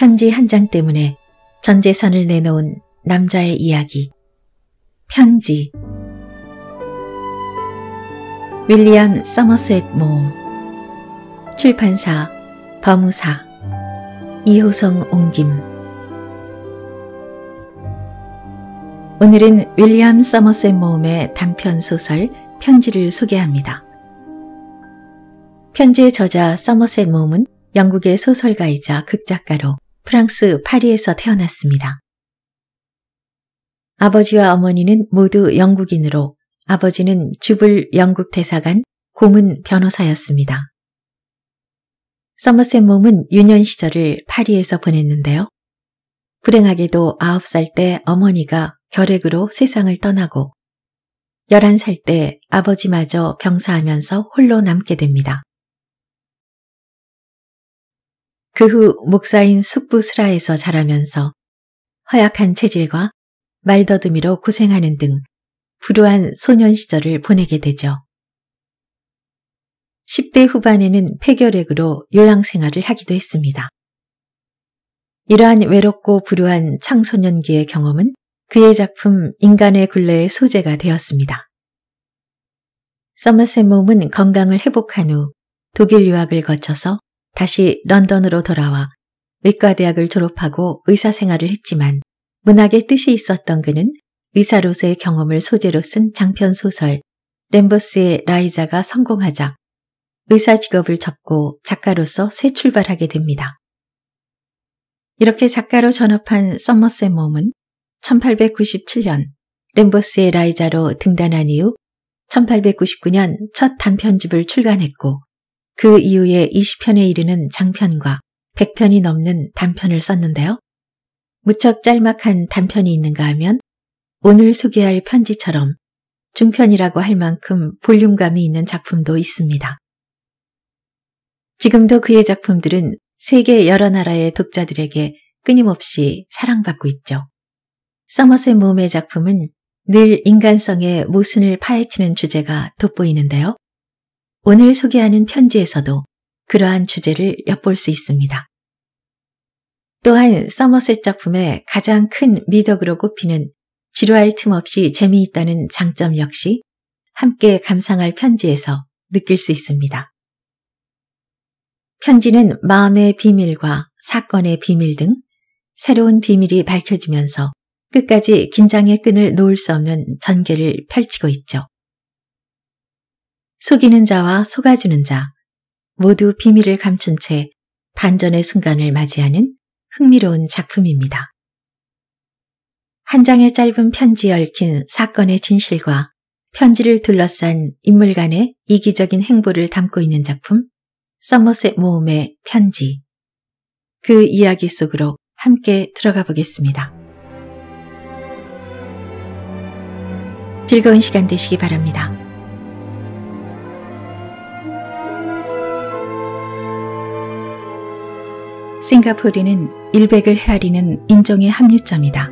편지 한 장 때문에 전 재산을 내놓은 남자의 이야기. 편지. 윌리엄 서머셋 모음. 출판사 버무사. 이호성 옹김. 오늘은 윌리엄 서머셋 모음의 단편 소설 편지를 소개합니다. 편지의 저자 서머셋 모음은 영국의 소설가이자 극작가로 프랑스 파리에서 태어났습니다. 아버지와 어머니는 모두 영국인으로 아버지는 주불 영국 대사관 고문 변호사였습니다. 서머셋 몸은 유년 시절을 파리에서 보냈는데요. 불행하게도 9살 때 어머니가 결핵으로 세상을 떠나고 11살 때 아버지마저 병사하면서 홀로 남게 됩니다. 그후 목사인 숙부스라에서 자라면서 허약한 체질과 말더듬이로 고생하는 등 불우한 소년 시절을 보내게 되죠. 10대 후반에는 폐결핵으로 요양 생활을 하기도 했습니다. 이러한 외롭고 불우한 청소년기의 경험은 그의 작품 인간의 굴레의 소재가 되었습니다. 서머셋 몸은 건강을 회복한 후 독일 유학을 거쳐서 다시 런던으로 돌아와 의과대학을 졸업하고 의사 생활을 했지만 문학의 뜻이 있었던 그는 의사로서의 경험을 소재로 쓴 장편 소설 램버스의 라이자가 성공하자 의사 직업을 접고 작가로서 새 출발하게 됩니다. 이렇게 작가로 전업한 썸머셋 몸은 1897년 램버스의 라이자로 등단한 이후 1899년 첫 단편집을 출간했고 그 이후에 20편에 이르는 장편과 100편이 넘는 단편을 썼는데요. 무척 짤막한 단편이 있는가 하면 오늘 소개할 편지처럼 중편이라고 할 만큼 볼륨감이 있는 작품도 있습니다. 지금도 그의 작품들은 세계 여러 나라의 독자들에게 끊임없이 사랑받고 있죠. 서머셋 모음의 작품은 늘 인간성의 모순을 파헤치는 주제가 돋보이는데요. 오늘 소개하는 편지에서도 그러한 주제를 엿볼 수 있습니다. 또한 서머셋 작품의 가장 큰 미덕으로 꼽히는 지루할 틈 없이 재미있다는 장점 역시 함께 감상할 편지에서 느낄 수 있습니다. 편지는 마음의 비밀과 사건의 비밀 등 새로운 비밀이 밝혀지면서 끝까지 긴장의 끈을 놓을 수 없는 전개를 펼치고 있죠. 속이는 자와 속아주는 자 모두 비밀을 감춘 채 반전의 순간을 맞이하는 흥미로운 작품입니다. 한 장의 짧은 편지에 얽힌 사건의 진실과 편지를 둘러싼 인물 간의 이기적인 행보를 담고 있는 작품 서머셋 모험의 편지 그 이야기 속으로 함께 들어가 보겠습니다. 즐거운 시간 되시기 바랍니다. 싱가포르는 일백을 헤아리는 인종의 합류점이다.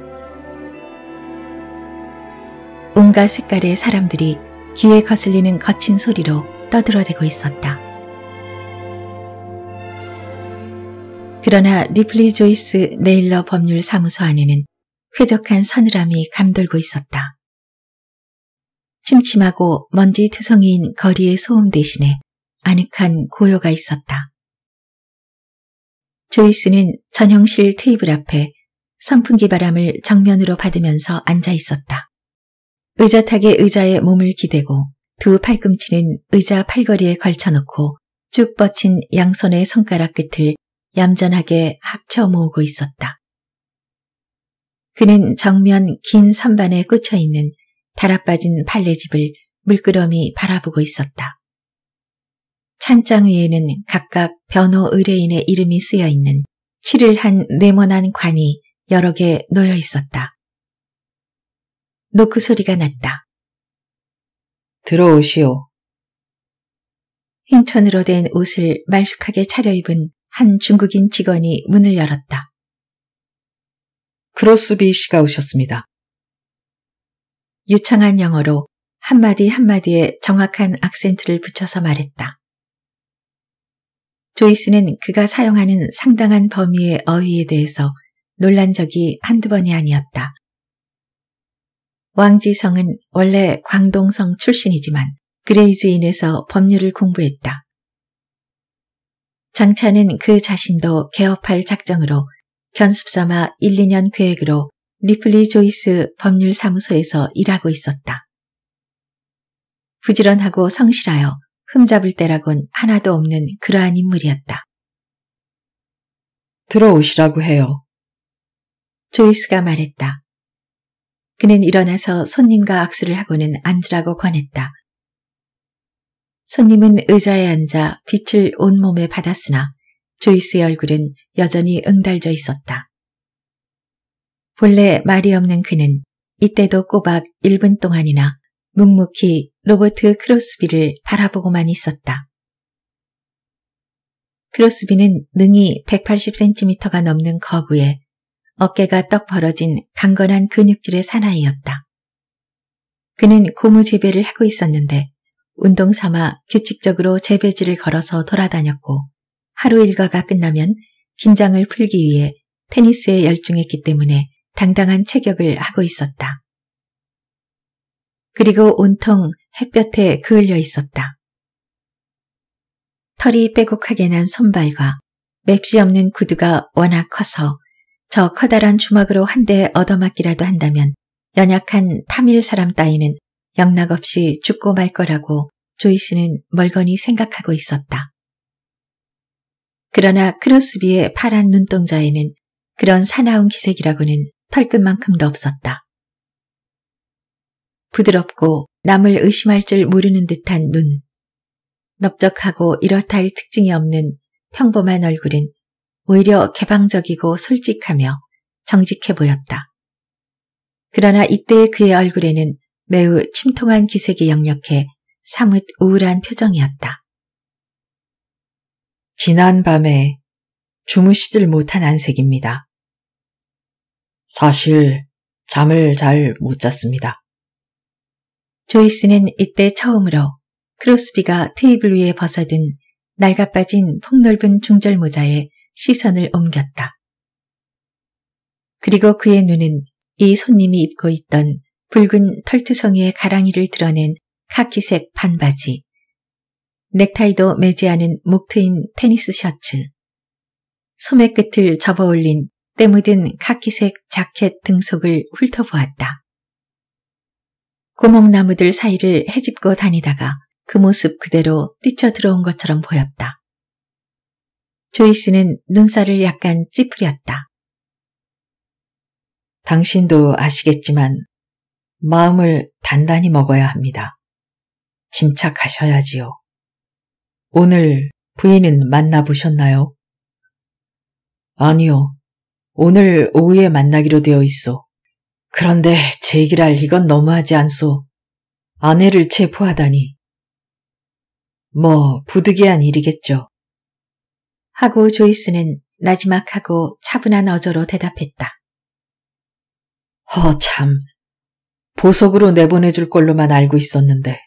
온갖 색깔의 사람들이 귀에 거슬리는 거친 소리로 떠들어대고 있었다. 그러나 리플리 조이스 네일러 법률 사무소 안에는 쾌적한 서늘함이 감돌고 있었다. 침침하고 먼지 투성이인 거리의 소음 대신에 아늑한 고요가 있었다. 조이스는 전형실 테이블 앞에 선풍기 바람을 정면으로 받으면서 앉아 있었다. 의자하게 의자에 몸을 기대고 두 팔꿈치는 의자 팔걸이에 걸쳐놓고 쭉 뻗친 양손의 손가락 끝을 얌전하게 합쳐 모으고 있었다. 그는 정면 긴 선반에 꽂혀 있는 달아빠진 팔레집을 물끄러미 바라보고 있었다. 찬장 위에는 각각 변호 의뢰인의 이름이 쓰여 있는 칠을 한 네모난 관이 여러 개 놓여 있었다. 노크 소리가 났다. 들어오시오. 흰천으로 된 옷을 말쑥하게 차려입은 한 중국인 직원이 문을 열었다. 크로스비 씨가 오셨습니다. 유창한 영어로 한마디 한마디에 정확한 악센트를 붙여서 말했다. 조이스는 그가 사용하는 상당한 범위의 어휘에 대해서 논란 적이 한두 번이 아니었다. 왕지성은 원래 광동성 출신이지만 그레이즈인에서 법률을 공부했다. 장차는 그 자신도 개업할 작정으로 견습삼아 1, 2년 계획으로 리플리 조이스 법률사무소에서 일하고 있었다. 부지런하고 성실하여 흠잡을 때라곤 하나도 없는 그러한 인물이었다. 들어오시라고 해요. 조이스가 말했다. 그는 일어나서 손님과 악수를 하고는 앉으라고 권했다. 손님은 의자에 앉아 빛을 온몸에 받았으나 조이스의 얼굴은 여전히 응달져 있었다. 본래 말이 없는 그는 이때도 꼬박 1분 동안이나 묵묵히 로버트 크로스비를 바라보고만 있었다. 크로스비는 능이 180cm가 넘는 거구에 어깨가 떡 벌어진 강건한 근육질의 사나이였다. 그는 고무 재배를 하고 있었는데 운동 삼아 규칙적으로 재배지를 걸어서 돌아다녔고 하루 일과가 끝나면 긴장을 풀기 위해 테니스에 열중했기 때문에 당당한 체격을 하고 있었다. 그리고 온통 햇볕에 그을려 있었다. 털이 빼곡하게 난 손발과 맵시 없는 구두가 워낙 커서 저 커다란 주먹으로 한 대 얻어맞기라도 한다면 연약한 타밀 사람 따위는 영락없이 죽고 말 거라고 조이스는 멀거니 생각하고 있었다. 그러나 크로스비의 파란 눈동자에는 그런 사나운 기색이라고는 털끝만큼도 없었다. 부드럽고 남을 의심할 줄 모르는 듯한 눈, 넓적하고 이렇다 할 특징이 없는 평범한 얼굴은 오히려 개방적이고 솔직하며 정직해 보였다. 그러나 이때의 그의 얼굴에는 매우 침통한 기색이 역력해 사뭇 우울한 표정이었다. 지난 밤에 주무시질 못한 안색입니다. 사실 잠을 잘 못 잤습니다. 조이스는 이때 처음으로 크로스비가 테이블 위에 벗어든 낡아빠진 폭넓은 중절 모자에 시선을 옮겼다. 그리고 그의 눈은 이 손님이 입고 있던 붉은 털투성이의 가랑이를 드러낸 카키색 반바지, 넥타이도 매지 않은 목 트인 테니스 셔츠, 소매 끝을 접어올린 때묻은 카키색 자켓 등속을 훑어보았다. 고목나무들 사이를 헤집고 다니다가 그 모습 그대로 뛰쳐 들어온 것처럼 보였다. 조이스는 눈살을 약간 찌푸렸다. 당신도 아시겠지만 마음을 단단히 먹어야 합니다. 침착하셔야지요. 오늘 부인은 만나보셨나요? 아니요. 오늘 오후에 만나기로 되어 있어. 그런데 제기랄 이건 너무하지 않소. 아내를 체포하다니. 뭐 부득이한 일이겠죠. 하고 조이스는 나지막하고 차분한 어조로 대답했다. 허 참, 보석으로 내보내줄 걸로만 알고 있었는데.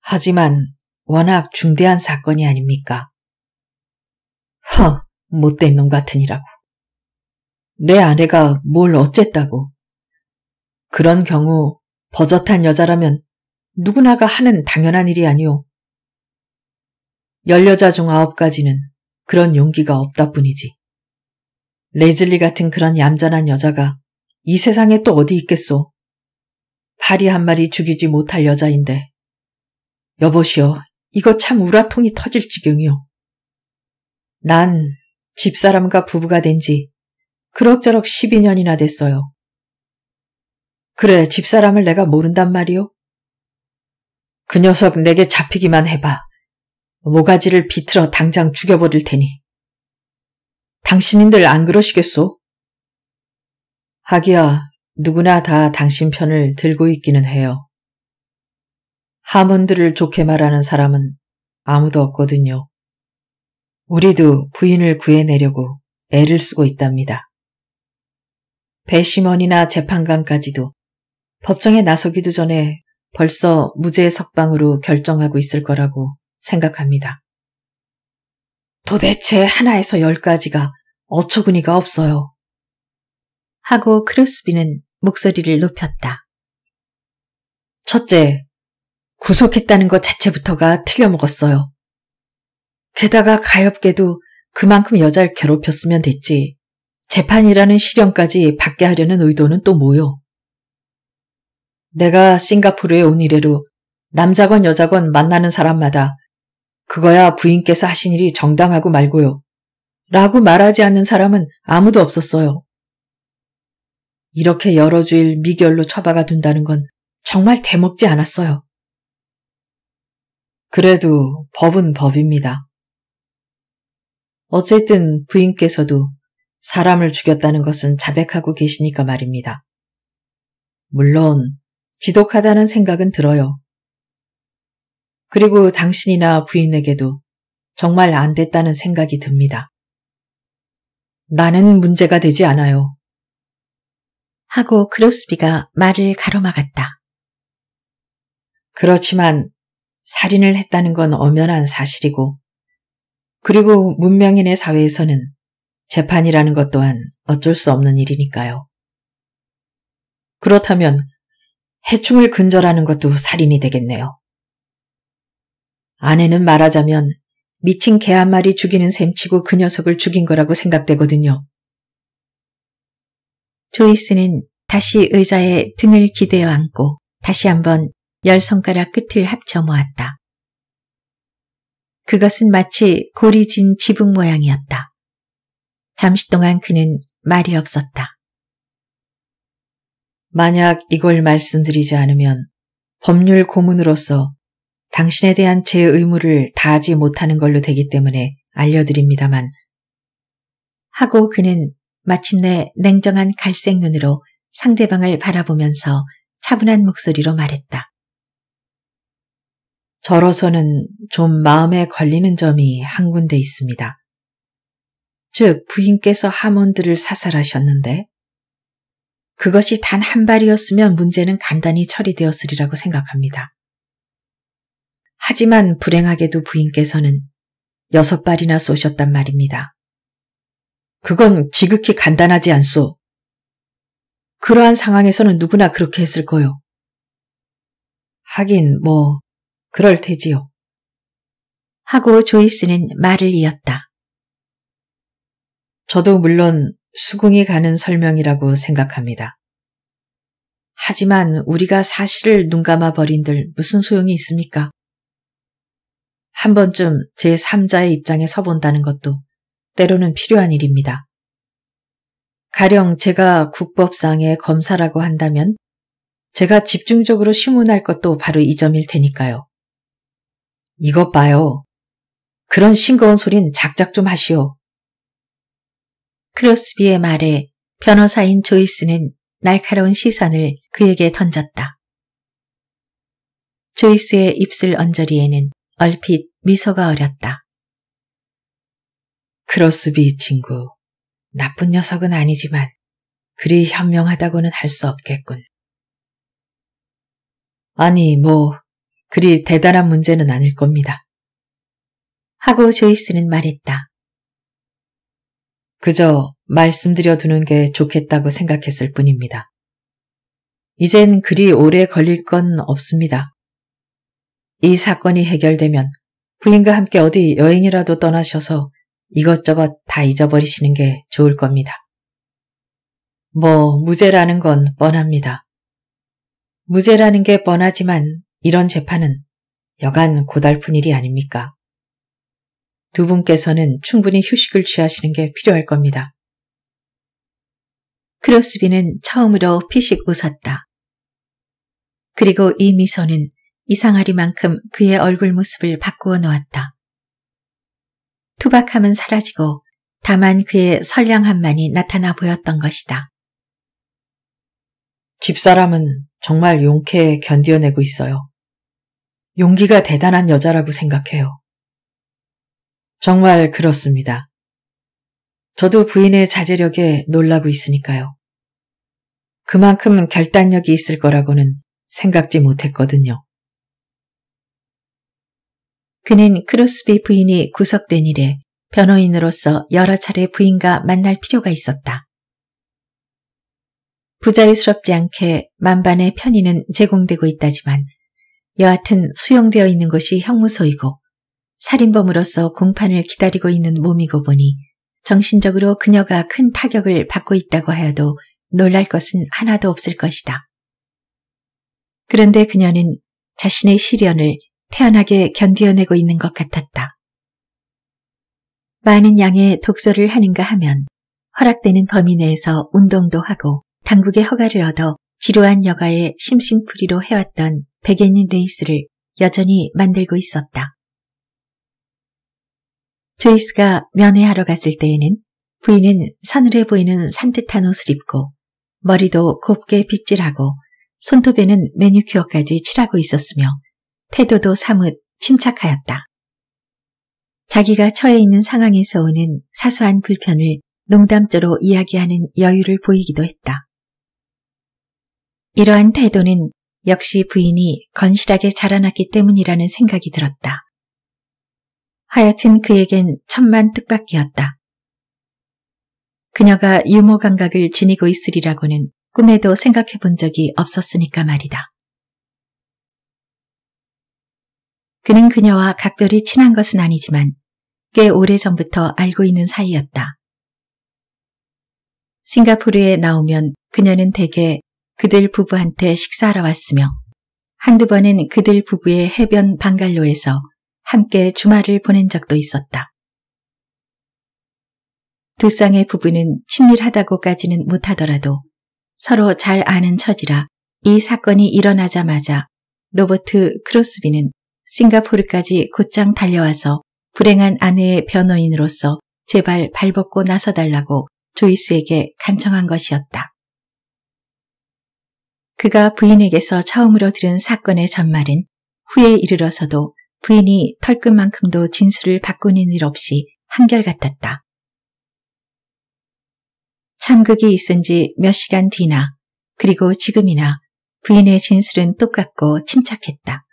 하지만 워낙 중대한 사건이 아닙니까? 허, 못된 놈 같으니라고. 내 아내가 뭘 어쨌다고. 그런 경우 버젓한 여자라면 누구나가 하는 당연한 일이 아니오. 열 여자 중 아홉 가지는 그런 용기가 없다 뿐이지. 레즐리 같은 그런 얌전한 여자가 이 세상에 또 어디 있겠소. 파리 한 마리 죽이지 못할 여자인데. 여보시오, 이거 참 우라통이 터질 지경이오. 난 집사람과 부부가 된지 그럭저럭 12년이나 됐어요. 그래, 집사람을 내가 모른단 말이오? 그 녀석 내게 잡히기만 해봐. 모가지를 비틀어 당장 죽여버릴 테니. 당신인들 안 그러시겠소? 하기야, 누구나 다 당신 편을 들고 있기는 해요. 하몬들을 좋게 말하는 사람은 아무도 없거든요. 우리도 부인을 구해내려고 애를 쓰고 있답니다. 배심원이나 재판관까지도 법정에 나서기도 전에 벌써 무죄 석방으로 결정하고 있을 거라고 생각합니다. 도대체 하나에서 열까지가 어처구니가 없어요. 하고 크로스비는 목소리를 높였다. 첫째, 구속했다는 것 자체부터가 틀려먹었어요. 게다가 가엾게도 그만큼 여자를 괴롭혔으면 됐지. 재판이라는 시련까지 받게 하려는 의도는 또 뭐요? 내가 싱가포르에 온 이래로 남자건 여자건 만나는 사람마다 그거야 부인께서 하신 일이 정당하고 말고요. 라고 말하지 않는 사람은 아무도 없었어요. 이렇게 여러 주일 미결로 처박아 둔다는 건 정말 대먹지 않았어요. 그래도 법은 법입니다. 어쨌든 부인께서도 사람을 죽였다는 것은 자백하고 계시니까 말입니다. 물론 지독하다는 생각은 들어요. 그리고 당신이나 부인에게도 정말 안 됐다는 생각이 듭니다. 나는 문제가 되지 않아요. 하고 크로스비가 말을 가로막았다. 그렇지만 살인을 했다는 건 엄연한 사실이고, 그리고 문명인의 사회에서는 재판이라는 것 또한 어쩔 수 없는 일이니까요. 그렇다면 해충을 근절하는 것도 살인이 되겠네요. 아내는 말하자면 미친 개 한 마리 죽이는 셈치고 그 녀석을 죽인 거라고 생각되거든요. 조이스는 다시 의자에 등을 기대어 안고 다시 한번 열 손가락 끝을 합쳐 모았다. 그것은 마치 고리 진 지붕 모양이었다. 잠시 동안 그는 말이 없었다. 만약 이걸 말씀드리지 않으면 법률 고문으로서 당신에 대한 제 의무를 다하지 못하는 걸로 되기 때문에 알려드립니다만. 하고 그는 마침내 냉정한 갈색 눈으로 상대방을 바라보면서 차분한 목소리로 말했다. 저로서는 좀 마음에 걸리는 점이 한 군데 있습니다. 즉 부인께서 하몬드를 사살하셨는데 그것이 단 한 발이었으면 문제는 간단히 처리되었으리라고 생각합니다. 하지만 불행하게도 부인께서는 여섯 발이나 쏘셨단 말입니다. 그건 지극히 간단하지 않소. 그러한 상황에서는 누구나 그렇게 했을 거요. 하긴 뭐 그럴 테지요. 하고 조이스는 말을 이었다. 저도 물론 수긍이 가는 설명이라고 생각합니다. 하지만 우리가 사실을 눈감아 버린들 무슨 소용이 있습니까? 한 번쯤 제3자의 입장에 서본다는 것도 때로는 필요한 일입니다. 가령 제가 국법상의 검사라고 한다면 제가 집중적으로 심문할 것도 바로 이 점일 테니까요. 이것 봐요. 그런 싱거운 소린 작작 좀 하시오. 크로스비의 말에 변호사인 조이스는 날카로운 시선을 그에게 던졌다. 조이스의 입술 언저리에는 얼핏 미소가 어렸다. 크로스비 친구, 나쁜 녀석은 아니지만 그리 현명하다고는 할 수 없겠군. 아니, 뭐, 그리 대단한 문제는 아닐 겁니다. 하고 조이스는 말했다. 그저 말씀드려 두는 게 좋겠다고 생각했을 뿐입니다. 이젠 그리 오래 걸릴 건 없습니다. 이 사건이 해결되면 부인과 함께 어디 여행이라도 떠나셔서 이것저것 다 잊어버리시는 게 좋을 겁니다. 뭐, 무죄라는 건 뻔합니다. 무죄라는 게 뻔하지만 이런 재판은 여간 고달픈 일이 아닙니까? 두 분께서는 충분히 휴식을 취하시는 게 필요할 겁니다. 크로스비는 처음으로 피식 웃었다. 그리고 이 미소는 이상하리만큼 그의 얼굴 모습을 바꾸어 놓았다. 투박함은 사라지고 다만 그의 선량함만이 나타나 보였던 것이다. 집사람은 정말 용케 견뎌내고 있어요. 용기가 대단한 여자라고 생각해요. 정말 그렇습니다. 저도 부인의 자제력에 놀라고 있으니까요. 그만큼 결단력이 있을 거라고는 생각지 못했거든요. 그는 크로스비 부인이 구속된 이래 변호인으로서 여러 차례 부인과 만날 필요가 있었다. 부자유스럽지 않게 만반의 편의는 제공되고 있다지만 여하튼 수용되어 있는 것이 형무소이고 살인범으로서 공판을 기다리고 있는 몸이고 보니 정신적으로 그녀가 큰 타격을 받고 있다고 하여도 놀랄 것은 하나도 없을 것이다. 그런데 그녀는 자신의 시련을 태연하게 견디어내고 있는 것 같았다. 많은 양의 독서를 하는가 하면 허락되는 범위 내에서 운동도 하고 당국의 허가를 얻어 지루한 여가에 심심풀이로 해왔던 백예인 레이스를 여전히 만들고 있었다. 조이스가 면회하러 갔을 때에는 부인은 서늘해 보이는 산뜻한 옷을 입고 머리도 곱게 빗질하고 손톱에는 매니큐어까지 칠하고 있었으며 태도도 사뭇 침착하였다. 자기가 처해 있는 상황에서 오는 사소한 불편을 농담조로 이야기하는 여유를 보이기도 했다. 이러한 태도는 역시 부인이 건실하게 자라났기 때문이라는 생각이 들었다. 하여튼 그에겐 천만 뜻밖이었다. 그녀가 유머 감각을 지니고 있으리라고는 꿈에도 생각해 본 적이 없었으니까 말이다. 그는 그녀와 각별히 친한 것은 아니지만 꽤 오래전부터 알고 있는 사이였다. 싱가포르에 나오면 그녀는 대개 그들 부부한테 식사하러 왔으며 한두 번은 그들 부부의 해변 방갈로에서 함께 주말을 보낸 적도 있었다. 두 쌍의 부부는 친밀하다고까지는 못하더라도 서로 잘 아는 처지라 이 사건이 일어나자마자 로버트 크로스비는 싱가포르까지 곧장 달려와서 불행한 아내의 변호인으로서 제발 발벗고 나서달라고 조이스에게 간청한 것이었다. 그가 부인에게서 처음으로 들은 사건의 전말은 후에 이르러서도 부인이 털끝만큼도 진술을 바꾸는 일 없이 한결같았다. 참극이 있은 지몇 시간 뒤나 그리고 지금이나 부인의 진술은 똑같고 침착했다.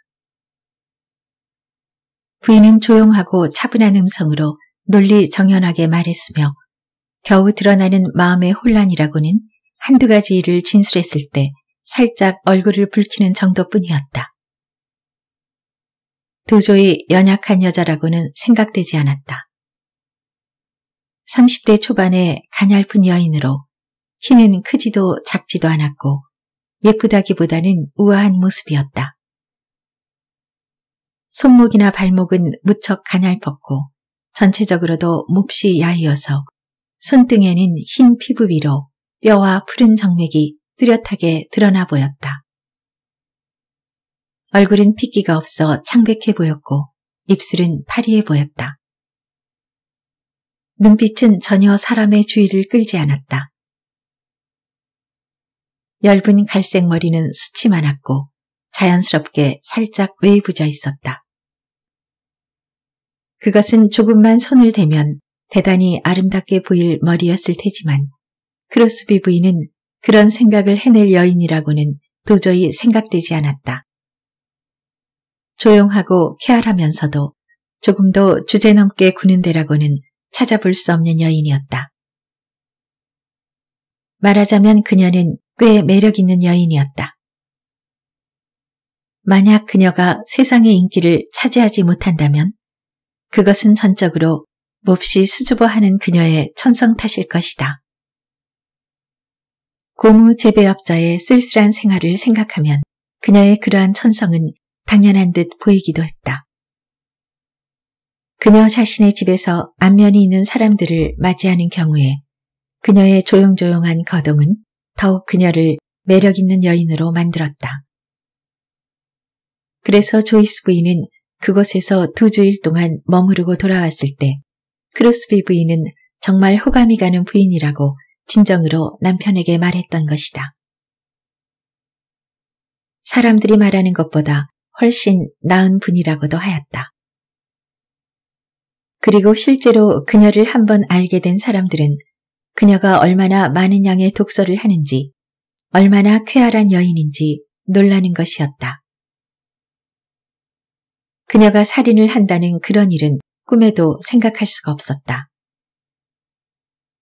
부인은 조용하고 차분한 음성으로 논리 정연하게 말했으며 겨우 드러나는 마음의 혼란이라고는 한두 가지 일을 진술했을 때 살짝 얼굴을 붉히는 정도뿐이었다. 도저히 연약한 여자라고는 생각되지 않았다. 30대 초반의 가냘픈 여인으로 키는 크지도 작지도 않았고 예쁘다기보다는 우아한 모습이었다. 손목이나 발목은 무척 가냘펐고 전체적으로도 몹시 야이어서 손등에는 흰 피부 위로 뼈와 푸른 정맥이 뚜렷하게 드러나 보였다. 얼굴은 핏기가 없어 창백해 보였고 입술은 파리해 보였다. 눈빛은 전혀 사람의 주의를 끌지 않았다. 엷은 갈색 머리는 수치 많았고 자연스럽게 살짝 외부져 있었다. 그것은 조금만 손을 대면 대단히 아름답게 보일 머리였을 테지만 크로스비 부인은 그런 생각을 해낼 여인이라고는 도저히 생각되지 않았다. 조용하고 쾌활하면서도 조금도 주제넘게 구는 데라고는 찾아볼 수 없는 여인이었다. 말하자면 그녀는 꽤 매력있는 여인이었다. 만약 그녀가 세상의 인기를 차지하지 못한다면 그것은 전적으로 몹시 수줍어하는 그녀의 천성 탓일 것이다. 고무 재배업자의 쓸쓸한 생활을 생각하면 그녀의 그러한 천성은 당연한 듯 보이기도 했다. 그녀 자신의 집에서 안면이 있는 사람들을 맞이하는 경우에 그녀의 조용조용한 거동은 더욱 그녀를 매력 있는 여인으로 만들었다. 그래서 조이스 부인은 그곳에서 두 주일 동안 머무르고 돌아왔을 때 크로스비 부인은 정말 호감이 가는 부인이라고 진정으로 남편에게 말했던 것이다. 사람들이 말하는 것보다 훨씬 나은 분이라고도 하였다. 그리고 실제로 그녀를 한번 알게 된 사람들은 그녀가 얼마나 많은 양의 독서를 하는지, 얼마나 쾌활한 여인인지 놀라는 것이었다. 그녀가 살인을 한다는 그런 일은 꿈에도 생각할 수가 없었다.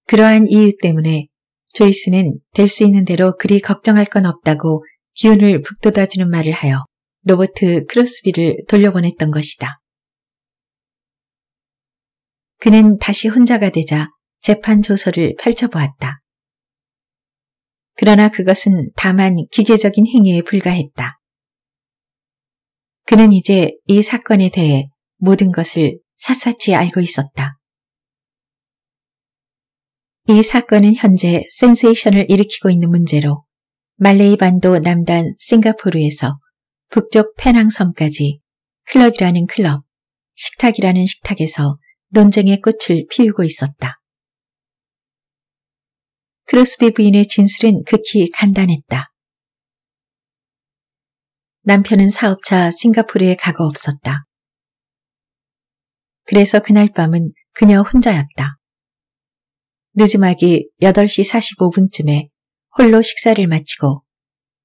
그러한 이유 때문에 조이스는 될 수 있는 대로 그리 걱정할 건 없다고 기운을 북돋아주는 말을 하여 로버트 크로스비를 돌려보냈던 것이다. 그는 다시 혼자가 되자 재판 조서를 펼쳐보았다. 그러나 그것은 다만 기계적인 행위에 불과했다. 그는 이제 이 사건에 대해 모든 것을 샅샅이 알고 있었다. 이 사건은 현재 센세이션을 일으키고 있는 문제로 말레이 반도 남단 싱가포르에서 북쪽 페낭섬까지 클럽이라는 클럽, 식탁이라는 식탁에서 논쟁의 꽃을 피우고 있었다. 크로스비 부인의 진술은 극히 간단했다. 남편은 사업차 싱가포르에 가고 없었다. 그래서 그날 밤은 그녀 혼자였다. 늦음하기 8시 45분쯤에 홀로 식사를 마치고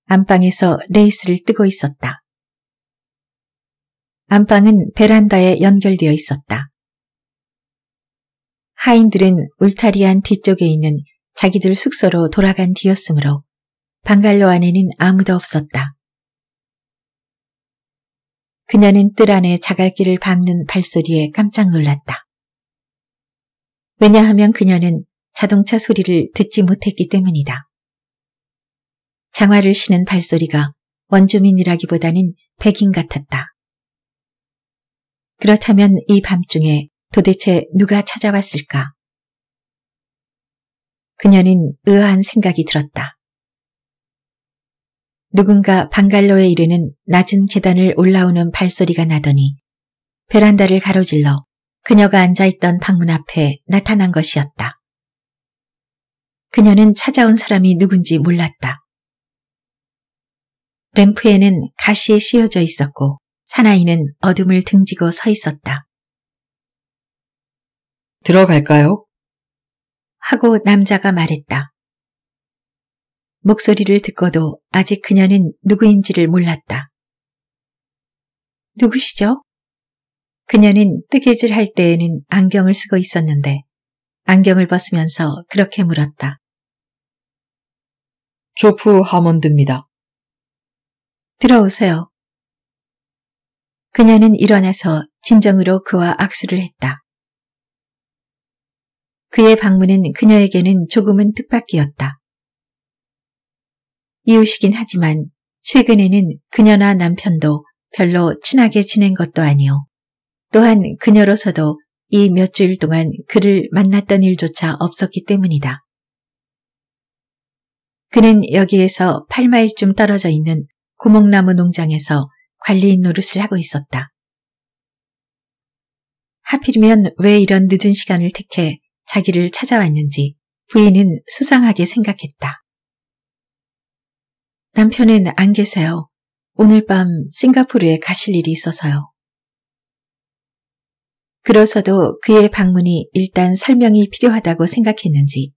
안방에서 레이스를 뜨고 있었다. 안방은 베란다에 연결되어 있었다. 하인들은 울타리안 뒤쪽에 있는 자기들 숙소로 돌아간 뒤였으므로 방갈로 안에는 아무도 없었다. 그녀는 뜰 안에 자갈길을 밟는 발소리에 깜짝 놀랐다. 왜냐하면 그녀는 자동차 소리를 듣지 못했기 때문이다. 장화를 신은 발소리가 원주민이라기보다는 백인 같았다. 그렇다면 이 밤중에 도대체 누가 찾아왔을까? 그녀는 의아한 생각이 들었다. 누군가 방갈로에 이르는 낮은 계단을 올라오는 발소리가 나더니 베란다를 가로질러 그녀가 앉아있던 방문 앞에 나타난 것이었다. 그녀는 찾아온 사람이 누군지 몰랐다. 램프에는 가시에 씌어져 있었고 사나이는 어둠을 등지고 서 있었다. 들어갈까요? 하고 남자가 말했다. 목소리를 듣고도 아직 그녀는 누구인지를 몰랐다. 누구시죠? 그녀는 뜨개질할 때에는 안경을 쓰고 있었는데 안경을 벗으면서 그렇게 물었다. 조프 하먼드입니다. 들어오세요. 그녀는 일어나서 진정으로 그와 악수를 했다. 그의 방문은 그녀에게는 조금은 뜻밖이었다. 이웃이긴 하지만 최근에는 그녀나 남편도 별로 친하게 지낸 것도 아니요. 또한 그녀로서도 이 몇 주일 동안 그를 만났던 일조차 없었기 때문이다. 그는 여기에서 8마일쯤 떨어져 있는 고목나무 농장에서 관리인 노릇을 하고 있었다. 하필이면 왜 이런 늦은 시간을 택해 자기를 찾아왔는지 부인은 수상하게 생각했다. 남편은 안 계세요. 오늘 밤 싱가포르에 가실 일이 있어서요. 그러서도 그의 방문이 일단 설명이 필요하다고 생각했는지.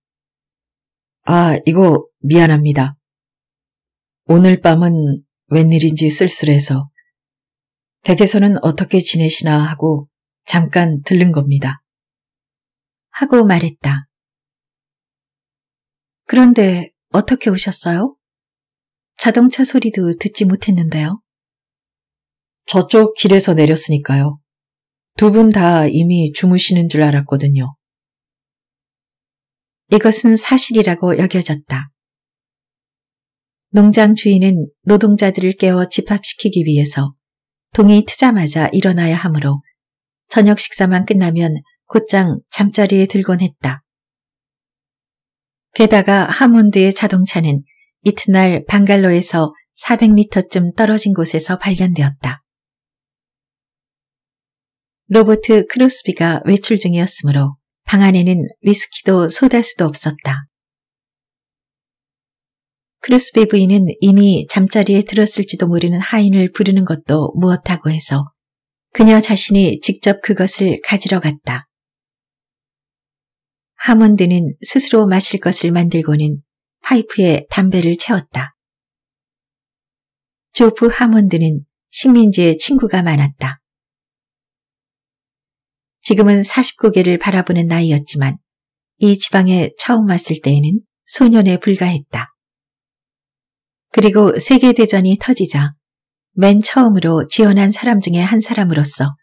아, 이거 미안합니다. 오늘 밤은 웬일인지 쓸쓸해서 댁에서는 어떻게 지내시나 하고 잠깐 들른 겁니다. 하고 말했다. 그런데 어떻게 오셨어요? 자동차 소리도 듣지 못했는데요. 저쪽 길에서 내렸으니까요. 두 분 다 이미 주무시는 줄 알았거든요. 이것은 사실이라고 여겨졌다. 농장 주인은 노동자들을 깨워 집합시키기 위해서 동이 트자마자 일어나야 하므로 저녁 식사만 끝나면 곧장 잠자리에 들곤 했다. 게다가 하몬드의 자동차는 이튿날 방갈로에서 400m쯤 떨어진 곳에서 발견되었다. 로버트 크루스비가 외출 중이었으므로 방 안에는 위스키도 소다수도 없었다. 크루스비 부인은 이미 잠자리에 들었을지도 모르는 하인을 부르는 것도 무엇하고 해서 그녀 자신이 직접 그것을 가지러 갔다. 하몬드는 스스로 마실 것을 만들고는 파이프에 담배를 채웠다. 조프 하몬드는 식민지에 친구가 많았다. 지금은 49개를 바라보는 나이였지만 이 지방에 처음 왔을 때에는 소년에 불과했다. 그리고 세계대전이 터지자 맨 처음으로 지원한 사람 중에 한 사람으로서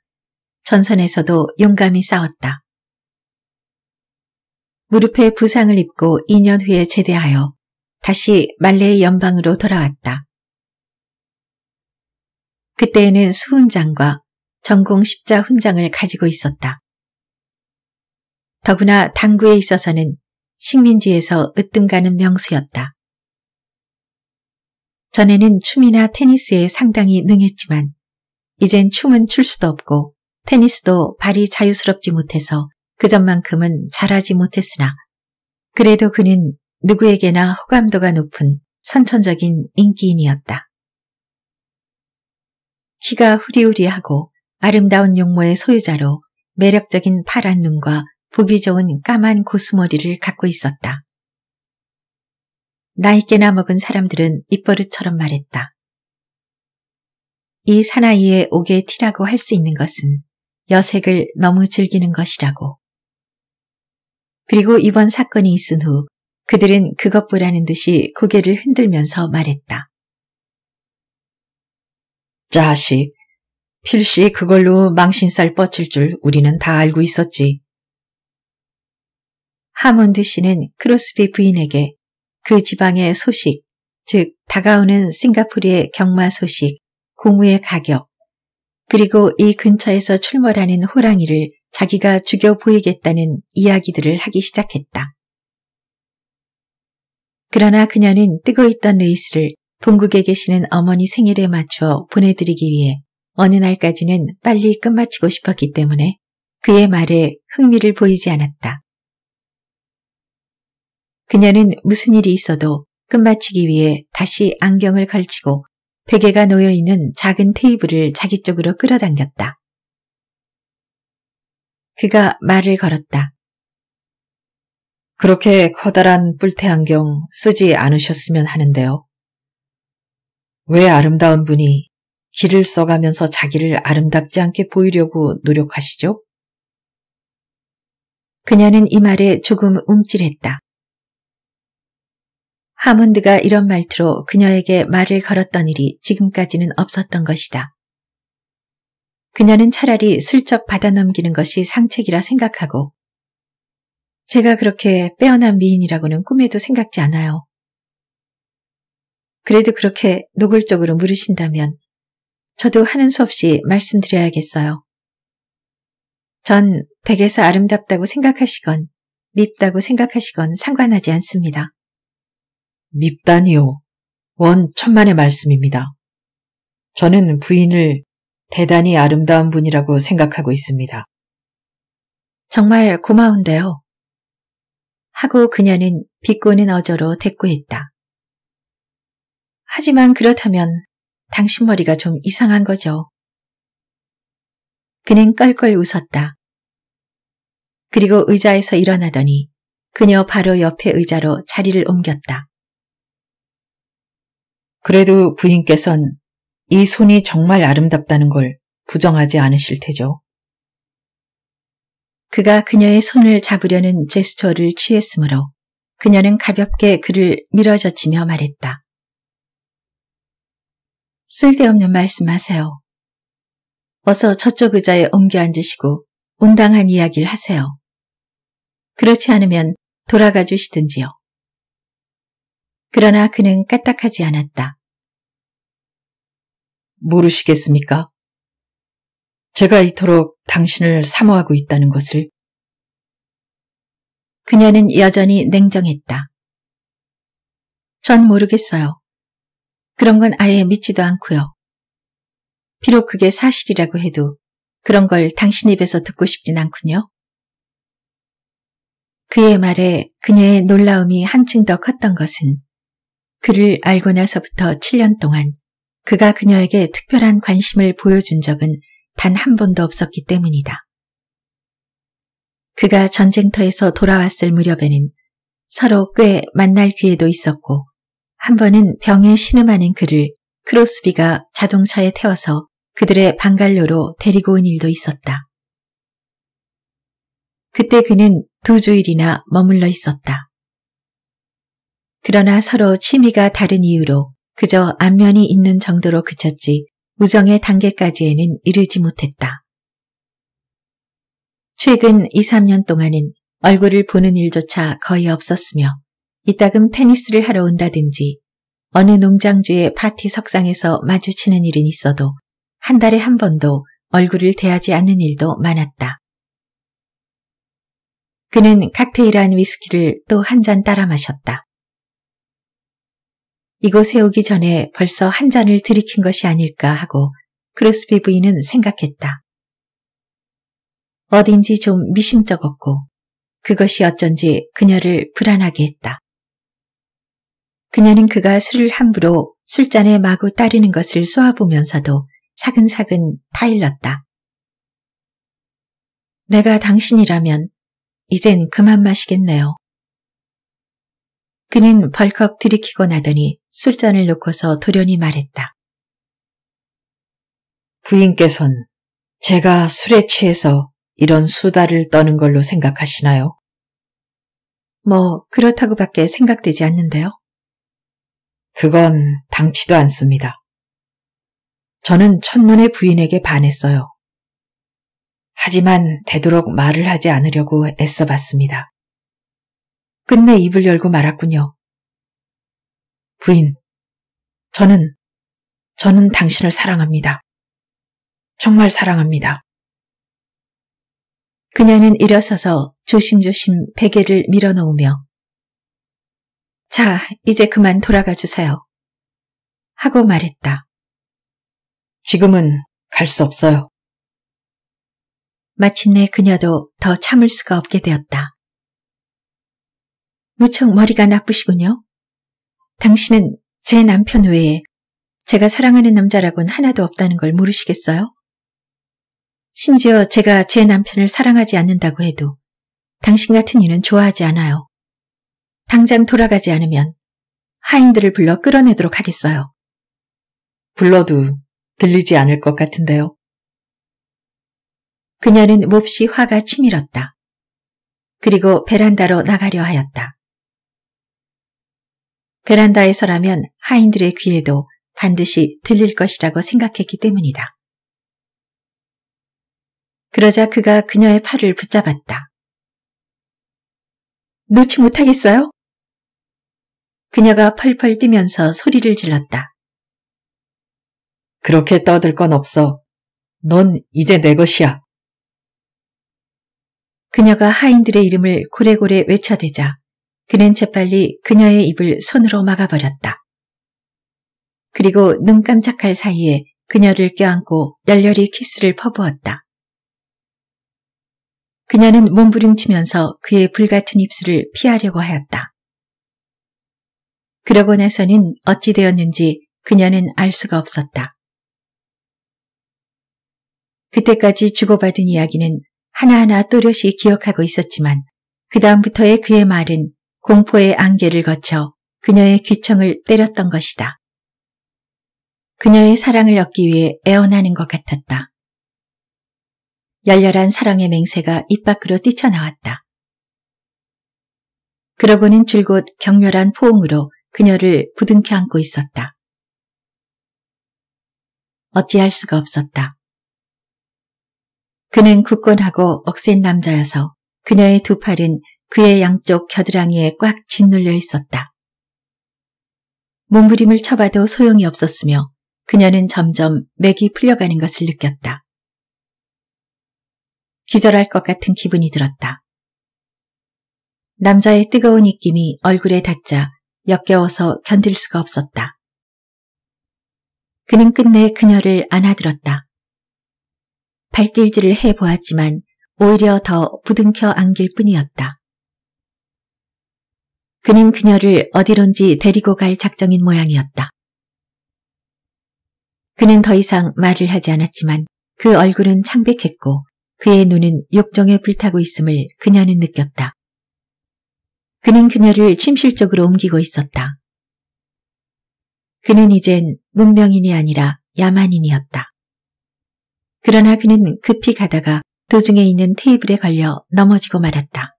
전선에서도 용감히 싸웠다. 무릎에 부상을 입고 2년 후에 제대하여 다시 말레이 연방으로 돌아왔다. 그때에는 수훈장과 전공 십자 훈장을 가지고 있었다. 더구나 당구에 있어서는 식민지에서 으뜸 가는 명수였다. 전에는 춤이나 테니스에 상당히 능했지만 이젠 춤은 출 수도 없고 테니스도 발이 자유스럽지 못해서 그전만큼은 잘하지 못했으나 그래도 그는 누구에게나 호감도가 높은 선천적인 인기인이었다. 키가 후리후리하고 아름다운 용모의 소유자로 매력적인 파란 눈과 보기 좋은 까만 고수머리를 갖고 있었다. 나이깨나 먹은 사람들은 입버릇처럼 말했다. 이 사나이의 옥의 티라고 할 수 있는 것은 여색을 너무 즐기는 것이라고. 그리고 이번 사건이 있은 후 그들은 그것 보라는 듯이 고개를 흔들면서 말했다. 자식, 필시 그걸로 망신살 뻗칠 줄 우리는 다 알고 있었지. 하몬드 씨는 크로스비 부인에게 그 지방의 소식, 즉 다가오는 싱가포르의 경마 소식, 고무의 가격, 그리고 이 근처에서 출몰하는 호랑이를 자기가 죽여 보이겠다는 이야기들을 하기 시작했다. 그러나 그녀는 뜨고 있던 레이스를 본국에 계시는 어머니 생일에 맞춰 보내드리기 위해 어느 날까지는 빨리 끝마치고 싶었기 때문에 그의 말에 흥미를 보이지 않았다. 그녀는 무슨 일이 있어도 끝마치기 위해 다시 안경을 걸치고 베개가 놓여있는 작은 테이블을 자기 쪽으로 끌어당겼다. 그가 말을 걸었다. 그렇게 커다란 뿔테 안경 쓰지 않으셨으면 하는데요. 왜 아름다운 분이 길을 써가면서 자기를 아름답지 않게 보이려고 노력하시죠? 그녀는 이 말에 조금 움찔했다. 하몬드가 이런 말투로 그녀에게 말을 걸었던 일이 지금까지는 없었던 것이다. 그녀는 차라리 슬쩍 받아넘기는 것이 상책이라 생각하고 제가 그렇게 빼어난 미인이라고는 꿈에도 생각지 않아요. 그래도 그렇게 노골적으로 물으신다면 저도 하는 수 없이 말씀드려야겠어요. 전 댁에서 아름답다고 생각하시건 밉다고 생각하시건 상관하지 않습니다. 밉다니요. 원 천만의 말씀입니다. 저는 부인을 대단히 아름다운 분이라고 생각하고 있습니다. 정말 고마운데요. 하고 그녀는 비꼬는 어조로 대꾸했다. 하지만 그렇다면 당신 머리가 좀 이상한 거죠. 그는 껄껄 웃었다. 그리고 의자에서 일어나더니 그녀 바로 옆에 의자로 자리를 옮겼다. 그래도 부인께선 이 손이 정말 아름답다는 걸 부정하지 않으실 테죠. 그가 그녀의 손을 잡으려는 제스처를 취했으므로 그녀는 가볍게 그를 밀어젖히며 말했다. 쓸데없는 말씀하세요. 어서 저쪽 의자에 옮겨 앉으시고 온당한 이야기를 하세요. 그렇지 않으면 돌아가 주시든지요. 그러나 그는 까딱하지 않았다. 모르시겠습니까? 제가 이토록 당신을 사모하고 있다는 것을. 그녀는 여전히 냉정했다. 전 모르겠어요. 그런 건 아예 믿지도 않고요. 비록 그게 사실이라고 해도 그런 걸 당신 입에서 듣고 싶진 않군요. 그의 말에 그녀의 놀라움이 한층 더 컸던 것은 그를 알고 나서부터 7년 동안 그가 그녀에게 특별한 관심을 보여준 적은 단 한 번도 없었기 때문이다. 그가 전쟁터에서 돌아왔을 무렵에는 서로 꽤 만날 기회도 있었고 한 번은 병에 신음하는 그를 크로스비가 자동차에 태워서 그들의 방갈로로 데리고 온 일도 있었다. 그때 그는 두 주일이나 머물러 있었다. 그러나 서로 취미가 다른 이유로 그저 안면이 있는 정도로 그쳤지 우정의 단계까지에는 이르지 못했다. 최근 2, 3년 동안은 얼굴을 보는 일조차 거의 없었으며 이따금 테니스를 하러 온다든지 어느 농장주의 파티 석상에서 마주치는 일은 있어도 한 달에 한 번도 얼굴을 대하지 않는 일도 많았다. 그는 칵테일한 위스키를 또 한 잔 따라 마셨다. 이곳에 오기 전에 벌써 한 잔을 들이킨 것이 아닐까 하고 크로스비 부인은 생각했다. 어딘지 좀 미심쩍었고 그것이 어쩐지 그녀를 불안하게 했다. 그녀는 그가 술을 함부로 술잔에 마구 따르는 것을 쏘아보면서도 사근사근 타일렀다. 내가 당신이라면 이젠 그만 마시겠네요. 그는 벌컥 들이키고 나더니 술잔을 놓고서 도련히 말했다. 부인께선 제가 술에 취해서 이런 수다를 떠는 걸로 생각하시나요? 뭐 그렇다고밖에 생각되지 않는데요. 그건 당치도 않습니다. 저는 첫눈에 부인에게 반했어요. 하지만 되도록 말을 하지 않으려고 애써봤습니다. 끝내 입을 열고 말았군요. 부인, 저는, 저는 당신을 사랑합니다. 정말 사랑합니다. 그녀는 일어서서 조심조심 베개를 밀어놓으며 자, 이제 그만 돌아가 주세요. 하고 말했다. 지금은 갈 수 없어요. 마침내 그녀도 더 참을 수가 없게 되었다. 무척 머리가 나쁘시군요. 당신은 제 남편 외에 제가 사랑하는 남자라곤 하나도 없다는 걸 모르시겠어요? 심지어 제가 제 남편을 사랑하지 않는다고 해도 당신 같은 이는 좋아하지 않아요. 당장 돌아가지 않으면 하인들을 불러 끌어내도록 하겠어요. 불러도 들리지 않을 것 같은데요. 그녀는 몹시 화가 치밀었다. 그리고 베란다로 나가려 하였다. 베란다에서라면 하인들의 귀에도 반드시 들릴 것이라고 생각했기 때문이다. 그러자 그가 그녀의 팔을 붙잡았다. 놓지 못하겠어요? 그녀가 펄펄 뛰면서 소리를 질렀다. 그렇게 떠들 건 없어. 넌 이제 내 것이야. 그녀가 하인들의 이름을 고래고래 외쳐대자 그는 재빨리 그녀의 입을 손으로 막아버렸다. 그리고 눈 깜짝할 사이에 그녀를 껴안고 열렬히 키스를 퍼부었다. 그녀는 몸부림치면서 그의 불같은 입술을 피하려고 하였다. 그러고 나서는 어찌 되었는지 그녀는 알 수가 없었다. 그때까지 주고받은 이야기는 하나하나 또렷이 기억하고 있었지만 그 다음부터의 그의 말은 공포의 안개를 거쳐 그녀의 귀청을 때렸던 것이다. 그녀의 사랑을 얻기 위해 애원하는 것 같았다. 열렬한 사랑의 맹세가 입 밖으로 뛰쳐나왔다. 그러고는 줄곧 격렬한 포옹으로 그녀를 부둥켜 안고 있었다. 어찌할 수가 없었다. 그는 굳건하고 억센 남자여서 그녀의 두 팔은 그의 양쪽 겨드랑이에 꽉 짓눌려 있었다. 몸부림을 쳐봐도 소용이 없었으며 그녀는 점점 맥이 풀려가는 것을 느꼈다. 기절할 것 같은 기분이 들었다. 남자의 뜨거운 입김이 얼굴에 닿자 역겨워서 견딜 수가 없었다. 그는 끝내 그녀를 안아들었다. 발길질을 해보았지만 오히려 더 부둥켜 안길 뿐이었다. 그는 그녀를 어디론지 데리고 갈 작정인 모양이었다. 그는 더 이상 말을 하지 않았지만 그 얼굴은 창백했고 그의 눈은 욕정에 불타고 있음을 그녀는 느꼈다. 그는 그녀를 침실적으로 옮기고 있었다. 그는 이젠 문명인이 아니라 야만인이었다. 그러나 그는 급히 가다가 도중에 있는 테이블에 걸려 넘어지고 말았다.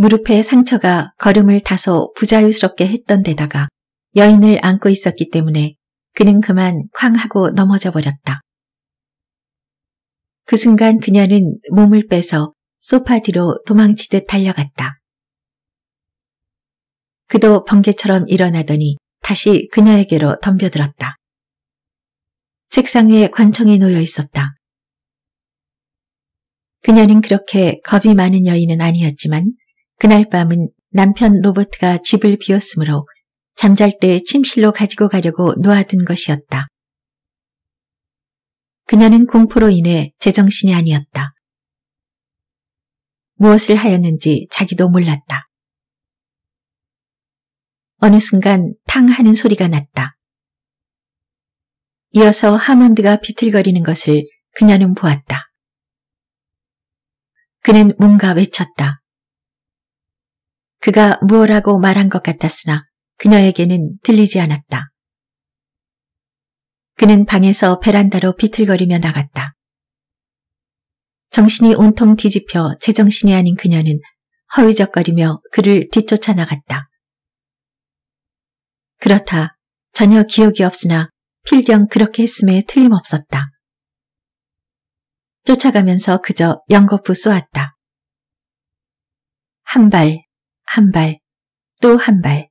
무릎에 상처가 걸음을 다소 부자유스럽게 했던 데다가 여인을 안고 있었기 때문에 그는 그만 쾅 하고 넘어져 버렸다. 그 순간 그녀는 몸을 빼서 소파 뒤로 도망치듯 달려갔다. 그도 번개처럼 일어나더니 다시 그녀에게로 덤벼들었다. 책상 위에 관청이 놓여 있었다. 그녀는 그렇게 겁이 많은 여인은 아니었지만 그날 밤은 남편 로버트가 집을 비웠으므로 잠잘 때 침실로 가지고 가려고 놓아둔 것이었다. 그녀는 공포로 인해 제정신이 아니었다. 무엇을 하였는지 자기도 몰랐다. 어느 순간 탕 하는 소리가 났다. 이어서 하몬드가 비틀거리는 것을 그녀는 보았다. 그는 뭔가 외쳤다. 그가 무엇라고 말한 것 같았으나 그녀에게는 들리지 않았다. 그는 방에서 베란다로 비틀거리며 나갔다. 정신이 온통 뒤집혀 제정신이 아닌 그녀는 허위적거리며 그를 뒤쫓아 나갔다. 그렇다. 전혀 기억이 없으나 필경 그렇게 했음에 틀림없었다. 쫓아가면서 그저 연거푸 쏘았다. 한 발, 한 발, 또 한 발.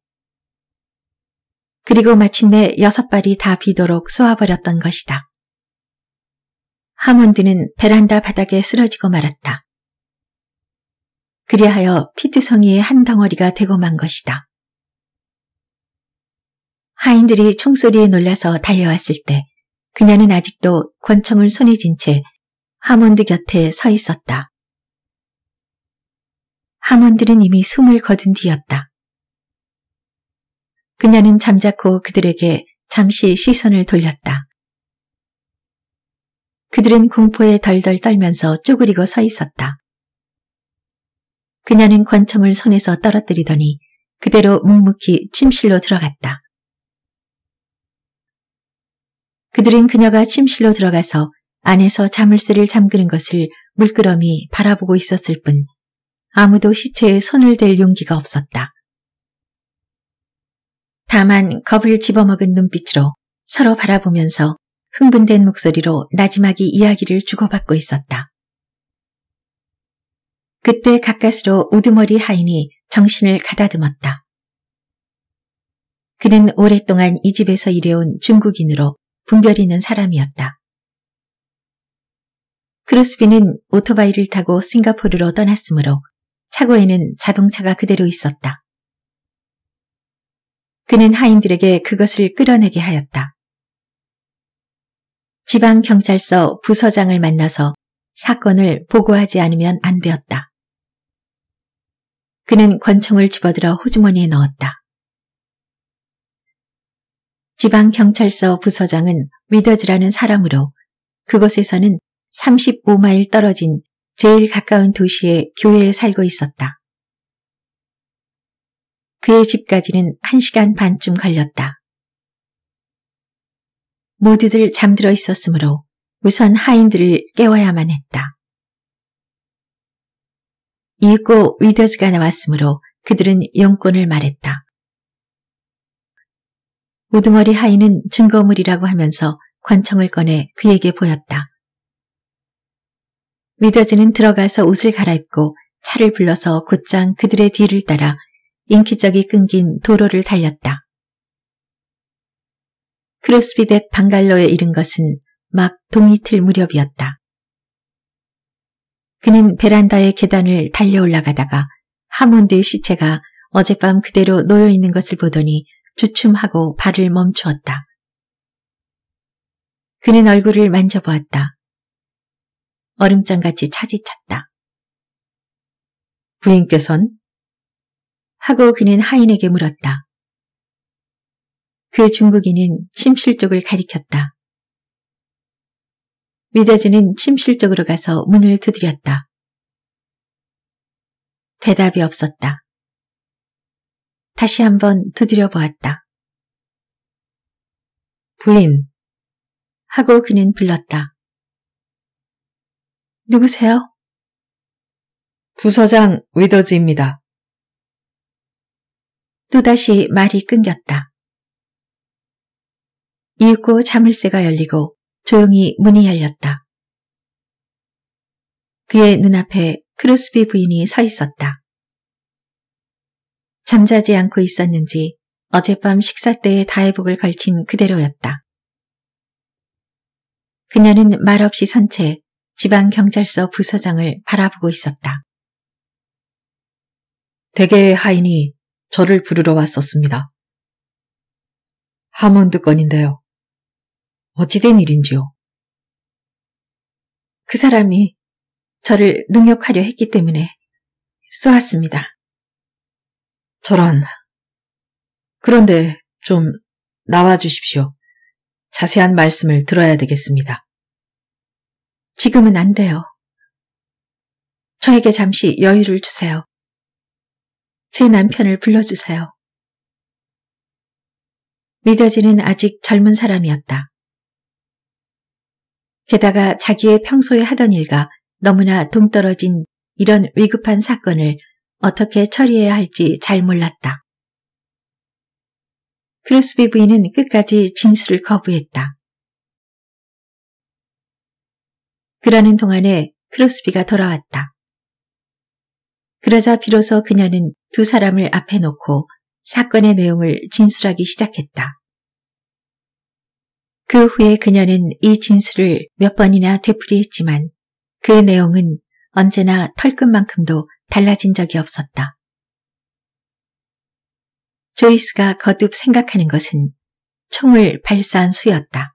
그리고 마침내 여섯 발이 다 비도록 쏘아버렸던 것이다. 하몬드는 베란다 바닥에 쓰러지고 말았다. 그리하여 피트성이의 한 덩어리가 되고만 것이다. 하인들이 총소리에 놀라서 달려왔을 때 그녀는 아직도 권총을 손에 쥔 채 하몬드 곁에 서 있었다. 함원들은 이미 숨을 거둔 뒤였다. 그녀는 잠자코 그들에게 잠시 시선을 돌렸다. 그들은 공포에 덜덜 떨면서 쪼그리고 서 있었다. 그녀는 권총을 손에서 떨어뜨리더니 그대로 묵묵히 침실로 들어갔다. 그들은 그녀가 침실로 들어가서 안에서 자물쇠를 잠그는 것을 물끄러미 바라보고 있었을 뿐 아무도 시체에 손을 댈 용기가 없었다. 다만 겁을 집어먹은 눈빛으로 서로 바라보면서 흥분된 목소리로 나지막이 이야기를 주고받고 있었다. 그때 가까스로 우두머리 하인이 정신을 가다듬었다. 그는 오랫동안 이 집에서 일해온 중국인으로 분별 있는 사람이었다. 크로스비는 오토바이를 타고 싱가포르로 떠났으므로 차고에는 자동차가 그대로 있었다. 그는 하인들에게 그것을 끌어내게 하였다. 지방경찰서 부서장을 만나서 사건을 보고하지 않으면 안 되었다. 그는 권총을 집어들어 호주머니에 넣었다. 지방경찰서 부서장은 위더즈라는 사람으로 그곳에서는 35마일 떨어진 제일 가까운 도시의 교회에 살고 있었다. 그의 집까지는 1시간 반쯤 걸렸다. 모두들 잠들어 있었으므로 우선 하인들을 깨워야만 했다. 이윽고 위더스가 나왔으므로 그들은 영권을 말했다. 우두머리 하인은 증거물이라고 하면서 관청을 꺼내 그에게 보였다. 미더즈는 들어가서 옷을 갈아입고 차를 불러서 곧장 그들의 뒤를 따라 인기적이 끊긴 도로를 달렸다. 크로스비덱 방갈로에 이른 것은 막 동이틀 무렵이었다. 그는 베란다의 계단을 달려 올라가다가 하몬드의 시체가 어젯밤 그대로 놓여있는 것을 보더니 주춤하고 발을 멈추었다. 그는 얼굴을 만져보았다. 얼음장같이 차디쳤다 부인께선 하고 그는 하인에게 물었다. 그 중국인은 침실 쪽을 가리켰다. 미대즈는 침실 쪽으로 가서 문을 두드렸다. 대답이 없었다. 다시 한번 두드려 보았다. 부인 하고 그는 불렀다. 누구세요? 부서장 위더즈입니다. 또다시 말이 끊겼다. 이윽고 자물쇠가 열리고 조용히 문이 열렸다. 그의 눈앞에 크루스비 부인이 서 있었다. 잠자지 않고 있었는지 어젯밤 식사 때의 다해복을 걸친 그대로였다. 그녀는 말없이 선채 지방경찰서 부서장을 바라보고 있었다. 대개의 하인이 저를 부르러 왔었습니다. 하몬드 건인데요. 어찌된 일인지요? 그 사람이 저를 능욕하려 했기 때문에 쏘았습니다. 저런. 그런데 좀 나와 주십시오. 자세한 말씀을 들어야 되겠습니다. 지금은 안 돼요. 저에게 잠시 여유를 주세요. 제 남편을 불러주세요. 미더지는 아직 젊은 사람이었다. 게다가 자기의 평소에 하던 일과 너무나 동떨어진 이런 위급한 사건을 어떻게 처리해야 할지 잘 몰랐다. 크루스비 부인은 끝까지 진술을 거부했다. 그러는 동안에 크로스비가 돌아왔다. 그러자 비로소 그녀는 두 사람을 앞에 놓고 사건의 내용을 진술하기 시작했다. 그 후에 그녀는 이 진술을 몇 번이나 되풀이했지만 그 내용은 언제나 털끝만큼도 달라진 적이 없었다. 조이스가 거듭 생각하는 것은 총을 발사한 수였다.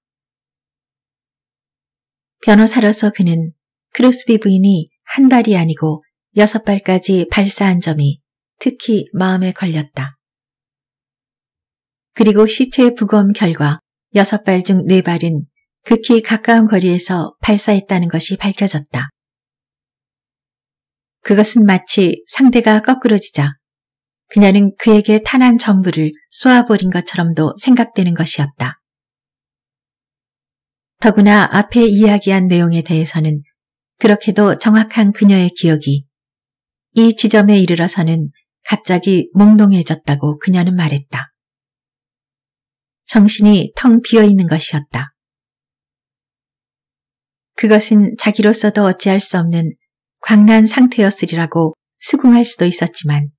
변호사로서 그는 크루스비 부인이 한 발이 아니고 여섯 발까지 발사한 점이 특히 마음에 걸렸다. 그리고 시체 부검 결과 여섯 발 중 네 발은 극히 가까운 거리에서 발사했다는 것이 밝혀졌다. 그것은 마치 상대가 거꾸러지자 그녀는 그에게 탄한 전부를 쏘아버린 것처럼도 생각되는 것이었다. 더구나 앞에 이야기한 내용에 대해서는 그렇게도 정확한 그녀의 기억이 이 지점에 이르러서는 갑자기 몽롱해졌다고 그녀는 말했다. 정신이 텅 비어있는 것이었다. 그것은 자기로서도 어찌할 수 없는 광난 상태였으리라고 수긍할 수도 있었지만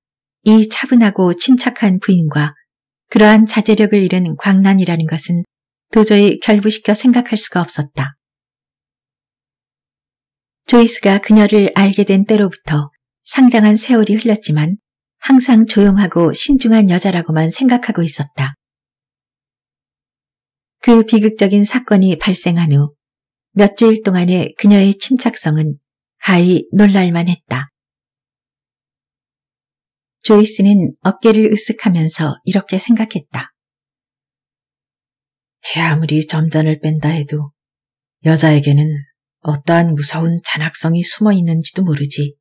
이 차분하고 침착한 부인과 그러한 자제력을 잃은 광난이라는 것은 도저히 결부시켜 생각할 수가 없었다. 조이스가 그녀를 알게 된 때로부터 상당한 세월이 흘렀지만 항상 조용하고 신중한 여자라고만 생각하고 있었다. 그 비극적인 사건이 발생한 후 몇 주일 동안의 그녀의 침착성은 가히 놀랄만 했다. 조이스는 어깨를 으쓱하면서 이렇게 생각했다. 제 아무리 점잔을 뺀다 해도 여자에게는 어떠한 무서운 잔악성이 숨어 있는지도 모르지.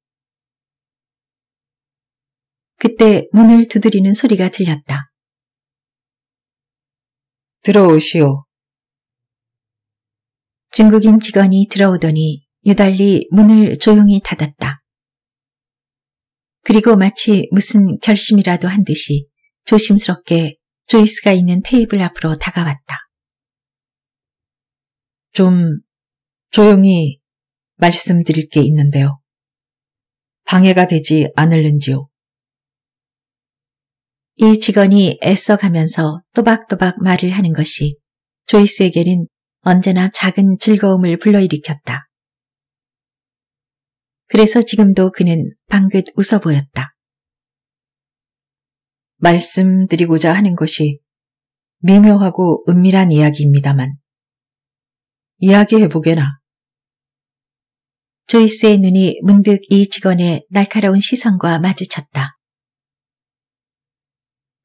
그때 문을 두드리는 소리가 들렸다. 들어오시오. 중국인 직원이 들어오더니 유달리 문을 조용히 닫았다. 그리고 마치 무슨 결심이라도 한 듯이 조심스럽게 조이스가 있는 테이블 앞으로 다가왔다. 좀 조용히 말씀드릴 게 있는데요. 방해가 되지 않을는지요. 이 직원이 애써가면서 또박또박 말을 하는 것이 조이스에게는 언제나 작은 즐거움을 불러일으켰다. 그래서 지금도 그는 방긋 웃어 보였다. 말씀드리고자 하는 것이 미묘하고 은밀한 이야기입니다만 이야기해보게나. 조이스의 눈이 문득 이 직원의 날카로운 시선과 마주쳤다.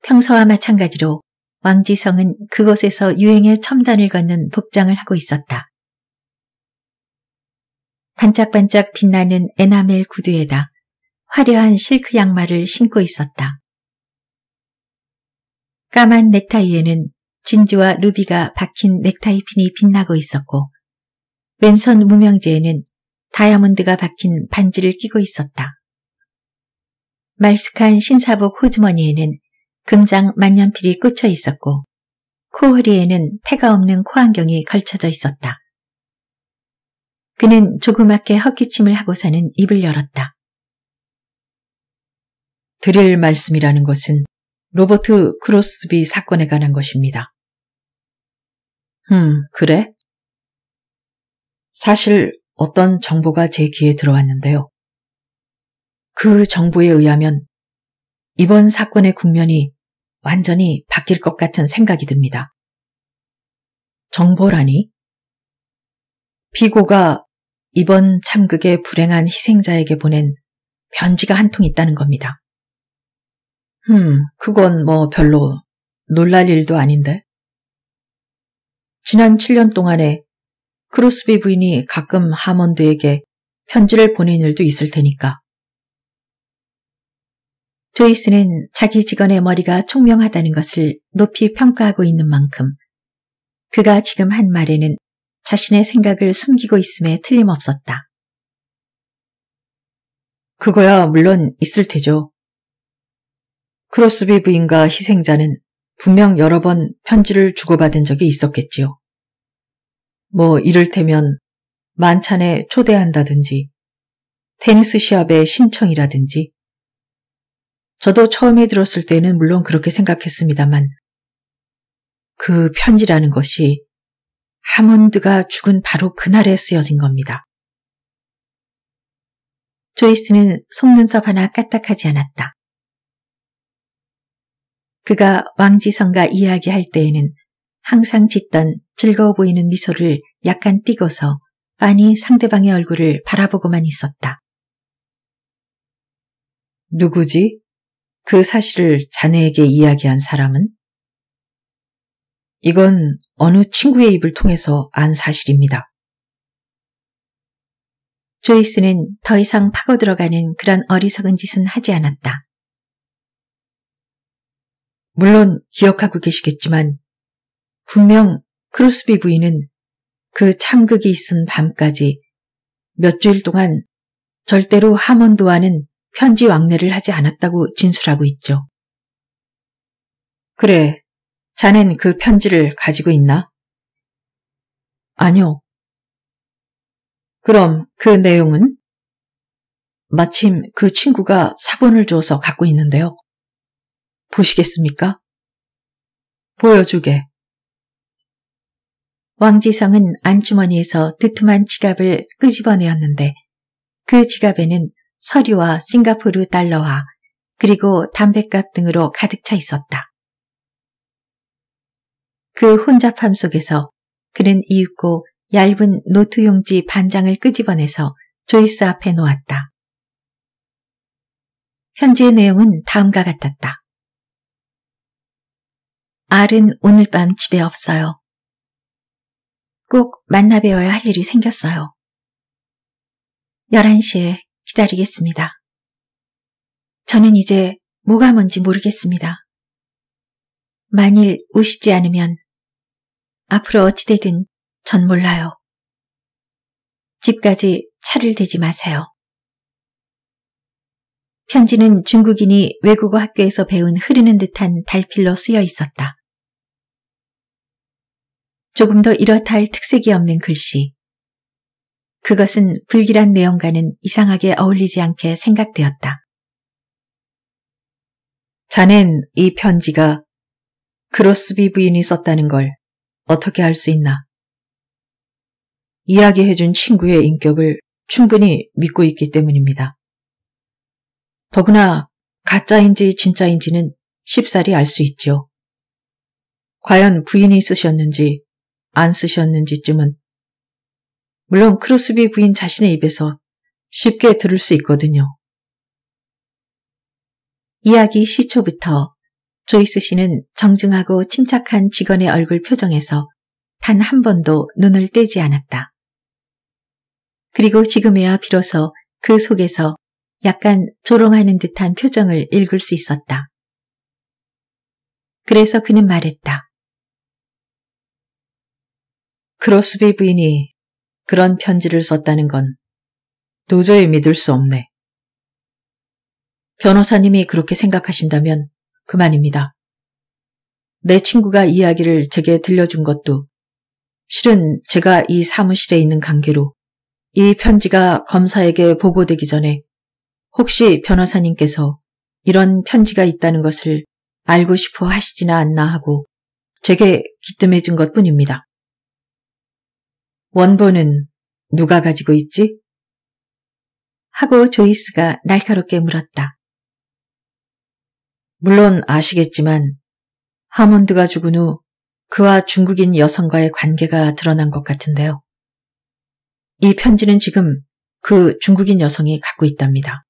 평소와 마찬가지로 왕지성은 그곳에서 유행의 첨단을 걷는 복장을 하고 있었다. 반짝반짝 빛나는 에나멜 구두에다 화려한 실크 양말을 신고 있었다. 까만 넥타이에는 진주와 루비가 박힌 넥타이 핀이 빛나고 있었고 왼손 무명지에는 다이아몬드가 박힌 반지를 끼고 있었다. 말숙한 신사복 호주머니에는 금장 만년필이 꽂혀 있었고 코허리에는 태가 없는 코안경이 걸쳐져 있었다. 그는 조그맣게 헛기침을 하고서는 입을 열었다. 드릴 말씀이라는 것은 로버트 크로스비 사건에 관한 것입니다. 음, 그래? 사실 어떤 정보가 제 귀에 들어왔는데요. 그 정보에 의하면 이번 사건의 국면이 완전히 바뀔 것 같은 생각이 듭니다. 정보라니? 피고가 이번 참극의 불행한 희생자에게 보낸 편지가 한 통 있다는 겁니다. 음, 그건 뭐 별로 놀랄 일도 아닌데. 지난 7년 동안에 크로스비 부인이 가끔 하먼드에게 편지를 보낸 일도 있을 테니까. 조이스는 자기 직원의 머리가 총명하다는 것을 높이 평가하고 있는 만큼 그가 지금 한 말에는 자신의 생각을 숨기고 있음에 틀림없었다. 그거야 물론 있을 테죠. 크로스비 부인과 희생자는 분명 여러 번 편지를 주고받은 적이 있었겠지요. 뭐 이를테면 만찬에 초대한다든지 테니스 시합에 신청이라든지 저도 처음에 들었을 때는 물론 그렇게 생각했습니다만 그 편지라는 것이 하몬드가 죽은 바로 그날에 쓰여진 겁니다. 조이스는 속눈썹 하나 까딱하지 않았다. 그가 왕지성과 이야기할 때에는 항상 짓던 즐거워 보이는 미소를 약간 띄고서 빤히 상대방의 얼굴을 바라보고만 있었다. 누구지? 그 사실을 자네에게 이야기한 사람은? 이건 어느 친구의 입을 통해서 안 사실입니다. 조이스는 더 이상 파고들어가는 그런 어리석은 짓은 하지 않았다. 물론 기억하고 계시겠지만 분명 크로스비 부인은 그 참극이 있은 밤까지 몇 주일 동안 절대로 하몬드와는 편지 왕래를 하지 않았다고 진술하고 있죠. 그래, 자넨 그 편지를 가지고 있나? 아니요. 그럼 그 내용은? 마침 그 친구가 사본을 줘서 갖고 있는데요. 보시겠습니까? 보여주게. 왕지성은 안주머니에서 두툼한 지갑을 끄집어내었는데 그 지갑에는 서류와 싱가포르 달러와 그리고 담뱃값 등으로 가득 차 있었다. 그 혼잡함 속에서 그는 이윽고 얇은 노트 용지 반장을 끄집어내서 조이스 앞에 놓았다. 현지의 내용은 다음과 같았다. 알은 오늘 밤 집에 없어요. 꼭 만나 뵈어야 할 일이 생겼어요. 11시에 기다리겠습니다. 저는 이제 뭐가 뭔지 모르겠습니다. 만일 오시지 않으면 앞으로 어찌되든 전 몰라요. 집까지 차를 대지 마세요. 편지는 중국인이 외국어 학교에서 배운 흐르는 듯한 달필로 쓰여 있었다. 조금 더 이렇다 할 특색이 없는 글씨. 그것은 불길한 내용과는 이상하게 어울리지 않게 생각되었다. 자넨 이 편지가 크로스비 부인이 썼다는 걸 어떻게 알 수 있나? 이야기해준 친구의 인격을 충분히 믿고 있기 때문입니다. 더구나 가짜인지 진짜인지는 쉽사리 알 수 있죠. 과연 부인이 쓰셨는지 안 쓰셨는지쯤은 물론 크로스비 부인 자신의 입에서 쉽게 들을 수 있거든요. 이야기 시초부터 조이스 씨는 정중하고 침착한 직원의 얼굴 표정에서 단 한 번도 눈을 떼지 않았다. 그리고 지금에야 비로소 그 속에서 약간 조롱하는 듯한 표정을 읽을 수 있었다. 그래서 그는 말했다. 크로스비 부인이 그런 편지를 썼다는 건 도저히 믿을 수 없네. 변호사님이 그렇게 생각하신다면 그만입니다. 내 친구가 이야기를 제게 들려준 것도 실은 제가 이 사무실에 있는 관계로 이 편지가 검사에게 보고되기 전에 혹시 변호사님께서 이런 편지가 있다는 것을 알고 싶어 하시지나 않나 하고 제게 기뜸해준 것 뿐입니다. 원본은 누가 가지고 있지? 하고 조이스가 날카롭게 물었다. 물론 아시겠지만 하몬드가 죽은 후 그와 중국인 여성과의 관계가 드러난 것 같은데요. 이 편지는 지금 그 중국인 여성이 갖고 있답니다.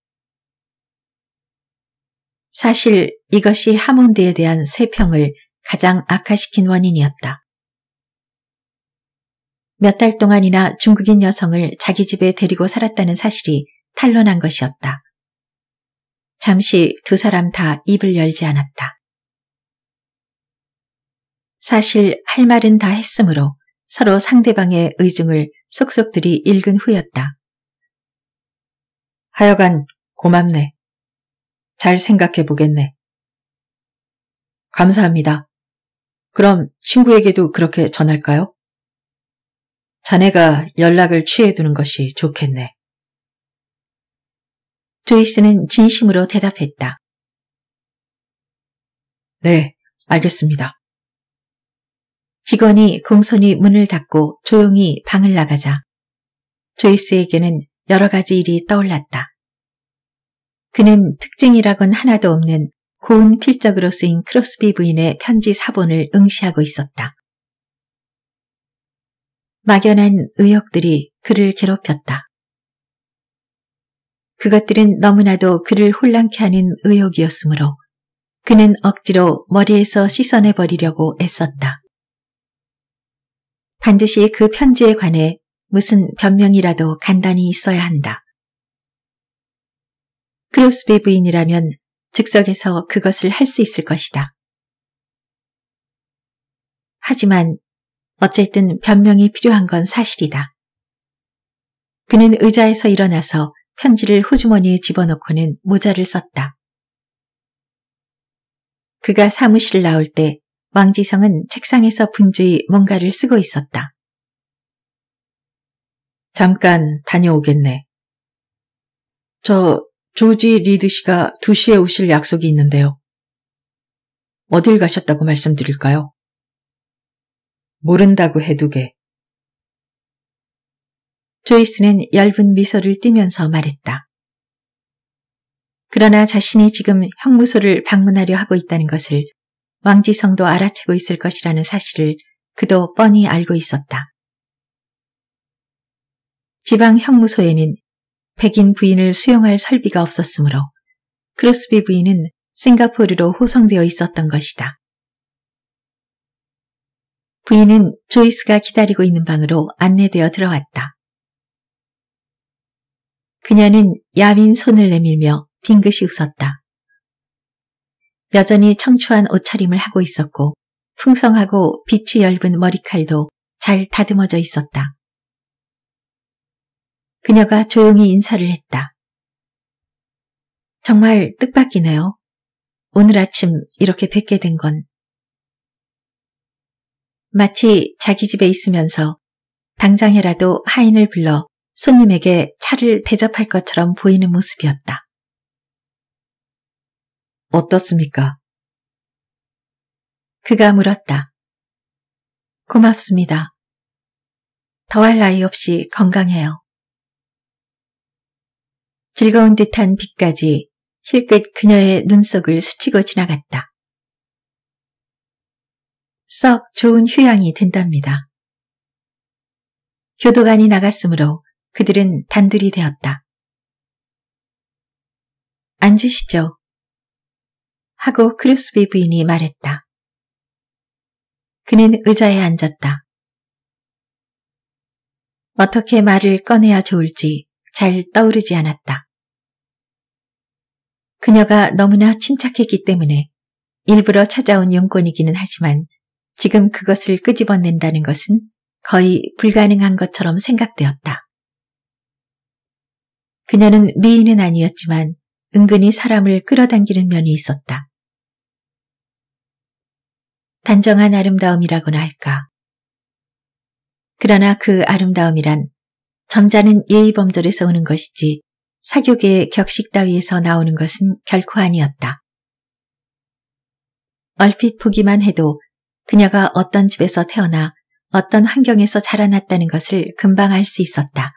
사실 이것이 하몬드에 대한 세평을 가장 악화시킨 원인이었다. 몇달 동안이나 중국인 여성을 자기 집에 데리고 살았다는 사실이 탄로난 것이었다. 잠시 두 사람 다 입을 열지 않았다. 사실 할 말은 다 했으므로 서로 상대방의 의중을 속속들이 읽은 후였다. 하여간 고맙네. 잘 생각해 보겠네. 감사합니다. 그럼 친구에게도 그렇게 전할까요? 자네가 연락을 취해두는 것이 좋겠네. 조이스는 진심으로 대답했다. 네, 알겠습니다. 직원이 공손히 문을 닫고 조용히 방을 나가자 조이스에게는 여러 가지 일이 떠올랐다. 그는 특징이라곤 하나도 없는 고운 필적으로 쓰인 크로스비 부인의 편지 사본을 응시하고 있었다. 막연한 의욕들이 그를 괴롭혔다. 그것들은 너무나도 그를 혼란케 하는 의욕이었으므로 그는 억지로 머리에서 씻어내버리려고 애썼다. 반드시 그 편지에 관해 무슨 변명이라도 간단히 있어야 한다. 크로스비 부인이라면 즉석에서 그것을 할 수 있을 것이다. 하지만 어쨌든 변명이 필요한 건 사실이다. 그는 의자에서 일어나서 편지를 호주머니에 집어넣고는 모자를 썼다. 그가 사무실을 나올 때 왕지성은 책상에서 분주히 뭔가를 쓰고 있었다. 잠깐 다녀오겠네. 저 조지 리드 씨가 2시에 오실 약속이 있는데요. 어딜 가셨다고 말씀드릴까요? 모른다고 해두게. 조이스는 얇은 미소를 띠면서 말했다. 그러나 자신이 지금 형무소를 방문하려 하고 있다는 것을 왕지성도 알아채고 있을 것이라는 사실을 그도 뻔히 알고 있었다. 지방 형무소에는 백인 부인을 수용할 설비가 없었으므로 크로스비 부인은 싱가포르로 호송되어 있었던 것이다. 부인은 조이스가 기다리고 있는 방으로 안내되어 들어왔다. 그녀는 야윈 손을 내밀며 빙긋이 웃었다. 여전히 청초한 옷차림을 하고 있었고 풍성하고 빛이 엷은 머리칼도 잘 다듬어져 있었다. 그녀가 조용히 인사를 했다. 정말 뜻밖이네요. 오늘 아침 이렇게 뵙게 된건 마치 자기 집에 있으면서 당장이라도 하인을 불러 손님에게 차를 대접할 것처럼 보이는 모습이었다. 어떻습니까? 그가 물었다. 고맙습니다. 더할 나위 없이 건강해요. 즐거운 듯한 빛까지 힐끗 그녀의 눈속을 스치고 지나갔다. 썩 좋은 휴양이 된답니다. 교도관이 나갔으므로 그들은 단둘이 되었다. 앉으시죠. 하고 크루스비 부인이 말했다. 그는 의자에 앉았다. 어떻게 말을 꺼내야 좋을지 잘 떠오르지 않았다. 그녀가 너무나 침착했기 때문에 일부러 찾아온 용건이기는 하지만 지금 그것을 끄집어낸다는 것은 거의 불가능한 것처럼 생각되었다. 그녀는 미인은 아니었지만 은근히 사람을 끌어당기는 면이 있었다. 단정한 아름다움이라고나 할까. 그러나 그 아름다움이란 점잖은 예의범절에서 오는 것이지 사교계의 격식 따위에서 나오는 것은 결코 아니었다. 얼핏 보기만 해도 그녀가 어떤 집에서 태어나 어떤 환경에서 자라났다는 것을 금방 알 수 있었다.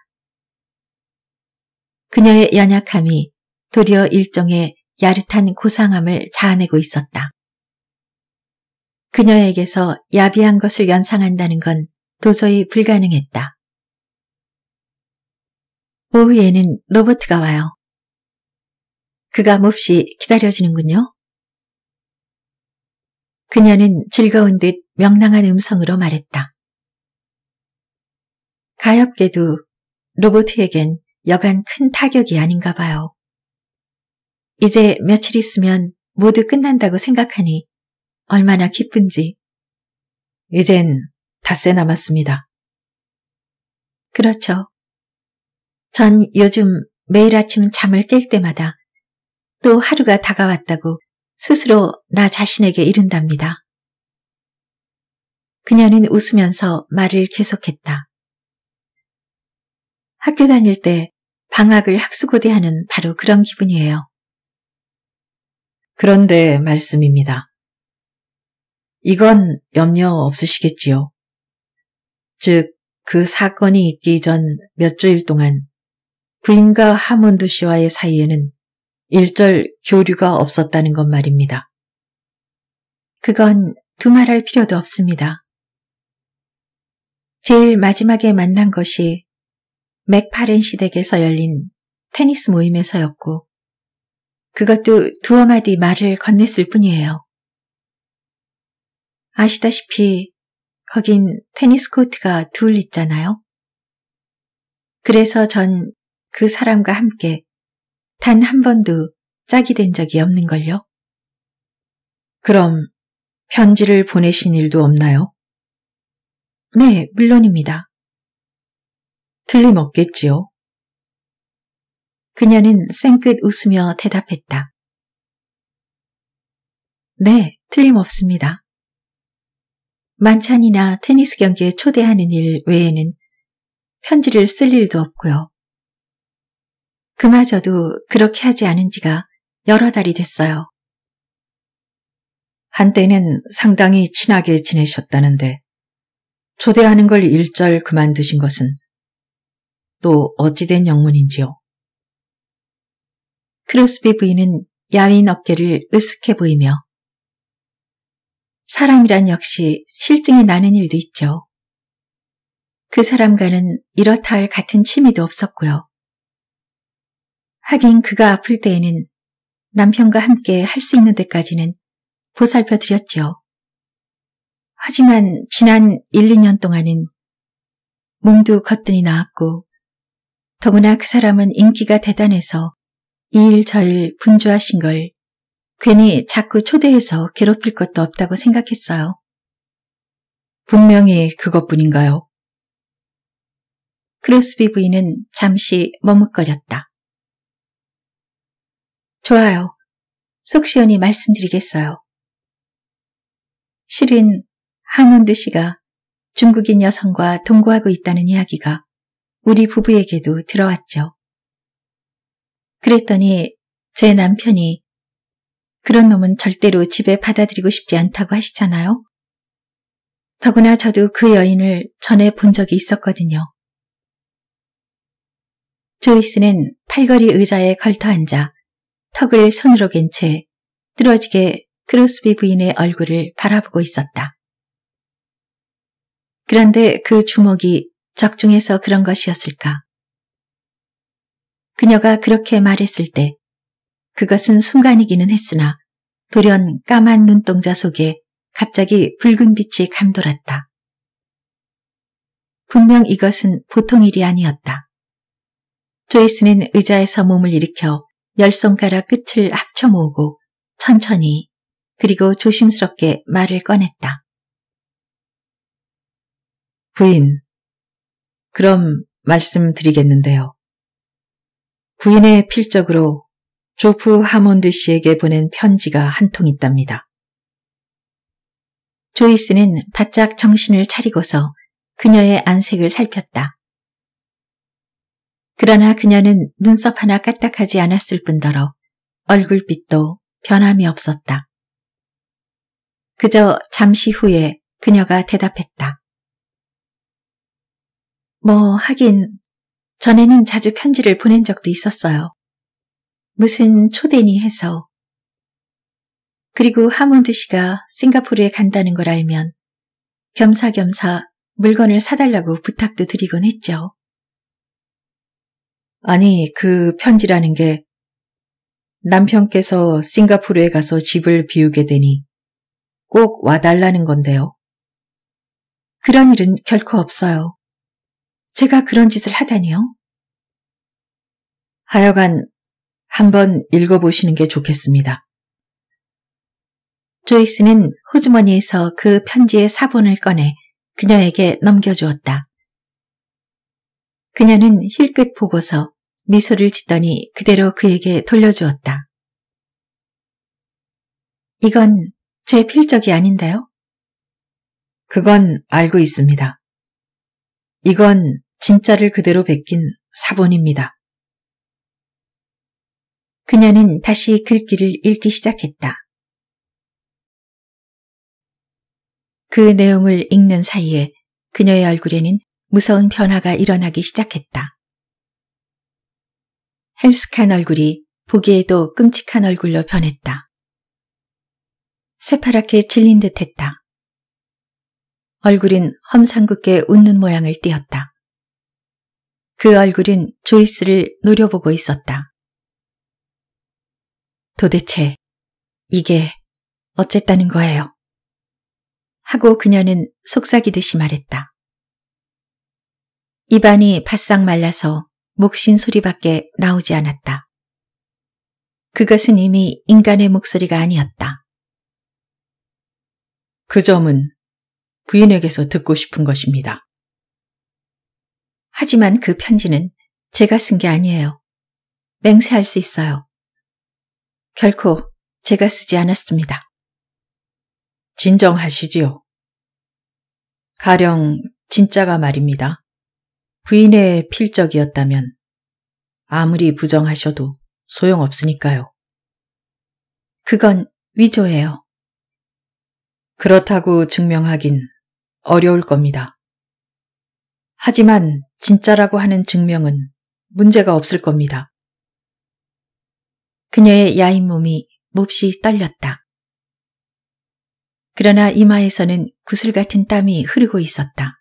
그녀의 연약함이 도리어 일종의 야릇한 고상함을 자아내고 있었다. 그녀에게서 야비한 것을 연상한다는 건 도저히 불가능했다. 오후에는 로버트가 와요. 그가 몹시 기다려지는군요. 그녀는 즐거운 듯 명랑한 음성으로 말했다. 가엾게도 로보트에겐 여간 큰 타격이 아닌가 봐요. 이제 며칠 있으면 모두 끝난다고 생각하니 얼마나 기쁜지. 이젠 닷새 남았습니다. 그렇죠. 전 요즘 매일 아침 잠을 깰 때마다 또 하루가 다가왔다고 스스로 나 자신에게 이른답니다. 그녀는 웃으면서 말을 계속했다. 학교 다닐 때 방학을 학수고대하는 바로 그런 기분이에요. 그런데 말씀입니다. 이건 염려 없으시겠지요. 즉, 그 사건이 있기 전 몇 주일 동안 부인과 하몬드 씨와의 사이에는 일절 교류가 없었다는 것 말입니다. 그건 두말할 필요도 없습니다. 제일 마지막에 만난 것이 맥파렌 시댁에서 열린 테니스 모임에서였고 그것도 두어 마디 말을 건넸을 뿐이에요. 아시다시피 거긴 테니스 코트가 둘 있잖아요. 그래서 전 그 사람과 함께 단한 번도 짝이 된 적이 없는걸요. 그럼 편지를 보내신 일도 없나요? 네, 물론입니다. 틀림없겠지요. 그녀는 쌩끗 웃으며 대답했다. 네, 틀림없습니다. 만찬이나 테니스 경기에 초대하는 일 외에는 편지를 쓸 일도 없고요. 그마저도 그렇게 하지 않은 지가 여러 달이 됐어요. 한때는 상당히 친하게 지내셨다는데 초대하는 걸 일절 그만두신 것은 또 어찌된 영문인지요. 크로스비 부인은 야윈 어깨를 으쓱해 보이며 사람이란 역시 실증이 나는 일도 있죠. 그 사람과는 이렇다 할 같은 취미도 없었고요. 하긴 그가 아플 때에는 남편과 함께 할 수 있는 데까지는 보살펴 드렸죠. 하지만 지난 1, 2년 동안은 몸도 거뜬히 나았고 더구나 그 사람은 인기가 대단해서 이 일저일 분주하신 걸 괜히 자꾸 초대해서 괴롭힐 것도 없다고 생각했어요. 분명히 그것뿐인가요? 크로스비 부인은 잠시 머뭇거렸다. 좋아요. 속 시원히 말씀드리겠어요. 실은 하문드 씨가 중국인 여성과 동거하고 있다는 이야기가 우리 부부에게도 들어왔죠. 그랬더니 제 남편이 그런 놈은 절대로 집에 받아들이고 싶지 않다고 하시잖아요. 더구나 저도 그 여인을 전에 본 적이 있었거든요. 조이스는 팔걸이 의자에 걸터 앉아 턱을 손으로 겐채 뚫어지게 크로스비 부인의 얼굴을 바라보고 있었다. 그런데 그 주먹이 적중해서 그런 것이었을까? 그녀가 그렇게 말했을 때 그것은 순간이기는 했으나 돌연 까만 눈동자 속에 갑자기 붉은 빛이 감돌았다. 분명 이것은 보통 일이 아니었다. 조이스는 의자에서 몸을 일으켜 열 손가락 끝을 합쳐 모으고 천천히 그리고 조심스럽게 말을 꺼냈다. 부인, 그럼 말씀드리겠는데요. 부인의 필적으로 조프 하몬드 씨에게 보낸 편지가 한 통 있답니다. 조이스는 바짝 정신을 차리고서 그녀의 안색을 살폈다. 그러나 그녀는 눈썹 하나 까딱하지 않았을 뿐더러 얼굴빛도 변함이 없었다. 그저 잠시 후에 그녀가 대답했다. 뭐 하긴 전에는 자주 편지를 보낸 적도 있었어요. 무슨 초대니 해서. 그리고 하몬드 씨가 싱가포르에 간다는 걸 알면 겸사겸사 물건을 사달라고 부탁도 드리곤 했죠. 아니, 그 편지라는 게 남편께서 싱가포르에 가서 집을 비우게 되니 꼭 와달라는 건데요. 그런 일은 결코 없어요. 제가 그런 짓을 하다니요? 하여간 한번 읽어보시는 게 좋겠습니다. 조이스는 호주머니에서 그 편지의 사본을 꺼내 그녀에게 넘겨주었다. 그녀는 힐끗 보고서 미소를 짓더니 그대로 그에게 돌려주었다. 이건 제 필적이 아닌데요? 그건 알고 있습니다. 이건 진짜를 그대로 베낀 사본입니다. 그녀는 다시 글귀를 읽기 시작했다. 그 내용을 읽는 사이에 그녀의 얼굴에는 무서운 변화가 일어나기 시작했다. 헬스칸 얼굴이 보기에도 끔찍한 얼굴로 변했다. 새파랗게 질린 듯 했다. 얼굴은 험상궂게 웃는 모양을 띄었다. 그 얼굴은 조이스를 노려보고 있었다. 도대체 이게 어쨌다는 거예요? 하고 그녀는 속삭이듯이 말했다. 입안이 바싹 말라서 목신 소리밖에 나오지 않았다. 그것은 이미 인간의 목소리가 아니었다. 그 점은 부인에게서 듣고 싶은 것입니다. 하지만 그 편지는 제가 쓴 게 아니에요. 맹세할 수 있어요. 결코 제가 쓰지 않았습니다. 진정하시지요. 가령 진짜가 말입니다. 부인의 필적이었다면 아무리 부정하셔도 소용없으니까요. 그건 위조예요. 그렇다고 증명하긴 어려울 겁니다. 하지만 진짜라고 하는 증명은 문제가 없을 겁니다. 그녀의 야인 몸이 몹시 떨렸다. 그러나 이마에서는 구슬 같은 땀이 흐르고 있었다.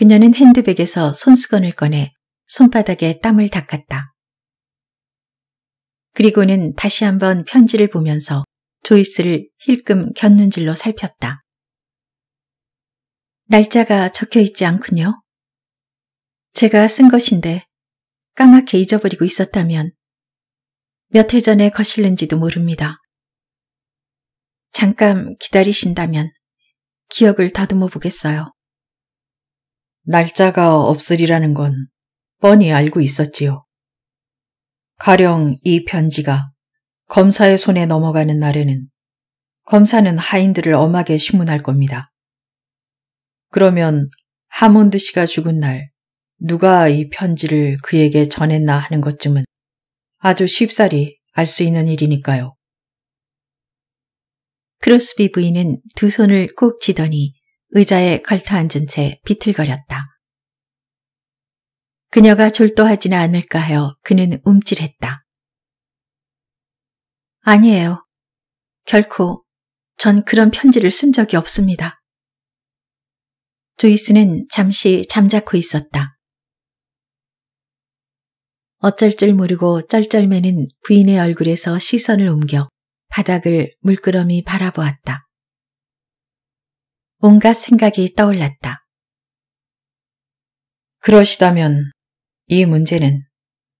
그녀는 핸드백에서 손수건을 꺼내 손바닥에 땀을 닦았다. 그리고는 다시 한번 편지를 보면서 조이스를 힐끔 곁눈질로 살폈다. 날짜가 적혀 있지 않군요. 제가 쓴 것인데 까맣게 잊어버리고 있었다면 몇 해 전에 거실는지도 모릅니다. 잠깐 기다리신다면 기억을 다듬어 보겠어요. 날짜가 없으리라는 건 뻔히 알고 있었지요. 가령 이 편지가 검사의 손에 넘어가는 날에는 검사는 하인들을 엄하게 심문할 겁니다. 그러면 하몬드 씨가 죽은 날 누가 이 편지를 그에게 전했나 하는 것쯤은 아주 쉽사리 알 수 있는 일이니까요. 크로스비 부인은 두 손을 꼭 쥐더니 의자에 걸터앉은 채 비틀거렸다. 그녀가 졸도하지는 않을까 하여 그는 움찔했다. 아니에요. 결코 전 그런 편지를 쓴 적이 없습니다. 조이스는 잠시 잠자코 있었다. 어쩔 줄 모르고 쩔쩔매는 부인의 얼굴에서 시선을 옮겨 바닥을 물끄러미 바라보았다. 온갖 생각이 떠올랐다. 그러시다면 이 문제는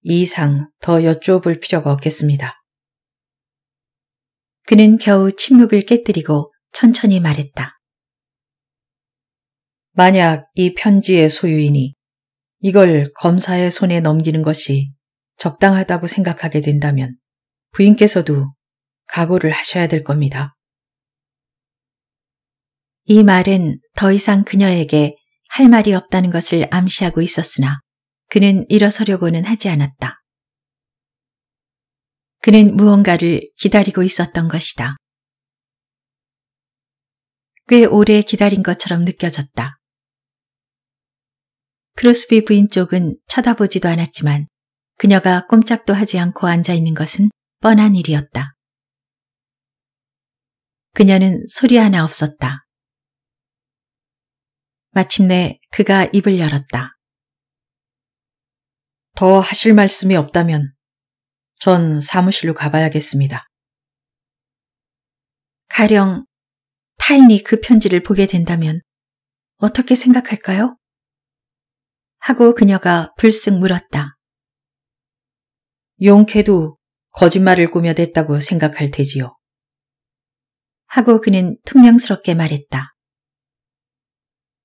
이상 더 여쭤볼 필요가 없겠습니다. 그는 겨우 침묵을 깨뜨리고 천천히 말했다. 만약 이 편지의 소유인이 이걸 검사의 손에 넘기는 것이 적당하다고 생각하게 된다면 부인께서도 각오를 하셔야 될 겁니다. 이 말은 더 이상 그녀에게 할 말이 없다는 것을 암시하고 있었으나 그는 일어서려고는 하지 않았다. 그는 무언가를 기다리고 있었던 것이다. 꽤 오래 기다린 것처럼 느껴졌다. 크로스비 부인 쪽은 쳐다보지도 않았지만 그녀가 꼼짝도 하지 않고 앉아 있는 것은 뻔한 일이었다. 그녀는 소리 하나 없었다. 마침내 그가 입을 열었다. 더 하실 말씀이 없다면 전 사무실로 가봐야겠습니다. 가령 타인이 그 편지를 보게 된다면 어떻게 생각할까요? 하고 그녀가 불쑥 물었다. 용케도 거짓말을 꾸며댔다고 생각할 테지요. 하고 그는 퉁명스럽게 말했다.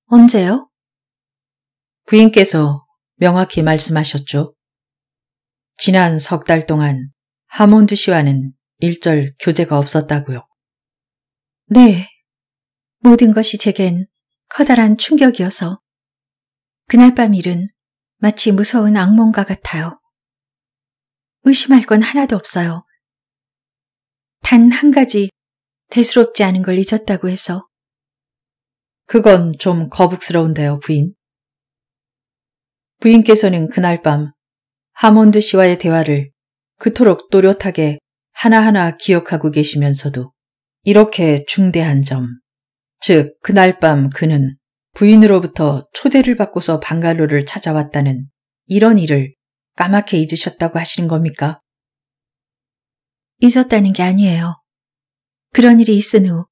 언제요? 부인께서 명확히 말씀하셨죠. 지난 석 달 동안 하몬드 씨와는 일절 교제가 없었다고요. 네. 모든 것이 제겐 커다란 충격이어서 그날 밤 일은 마치 무서운 악몽과 같아요. 의심할 건 하나도 없어요. 단 한 가지 대수롭지 않은 걸 잊었다고 해서 그건 좀 거북스러운데요, 부인. 부인께서는 그날 밤 하몬드 씨와의 대화를 그토록 또렷하게 하나하나 기억하고 계시면서도 이렇게 중대한 점, 즉 그날 밤 그는 부인으로부터 초대를 받고서 방갈로를 찾아왔다는 이런 일을 까맣게 잊으셨다고 하시는 겁니까? 잊었다는 게 아니에요. 그런 일이 있은 후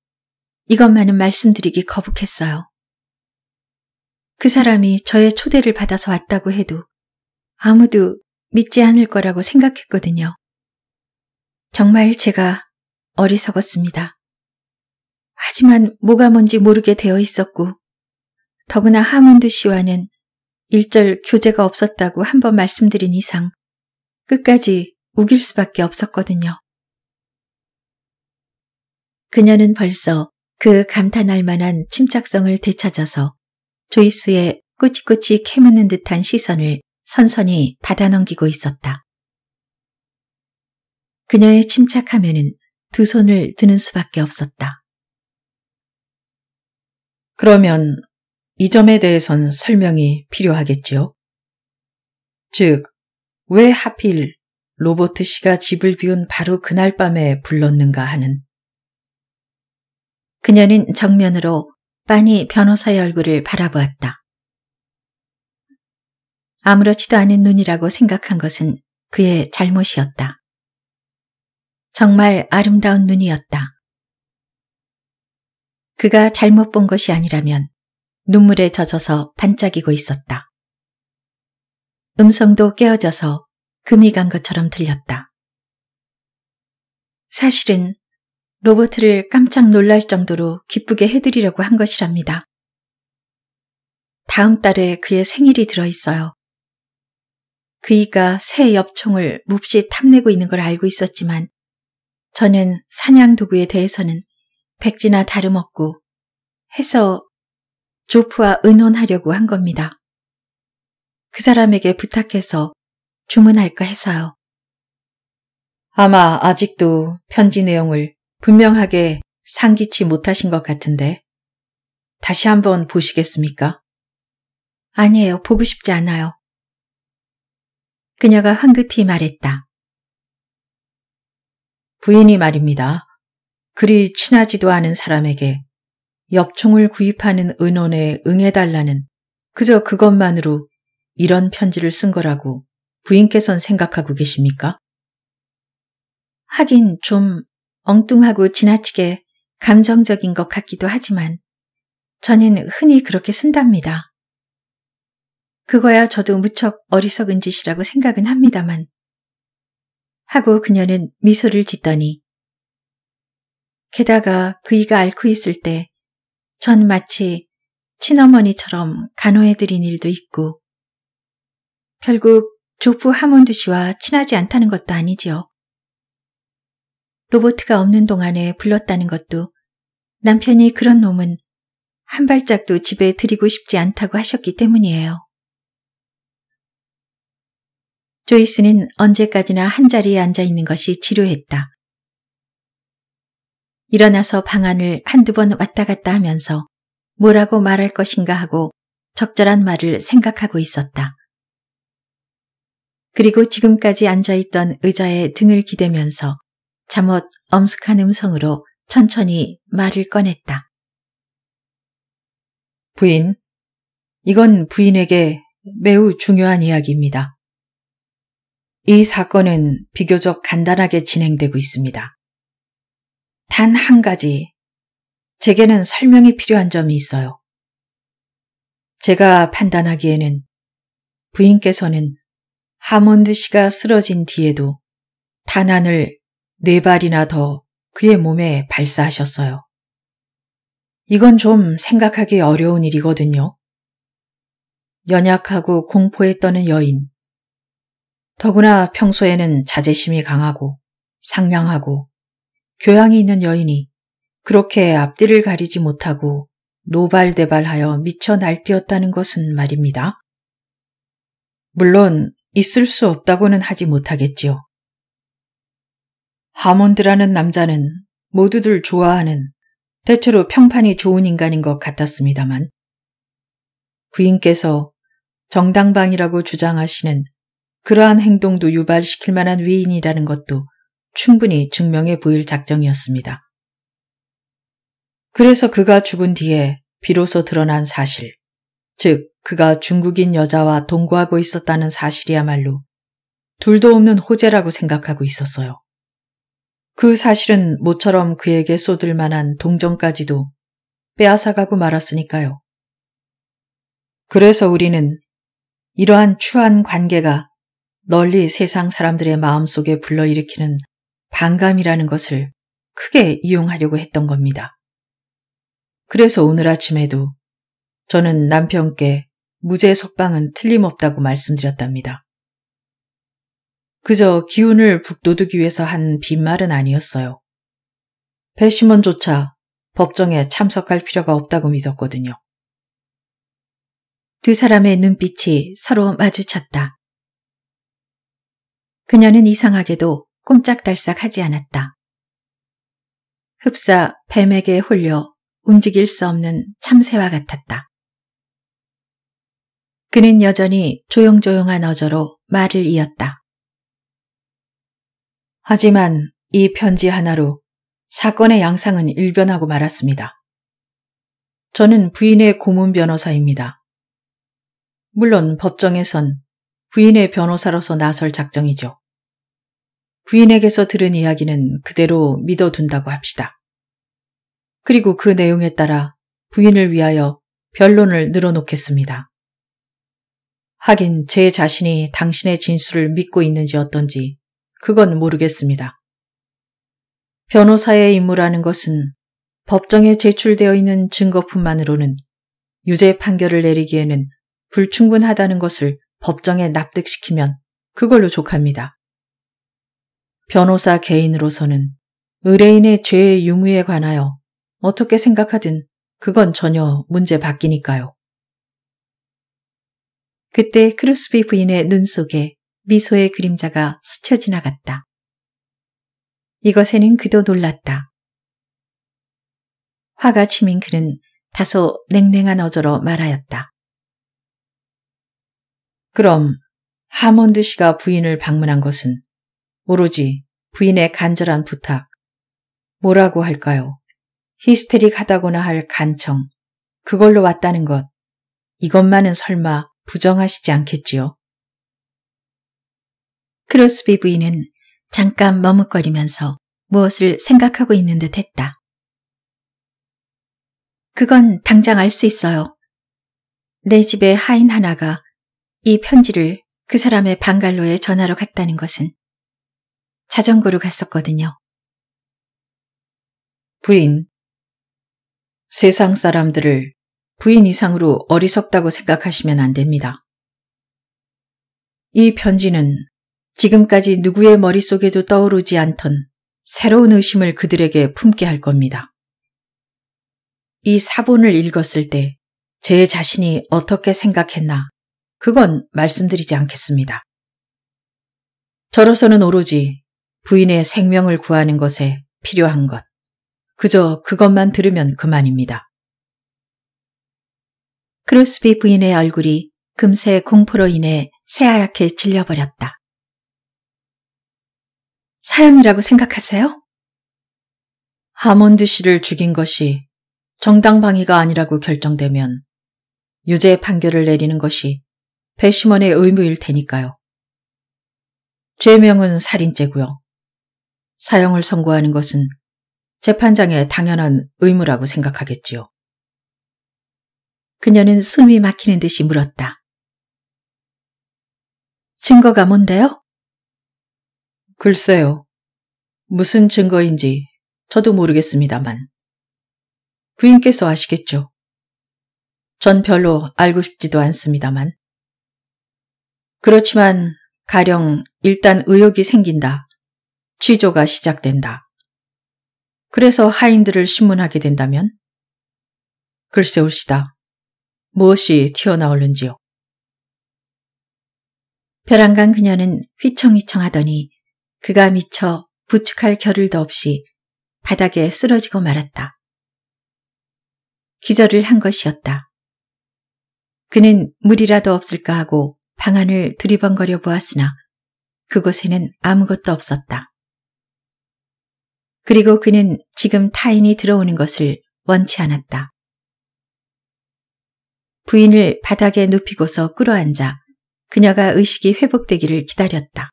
이것만은 말씀드리기 거북했어요. 그 사람이 저의 초대를 받아서 왔다고 해도 아무도 믿지 않을 거라고 생각했거든요. 정말 제가 어리석었습니다. 하지만 뭐가 뭔지 모르게 되어 있었고 더구나 하문드 씨와는 일절 교제가 없었다고 한번 말씀드린 이상 끝까지 우길 수밖에 없었거든요. 그녀는 벌써 그 감탄할 만한 침착성을 되찾아서 조이스의 꾸치꾸치 캐묻는 듯한 시선을 선선히 받아넘기고 있었다. 그녀의 침착함에는 두 손을 드는 수밖에 없었다. 그러면 이 점에 대해선 설명이 필요하겠지요? 즉, 왜 하필 로버트 씨가 집을 비운 바로 그날 밤에 불렀는가 하는 그녀는 정면으로 빤히 변호사의 얼굴을 바라보았다. 아무렇지도 않은 눈이라고 생각한 것은 그의 잘못이었다. 정말 아름다운 눈이었다. 그가 잘못 본 것이 아니라면 눈물에 젖어서 반짝이고 있었다. 음성도 깨어져서 금이 간 것처럼 들렸다. 사실은 로버트를 깜짝 놀랄 정도로 기쁘게 해드리려고 한 것이랍니다. 다음 달에 그의 생일이 들어있어요. 그이가 새 엽총을 몹시 탐내고 있는 걸 알고 있었지만 저는 사냥 도구에 대해서는 백지나 다름없고 해서 조프와 의논하려고 한 겁니다. 그 사람에게 부탁해서 주문할까 해서요. 아마 아직도 편지 내용을 분명하게 상기치 못하신 것 같은데 다시 한번 보시겠습니까? 아니에요. 보고 싶지 않아요. 그녀가 황급히 말했다. 부인이 말입니다. 그리 친하지도 않은 사람에게 엽총을 구입하는 은원에 응해달라는 그저 그것만으로 이런 편지를 쓴 거라고 부인께선 생각하고 계십니까? 하긴 좀 엉뚱하고 지나치게 감정적인 것 같기도 하지만 저는 흔히 그렇게 쓴답니다. 그거야 저도 무척 어리석은 짓이라고 생각은 합니다만. 하고 그녀는 미소를 짓더니 게다가 그이가 앓고 있을 때 전 마치 친어머니처럼 간호해드린 일도 있고 결국 조프 하몬드 씨와 친하지 않다는 것도 아니지요. 로버트가 없는 동안에 불렀다는 것도 남편이 그런 놈은 한 발짝도 집에 들이고 싶지 않다고 하셨기 때문이에요. 조이스는 언제까지나 한자리에 앉아 있는 것이 지루했다. 일어나서 방안을 한두 번 왔다 갔다 하면서 뭐라고 말할 것인가 하고 적절한 말을 생각하고 있었다. 그리고 지금까지 앉아있던 의자에 등을 기대면서 잠옷 엄숙한 음성으로 천천히 말을 꺼냈다. 부인, 이건 부인에게 매우 중요한 이야기입니다. 이 사건은 비교적 간단하게 진행되고 있습니다. 단 한 가지, 제게는 설명이 필요한 점이 있어요. 제가 판단하기에는 부인께서는 하몬드 씨가 쓰러진 뒤에도 단안을 네 발이나 더 그의 몸에 발사하셨어요. 이건 좀 생각하기 어려운 일이거든요. 연약하고 공포에 떠는 여인. 더구나 평소에는 자제심이 강하고 상냥하고 교양이 있는 여인이 그렇게 앞뒤를 가리지 못하고 노발대발하여 미쳐 날뛰었다는 것은 말입니다. 물론 있을 수 없다고는 하지 못하겠지요. 하몬드라는 남자는 모두들 좋아하는 대체로 평판이 좋은 인간인 것 같았습니다만 부인께서 정당방이라고 주장하시는 그러한 행동도 유발시킬 만한 위인이라는 것도 충분히 증명해 보일 작정이었습니다. 그래서 그가 죽은 뒤에 비로소 드러난 사실, 즉 그가 중국인 여자와 동거하고 있었다는 사실이야말로 둘도 없는 호재라고 생각하고 있었어요. 그 사실은 모처럼 그에게 쏟을 만한 동정까지도 빼앗아가고 말았으니까요. 그래서 우리는 이러한 추한 관계가 널리 세상 사람들의 마음속에 불러일으키는 반감이라는 것을 크게 이용하려고 했던 겁니다. 그래서 오늘 아침에도 저는 남편께 무죄 석방은 틀림없다고 말씀드렸답니다. 그저 기운을 북돋우기 위해서 한 빈말은 아니었어요. 배심원조차 법정에 참석할 필요가 없다고 믿었거든요. 두 사람의 눈빛이 서로 마주쳤다. 그녀는 이상하게도 꼼짝달싹 하지 않았다. 흡사 뱀에게 홀려 움직일 수 없는 참새와 같았다. 그는 여전히 조용조용한 어조로 말을 이었다. 하지만 이 편지 하나로 사건의 양상은 일변하고 말았습니다. 저는 부인의 고문 변호사입니다. 물론 법정에선 부인의 변호사로서 나설 작정이죠. 부인에게서 들은 이야기는 그대로 믿어둔다고 합시다. 그리고 그 내용에 따라 부인을 위하여 변론을 늘어놓겠습니다. 하긴 제 자신이 당신의 진술을 믿고 있는지 어떤지 그건 모르겠습니다. 변호사의 임무라는 것은 법정에 제출되어 있는 증거뿐만으로는 유죄 판결을 내리기에는 불충분하다는 것을 법정에 납득시키면 그걸로 족합니다. 변호사 개인으로서는 의뢰인의 죄의 유무에 관하여 어떻게 생각하든 그건 전혀 문제 밖이니까요. 그때 크루스비 부인의 눈 속에 미소의 그림자가 스쳐 지나갔다. 이것에는 그도 놀랐다. 화가 치민 그는 다소 냉랭한 어조로 말하였다. 그럼 하몬드 씨가 부인을 방문한 것은 오로지 부인의 간절한 부탁, 뭐라고 할까요? 히스테릭 하다거나 할 간청, 그걸로 왔다는 것, 이것만은 설마 부정하시지 않겠지요? 크로스비 부인은 잠깐 머뭇거리면서 무엇을 생각하고 있는 듯 했다. 그건 당장 알 수 있어요. 내 집의 하인 하나가 이 편지를 그 사람의 방갈로에 전화로 갔다는 것은 자전거로 갔었거든요. 부인. 세상 사람들을 부인 이상으로 어리석다고 생각하시면 안 됩니다. 이 편지는 지금까지 누구의 머릿속에도 떠오르지 않던 새로운 의심을 그들에게 품게 할 겁니다. 이 사본을 읽었을 때 제 자신이 어떻게 생각했나 그건 말씀드리지 않겠습니다. 저로서는 오로지 부인의 생명을 구하는 것에 필요한 것, 그저 그것만 들으면 그만입니다. 크루스비 부인의 얼굴이 금세 공포로 인해 새하얗게 질려버렸다. 사연이라고 생각하세요? 하몬드 씨를 죽인 것이 정당방위가 아니라고 결정되면 유죄 판결을 내리는 것이 배심원의 의무일 테니까요. 죄명은 살인죄고요. 사형을 선고하는 것은 재판장의 당연한 의무라고 생각하겠지요. 그녀는 숨이 막히는 듯이 물었다. 증거가 뭔데요? 글쎄요. 무슨 증거인지 저도 모르겠습니다만. 부인께서 아시겠죠? 전 별로 알고 싶지도 않습니다만. 그렇지만 가령 일단 의욕이 생긴다. 취조가 시작된다. 그래서 하인들을 신문하게 된다면? 글쎄 옳시다. 무엇이 튀어나오는지요. 벼랑간 그녀는 휘청휘청 하더니 그가 미처 부축할 겨를도 없이 바닥에 쓰러지고 말았다. 기절을 한 것이었다. 그는 물이라도 없을까 하고 방안을 두리번거려 보았으나 그곳에는 아무것도 없었다. 그리고 그는 지금 타인이 들어오는 것을 원치 않았다. 부인을 바닥에 눕히고서 끌어앉아 그녀가 의식이 회복되기를 기다렸다.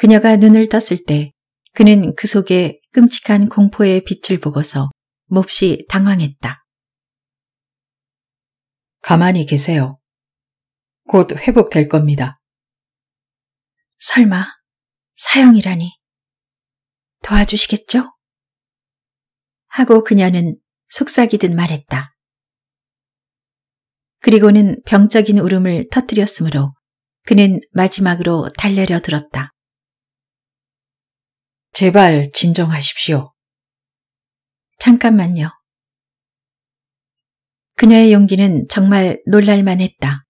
그녀가 눈을 떴을 때 그는 그 속에 끔찍한 공포의 빛을 보고서 몹시 당황했다. 가만히 계세요. 곧 회복될 겁니다. 설마 사형이라니. 도와주시겠죠? 하고 그녀는 속삭이듯 말했다. 그리고는 병적인 울음을 터뜨렸으므로 그는 마지막으로 달래려 들었다. 제발 진정하십시오. 잠깐만요. 그녀의 용기는 정말 놀랄만 했다.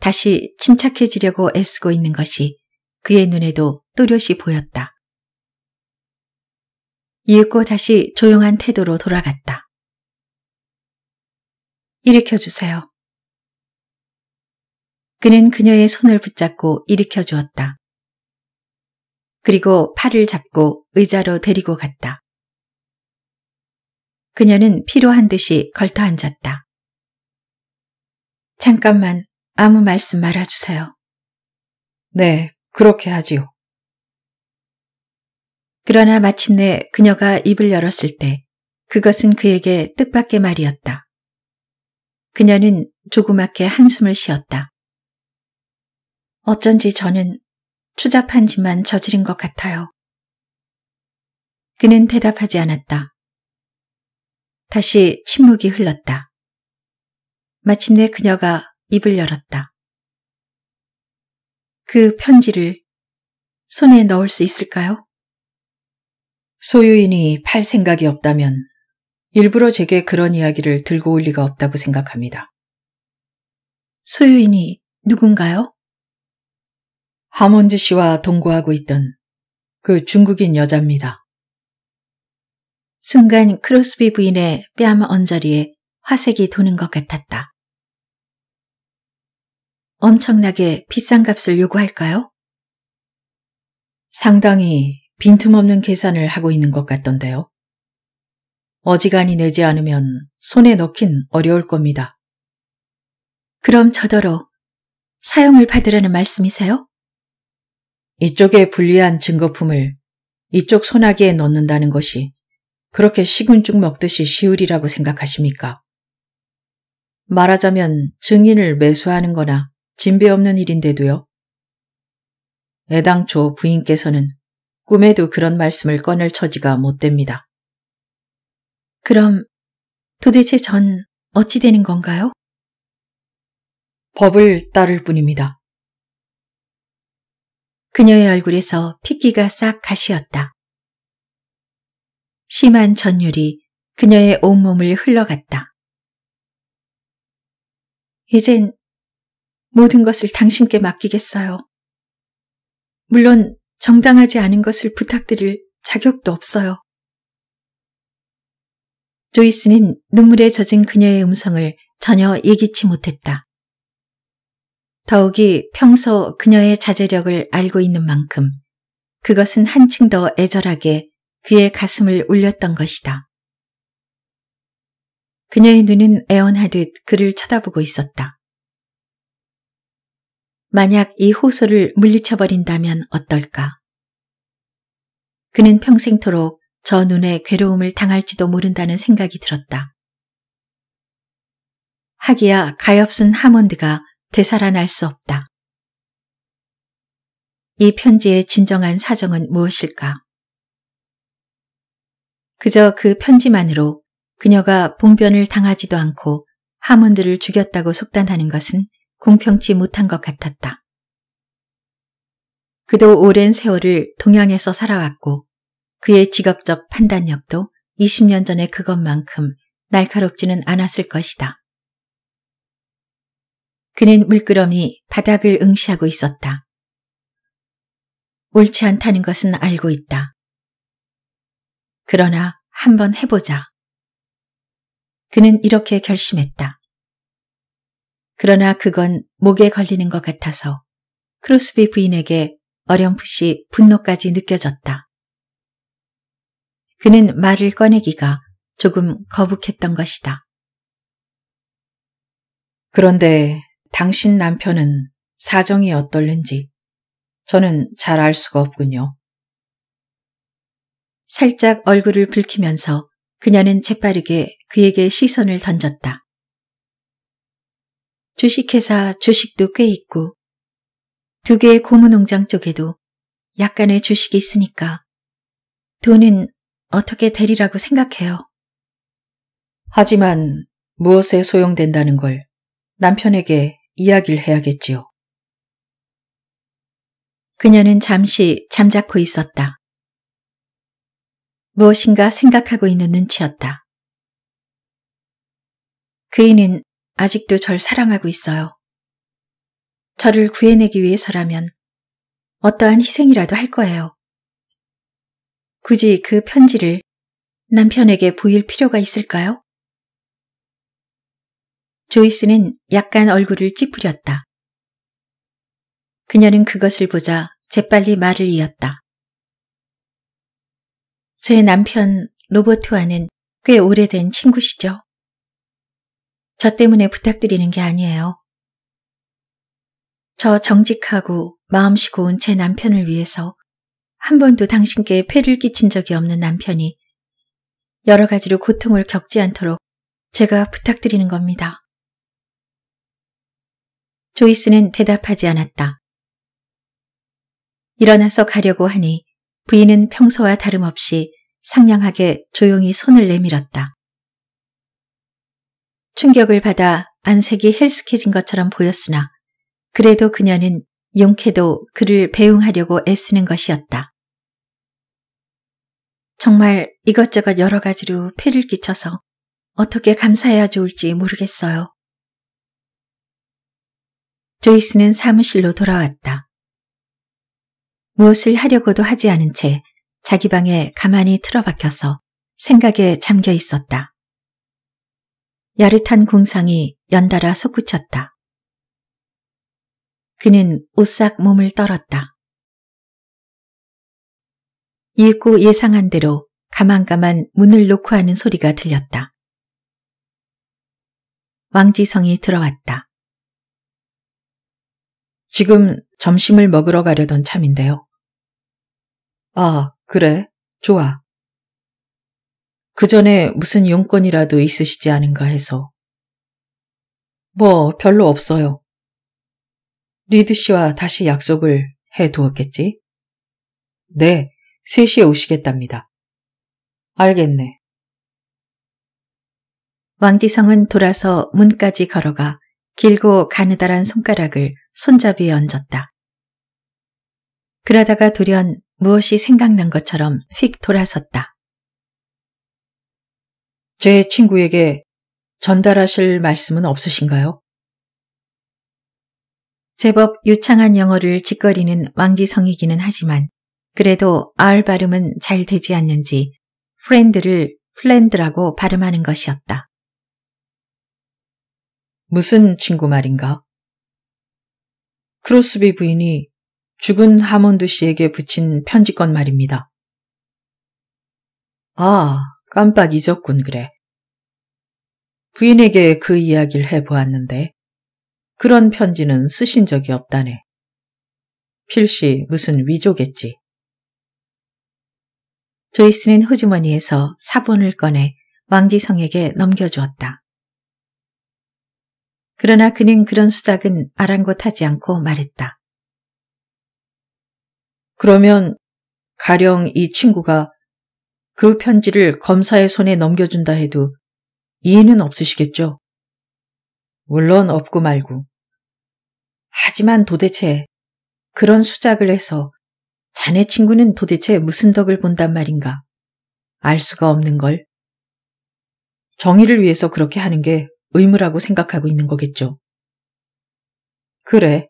다시 침착해지려고 애쓰고 있는 것이 그의 눈에도 또렷이 보였다. 이윽고 다시 조용한 태도로 돌아갔다. 일으켜주세요. 그는 그녀의 손을 붙잡고 일으켜 주었다. 그리고 팔을 잡고 의자로 데리고 갔다. 그녀는 피로한 듯이 걸터 앉았다. 잠깐만 아무 말씀 말아주세요. 네, 그렇게 하지요. 그러나 마침내 그녀가 입을 열었을 때 그것은 그에게 뜻밖의 말이었다. 그녀는 조그맣게 한숨을 쉬었다. 어쩐지 저는 추잡한 짓만 저지른 것 같아요. 그는 대답하지 않았다. 다시 침묵이 흘렀다. 마침내 그녀가 입을 열었다. 그 편지를 손에 넣을 수 있을까요? 소유인이 팔 생각이 없다면 일부러 제게 그런 이야기를 들고 올 리가 없다고 생각합니다. 소유인이 누군가요? 하몬즈 씨와 동거하고 있던 그 중국인 여자입니다. 순간 크로스비 부인의 뺨 언저리에 화색이 도는 것 같았다. 엄청나게 비싼 값을 요구할까요? 상당히 빈틈없는 계산을 하고 있는 것 같던데요. 어지간히 내지 않으면 손에 넣긴 어려울 겁니다. 그럼 저더러 사용을 받으라는 말씀이세요? 이쪽에 불리한 증거품을 이쪽 소나기에 넣는다는 것이 그렇게 시군죽 먹듯이 쉬울이라고 생각하십니까? 말하자면 증인을 매수하는 거나 진배 없는 일인데도요. 애당초 부인께서는 꿈에도 그런 말씀을 꺼낼 처지가 못 됩니다. 그럼 도대체 전 어찌 되는 건가요? 법을 따를 뿐입니다. 그녀의 얼굴에서 핏기가 싹 가시었다. 심한 전율이 그녀의 온몸을 흘러갔다. 이젠 모든 것을 당신께 맡기겠어요. 물론 정당하지 않은 것을 부탁드릴 자격도 없어요. 조이스는 눈물에 젖은 그녀의 음성을 전혀 예기치 못했다. 더욱이 평소 그녀의 자제력을 알고 있는 만큼 그것은 한층 더 애절하게 그의 가슴을 울렸던 것이다. 그녀의 눈은 애원하듯 그를 쳐다보고 있었다. 만약 이 호소를 물리쳐버린다면 어떨까? 그는 평생토록 저 눈에 괴로움을 당할지도 모른다는 생각이 들었다. 하기야 가엾은 하몬드가 되살아날 수 없다. 이 편지의 진정한 사정은 무엇일까? 그저 그 편지만으로 그녀가 봉변을 당하지도 않고 하몬들을 죽였다고 속단하는 것은 공평치 못한 것 같았다. 그도 오랜 세월을 동양에서 살아왔고 그의 직업적 판단력도 20년 전의 그것만큼 날카롭지는 않았을 것이다. 그는 물끄러미 바닥을 응시하고 있었다. 옳지 않다는 것은 알고 있다. 그러나 한번 해보자. 그는 이렇게 결심했다. 그러나 그건 목에 걸리는 것 같아서 크로스비 부인에게 어렴풋이 분노까지 느껴졌다. 그는 말을 꺼내기가 조금 거북했던 것이다. 그런데 당신 남편은 사정이 어떨는지 저는 잘 알 수가 없군요. 살짝 얼굴을 붉히면서 그녀는 재빠르게 그에게 시선을 던졌다. 주식회사 주식도 꽤 있고 두 개의 고무농장 쪽에도 약간의 주식이 있으니까 돈은 어떻게 되리라고 생각해요. 하지만 무엇에 소용된다는 걸 남편에게 이야기를 해야겠지요. 그녀는 잠시 잠자코 있었다. 무엇인가 생각하고 있는 눈치였다. 그이는 아직도 절 사랑하고 있어요. 저를 구해내기 위해서라면 어떠한 희생이라도 할 거예요. 굳이 그 편지를 남편에게 보일 필요가 있을까요? 조이스는 약간 얼굴을 찌푸렸다. 그녀는 그것을 보자 재빨리 말을 이었다. 제 남편 로버트와는 꽤 오래된 친구시죠. 저 때문에 부탁드리는 게 아니에요. 저 정직하고 마음씨 고운 제 남편을 위해서 한 번도 당신께 폐를 끼친 적이 없는 남편이 여러 가지로 고통을 겪지 않도록 제가 부탁드리는 겁니다. 조이스는 대답하지 않았다. 일어나서 가려고 하니 부인은 평소와 다름없이 상냥하게 조용히 손을 내밀었다. 충격을 받아 안색이 헬쓱해진 것처럼 보였으나 그래도 그녀는 용케도 그를 배웅하려고 애쓰는 것이었다. 정말 이것저것 여러 가지로 폐를 끼쳐서 어떻게 감사해야 좋을지 모르겠어요. 조이스는 사무실로 돌아왔다. 무엇을 하려고도 하지 않은 채 자기 방에 가만히 틀어박혀서 생각에 잠겨 있었다. 야릇한 공상이 연달아 솟구쳤다. 그는 오싹 몸을 떨었다. 읽고 예상한 대로 가만가만 문을 놓고 하는 소리가 들렸다. 왕지성이 들어왔다. 지금 점심을 먹으러 가려던 참인데요. 아, 그래? 좋아. 그 전에 무슨 용건이라도 있으시지 않은가 해서. 뭐, 별로 없어요. 리드 씨와 다시 약속을 해 두었겠지? 네, 3시에 오시겠답니다. 알겠네. 왕지성은 돌아서 문까지 걸어가 길고 가느다란 손가락을 손잡이에 얹었다. 그러다가 돌연 무엇이 생각난 것처럼 휙 돌아섰다. 제 친구에게 전달하실 말씀은 없으신가요? 제법 유창한 영어를 짓거리는 왕지성이기는 하지만 그래도 R 발음은 잘 되지 않는지 프렌드를 플랜드라고 발음하는 것이었다. 무슨 친구 말인가? 크로스비 부인이 죽은 하몬드 씨에게 붙인 편지건 말입니다. 아, 깜빡 잊었군, 그래. 부인에게 그 이야기를 해보았는데 그런 편지는 쓰신 적이 없다네. 필시 무슨 위조겠지. 조이스는 호주머니에서 사본을 꺼내 왕지성에게 넘겨주었다. 그러나 그는 그런 수작은 아랑곳하지 않고 말했다. 그러면 가령 이 친구가 그 편지를 검사의 손에 넘겨준다 해도 이해는 없으시겠죠? 물론 없고 말고. 하지만 도대체 그런 수작을 해서 자네 친구는 도대체 무슨 덕을 본단 말인가? 알 수가 없는 걸. 정의를 위해서 그렇게 하는 게 의무라고 생각하고 있는 거겠죠. 그래.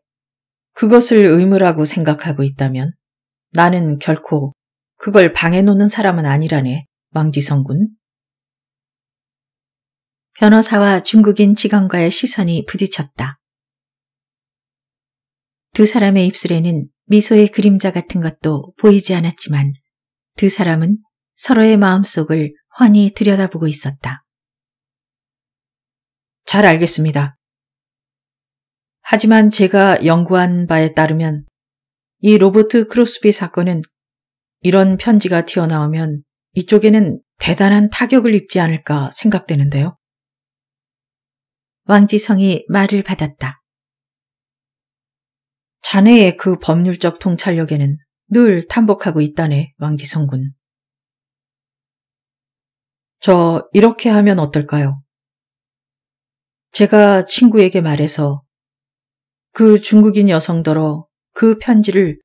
그것을 의무라고 생각하고 있다면 나는 결코 그걸 방해놓는 사람은 아니라네, 왕지성군. 변호사와 중국인 직원과의 시선이 부딪혔다. 두 사람의 입술에는 미소의 그림자 같은 것도 보이지 않았지만 두 사람은 서로의 마음속을 훤히 들여다보고 있었다. 잘 알겠습니다. 하지만 제가 연구한 바에 따르면 이 로버트 크로스비 사건은 이런 편지가 튀어나오면 이쪽에는 대단한 타격을 입지 않을까 생각되는데요. 왕지성이 말을 받았다. 자네의 그 법률적 통찰력에는 늘 탐복하고 있다네, 왕지성군. 저 이렇게 하면 어떨까요? 제가 친구에게 말해서 그 중국인 여성더러 그 편지를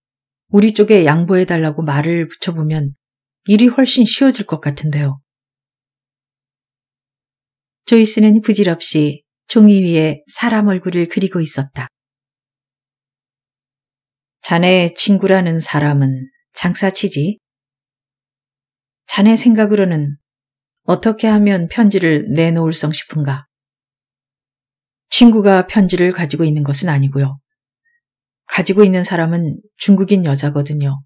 우리 쪽에 양보해달라고 말을 붙여보면 일이 훨씬 쉬워질 것 같은데요. 조이스는 부질없이 종이 위에 사람 얼굴을 그리고 있었다. 자네 친구라는 사람은 장사치지. 자네 생각으로는 어떻게 하면 편지를 내놓을성 싶은가? 친구가 편지를 가지고 있는 것은 아니고요. 가지고 있는 사람은 중국인 여자거든요.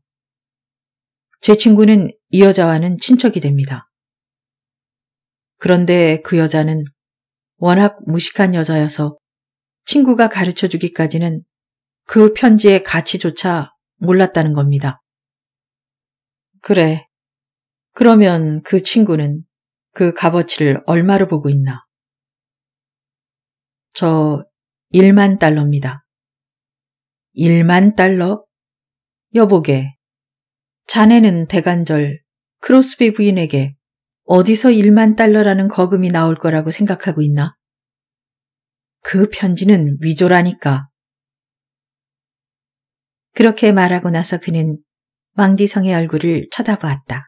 제 친구는 이 여자와는 친척이 됩니다. 그런데 그 여자는 워낙 무식한 여자여서 친구가 가르쳐 주기까지는 그 편지의 가치조차 몰랐다는 겁니다. 그래. 그러면 그 친구는 그 값어치를 얼마로 보고 있나? 저 1만 달러입니다. 1만 달러? 여보게. 자네는 대간절 크로스비 부인에게 어디서 1만 달러라는 거금이 나올 거라고 생각하고 있나? 그 편지는 위조라니까. 그렇게 말하고 나서 그는 왕지성의 얼굴을 쳐다보았다.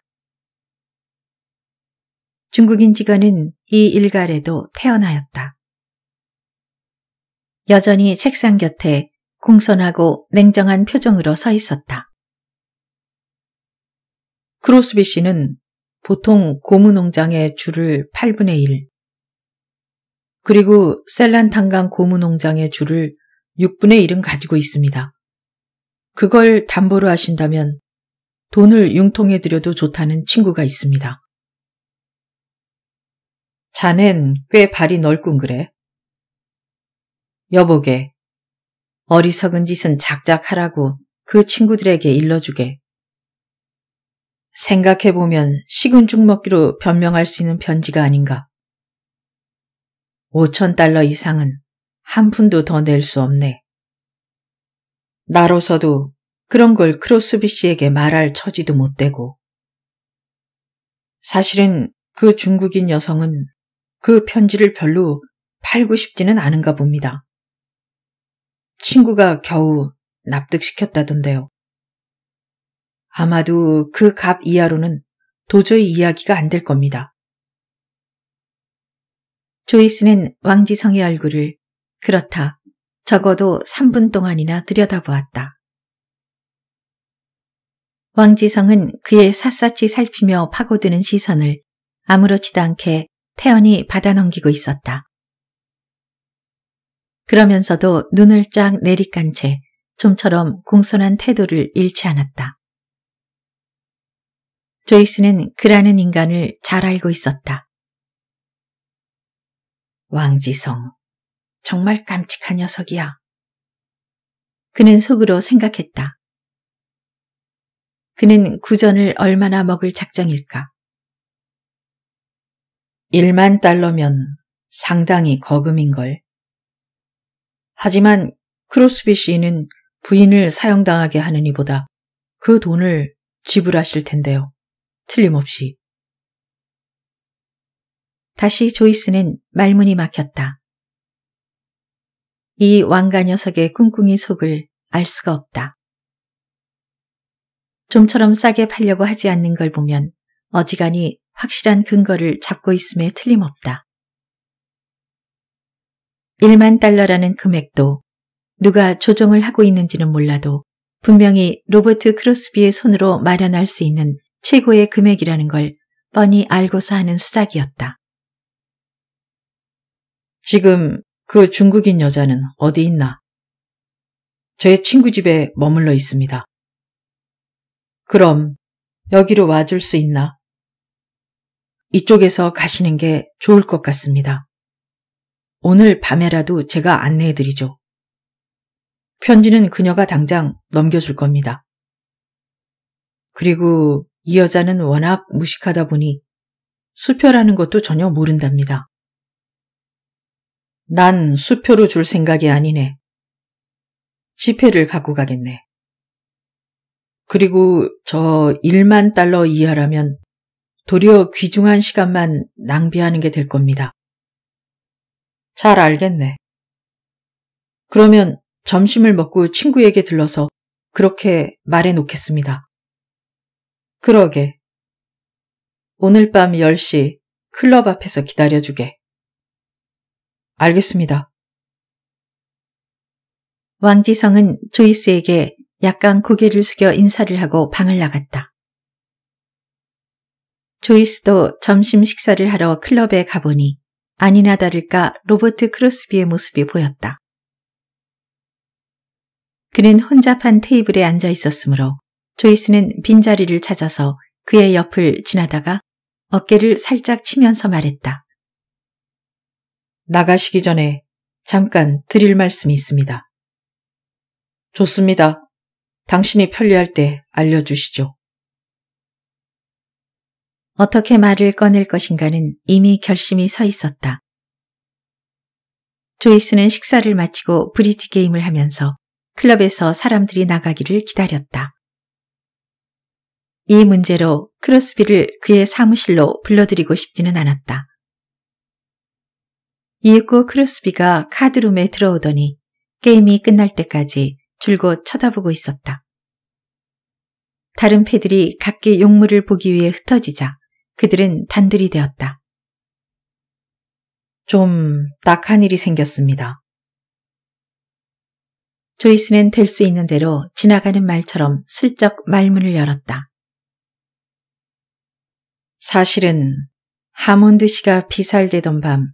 중국인 직원은 이 일갈에도 태어나였다. 여전히 책상 곁에 공손하고 냉정한 표정으로 서 있었다. 크로스비 씨는 보통 고무 농장의 줄을 8분의 1, 그리고 셀란탄강 고무 농장의 줄을 6분의 1은 가지고 있습니다. 그걸 담보로 하신다면 돈을 융통해 드려도 좋다는 친구가 있습니다. 자넨 꽤 발이 넓군 그래. 여보게. 어리석은 짓은 작작하라고 그 친구들에게 일러주게. 생각해보면 식은 죽 먹기로 변명할 수 있는 편지가 아닌가. 5천 달러 이상은 한 푼도 더 낼 수 없네. 나로서도 그런 걸 크로스비 씨에게 말할 처지도 못 되고. 사실은 그 중국인 여성은 그 편지를 별로 팔고 싶지는 않은가 봅니다. 친구가 겨우 납득시켰다던데요. 아마도 그 갑 이하로는 도저히 이야기가 안 될 겁니다. 조이스는 왕지성의 얼굴을 그렇다. 적어도 3분 동안이나 들여다보았다. 왕지성은 그의 샅샅이 살피며 파고드는 시선을 아무렇지도 않게 태연히 받아넘기고 있었다. 그러면서도 눈을 쫙 내리깐 채 좀처럼 공손한 태도를 잃지 않았다. 조이스는 그라는 인간을 잘 알고 있었다. 왕지성, 정말 깜찍한 녀석이야. 그는 속으로 생각했다. 그는 구전을 얼마나 먹을 작정일까? 1만 달러면 상당히 거금인걸. 하지만 크로스비 씨는 부인을 사형당하게 하느니보다 그 돈을 지불하실 텐데요. 틀림없이. 다시 조이스는 말문이 막혔다. 이 왕가 녀석의 꿍꿍이 속을 알 수가 없다. 좀처럼 싸게 팔려고 하지 않는 걸 보면 어지간히 확실한 근거를 잡고 있음에 틀림없다. 1만 달러라는 금액도 누가 조정을 하고 있는지는 몰라도 분명히 로버트 크로스비의 손으로 마련할 수 있는 최고의 금액이라는 걸 뻔히 알고서 하는 수작이었다. 지금 그 중국인 여자는 어디 있나? 제 친구 집에 머물러 있습니다. 그럼 여기로 와줄 수 있나? 이쪽에서 가시는 게 좋을 것 같습니다. 오늘 밤에라도 제가 안내해드리죠. 편지는 그녀가 당장 넘겨줄 겁니다. 그리고 이 여자는 워낙 무식하다 보니 수표라는 것도 전혀 모른답니다. 난 수표로 줄 생각이 아니네. 지폐를 갖고 가겠네. 그리고 저 1만 달러 이하라면 도리어 귀중한 시간만 낭비하는 게 될 겁니다. 잘 알겠네. 그러면 점심을 먹고 친구에게 들러서 그렇게 말해 놓겠습니다. 그러게. 오늘 밤 10시 클럽 앞에서 기다려주게. 알겠습니다. 왕지성은 조이스에게 약간 고개를 숙여 인사를 하고 방을 나갔다. 조이스도 점심 식사를 하러 클럽에 가보니 아니나 다를까 로버트 크로스비의 모습이 보였다. 그는 혼잡한 테이블에 앉아 있었으므로 조이스는 빈자리를 찾아서 그의 옆을 지나다가 어깨를 살짝 치면서 말했다. 나가시기 전에 잠깐 드릴 말씀이 있습니다. 좋습니다. 당신이 편리할 때 알려주시죠. 어떻게 말을 꺼낼 것인가는 이미 결심이 서 있었다. 조이스는 식사를 마치고 브릿지 게임을 하면서 클럽에서 사람들이 나가기를 기다렸다. 이 문제로 크로스비를 그의 사무실로 불러들이고 싶지는 않았다. 이윽고 크로스비가 카드룸에 들어오더니 게임이 끝날 때까지 줄곧 쳐다보고 있었다. 다른 패들이 각기 용물을 보기 위해 흩어지자 그들은 단들이 되었다. 좀 낙한 일이 생겼습니다. 조이스는 될 수 있는 대로 지나가는 말처럼 슬쩍 말문을 열었다. 사실은 하몬드 씨가 비살되던 밤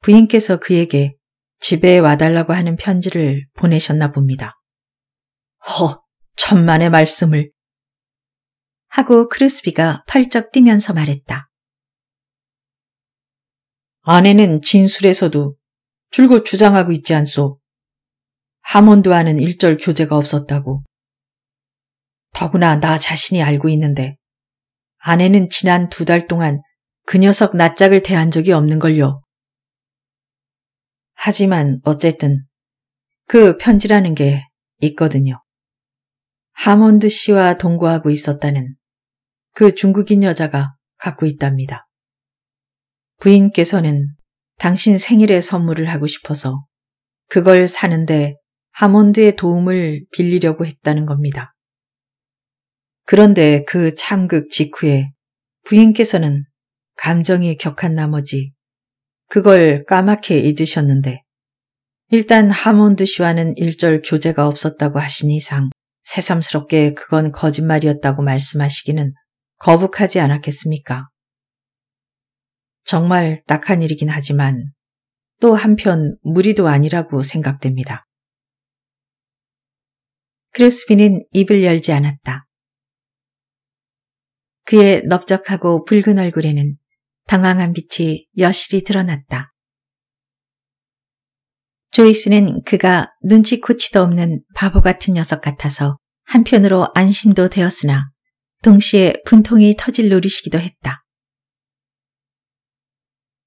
부인께서 그에게 집에 와달라고 하는 편지를 보내셨나 봅니다. 허, 천만의 말씀을. 하고 크루스비가 펄쩍 뛰면서 말했다. 아내는 진술에서도 줄곧 주장하고 있지 않소. 하몬드 와는 일절 교제가 없었다고. 더구나 나 자신이 알고 있는데 아내는 지난 두 달 동안 그 녀석 낯짝을 대한 적이 없는 걸요. 하지만 어쨌든 그 편지라는 게 있거든요. 하몬드 씨와 동거하고 있었다는 그 중국인 여자가 갖고 있답니다. 부인께서는 당신 생일에 선물을 하고 싶어서 그걸 사는데 하몬드의 도움을 빌리려고 했다는 겁니다. 그런데 그 참극 직후에 부인께서는 감정이 격한 나머지 그걸 까맣게 잊으셨는데 일단 하몬드 씨와는 일절 교제가 없었다고 하신 이상 새삼스럽게 그건 거짓말이었다고 말씀하시기는 거북하지 않았겠습니까? 정말 딱한 일이긴 하지만 또 한편 무리도 아니라고 생각됩니다. 크레스비는 입을 열지 않았다. 그의 넓적하고 붉은 얼굴에는 당황한 빛이 여실히 드러났다. 조이스는 그가 눈치코치도 없는 바보 같은 녀석 같아서 한편으로 안심도 되었으나 동시에 분통이 터질 노릇이기도 했다.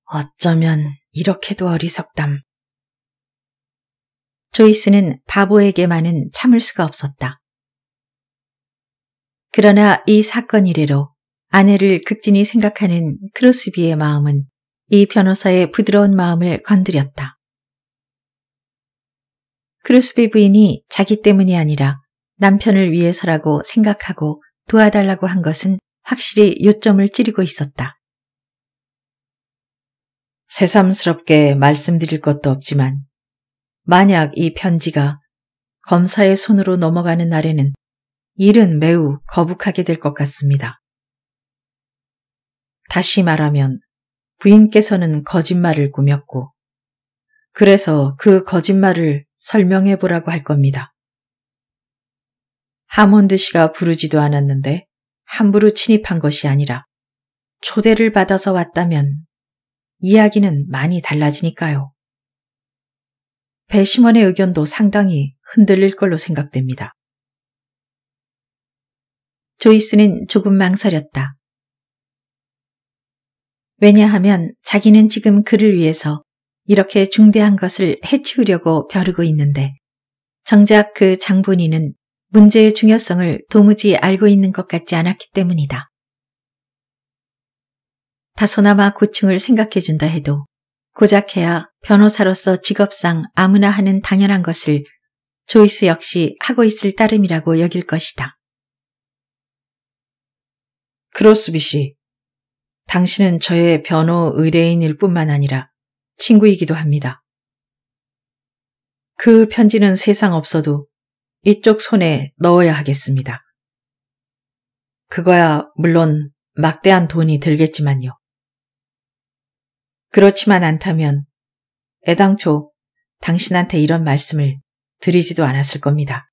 어쩌면 이렇게도 어리석담. 조이스는 바보에게만은 참을 수가 없었다. 그러나 이 사건 이래로 아내를 극진히 생각하는 크로스비의 마음은 이 변호사의 부드러운 마음을 건드렸다. 크루스비 부인이 자기 때문이 아니라 남편을 위해서라고 생각하고 도와달라고 한 것은 확실히 요점을 찌르고 있었다. 새삼스럽게 말씀드릴 것도 없지만 만약 이 편지가 검사의 손으로 넘어가는 날에는 일은 매우 거북하게 될 것 같습니다. 다시 말하면 부인께서는 거짓말을 꾸몄고 그래서 그 거짓말을 설명해 보라고 할 겁니다. 하몬드 씨가 부르지도 않았는데 함부로 침입한 것이 아니라 초대를 받아서 왔다면 이야기는 많이 달라지니까요. 배심원의 의견도 상당히 흔들릴 걸로 생각됩니다. 조이스는 조금 망설였다. 왜냐하면 자기는 지금 그를 위해서 이렇게 중대한 것을 해치우려고 벼르고 있는데 정작 그 장본인은 문제의 중요성을 도무지 알고 있는 것 같지 않았기 때문이다. 다소나마 고충을 생각해준다 해도 고작해야 변호사로서 직업상 아무나 하는 당연한 것을 조이스 역시 하고 있을 따름이라고 여길 것이다. 크로스비 씨, 당신은 저의 변호 의뢰인일 뿐만 아니라 친구이기도 합니다. 그 편지는 세상 없어도 이쪽 손에 넣어야 하겠습니다. 그거야 물론 막대한 돈이 들겠지만요. 그렇지만 않다면 애당초 당신한테 이런 말씀을 드리지도 않았을 겁니다.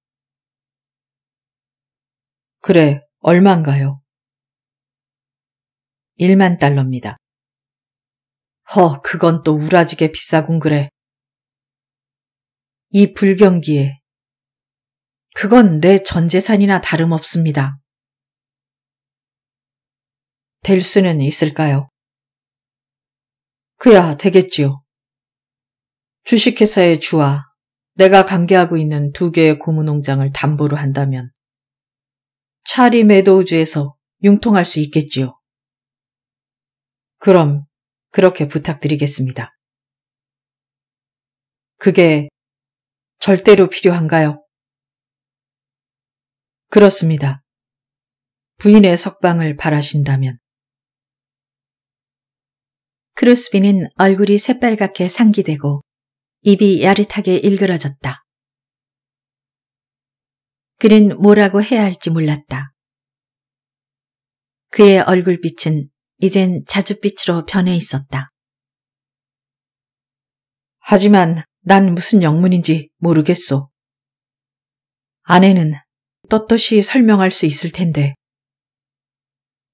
그래, 얼만가요? 1만 달러입니다. 허, 그건 또 우라지게 비싸군 그래. 이 불경기에 그건 내 전재산이나 다름없습니다. 될 수는 있을까요? 그야 되겠지요. 주식회사의 주와 내가 관계하고 있는 두 개의 고무농장을 담보로 한다면 차리 메도우즈에서 융통할 수 있겠지요. 그럼 그렇게 부탁드리겠습니다. 그게 절대로 필요한가요? 그렇습니다. 부인의 석방을 바라신다면. 크로스비는 얼굴이 새빨갛게 상기되고 입이 야릇하게 일그러졌다. 그는 뭐라고 해야 할지 몰랐다. 그의 얼굴빛은 이젠 자줏빛으로 변해 있었다. 하지만 난 무슨 영문인지 모르겠소. 아내는 떳떳이 설명할 수 있을 텐데.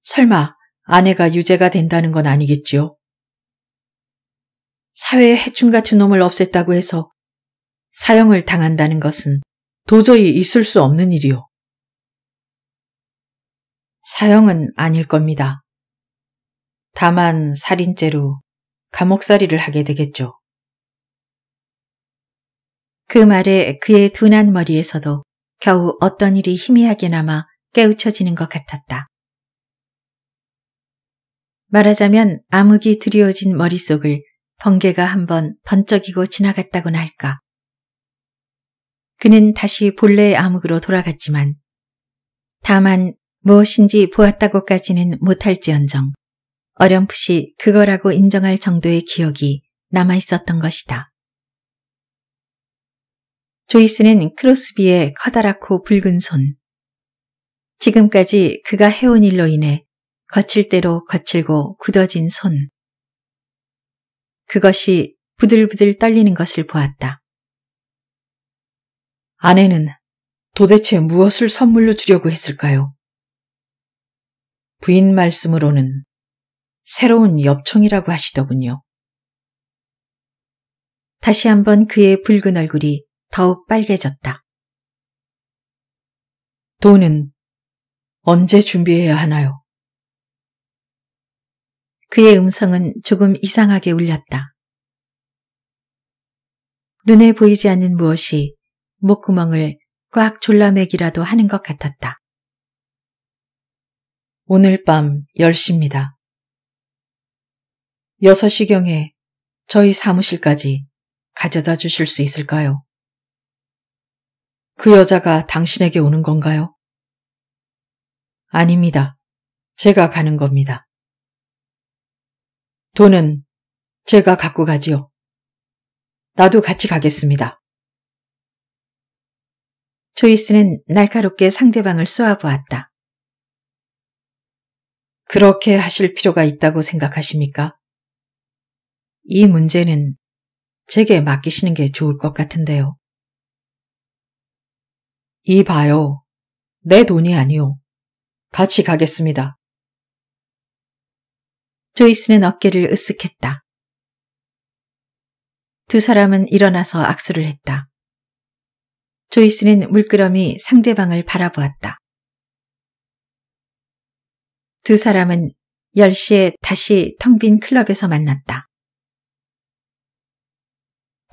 설마 아내가 유죄가 된다는 건 아니겠지요? 사회의 해충 같은 놈을 없앴다고 해서 사형을 당한다는 것은 도저히 있을 수 없는 일이요. 사형은 아닐 겁니다. 다만 살인죄로 감옥살이를 하게 되겠죠. 그 말에 그의 둔한 머리에서도 겨우 어떤 일이 희미하게나마 깨우쳐지는 것 같았다. 말하자면 암흑이 드리워진 머릿속을 번개가 한 번 번쩍이고 지나갔다고나 할까. 그는 다시 본래의 암흑으로 돌아갔지만 다만 무엇인지 보았다고까지는 못할지언정 어렴풋이 그거라고 인정할 정도의 기억이 남아 있었던 것이다. 조이스는 크로스비의 커다랗고 붉은 손. 지금까지 그가 해온 일로 인해 거칠 대로 거칠고 굳어진 손. 그것이 부들부들 떨리는 것을 보았다. 아내는 도대체 무엇을 선물로 주려고 했을까요? 부인 말씀으로는 새로운 엽총이라고 하시더군요. 다시 한번 그의 붉은 얼굴이 더욱 빨개졌다. 돈은 언제 준비해야 하나요? 그의 음성은 조금 이상하게 울렸다. 눈에 보이지 않는 무엇이 목구멍을 꽉 졸라매기라도 하는 것 같았다. 오늘 밤 10시입니다. 6시경에 저희 사무실까지 가져다 주실 수 있을까요? 그 여자가 당신에게 오는 건가요? 아닙니다. 제가 가는 겁니다. 돈은 제가 갖고 가지요. 나도 같이 가겠습니다. 조이스는 날카롭게 상대방을 쏘아보았다. 그렇게 하실 필요가 있다고 생각하십니까? 이 문제는 제게 맡기시는 게 좋을 것 같은데요. 이 봐요. 내 돈이 아니오. 같이 가겠습니다. 조이스는 어깨를 으쓱했다. 두 사람은 일어나서 악수를 했다. 조이스는 물끄러미 상대방을 바라보았다. 두 사람은 10시에 다시 텅 빈 클럽에서 만났다.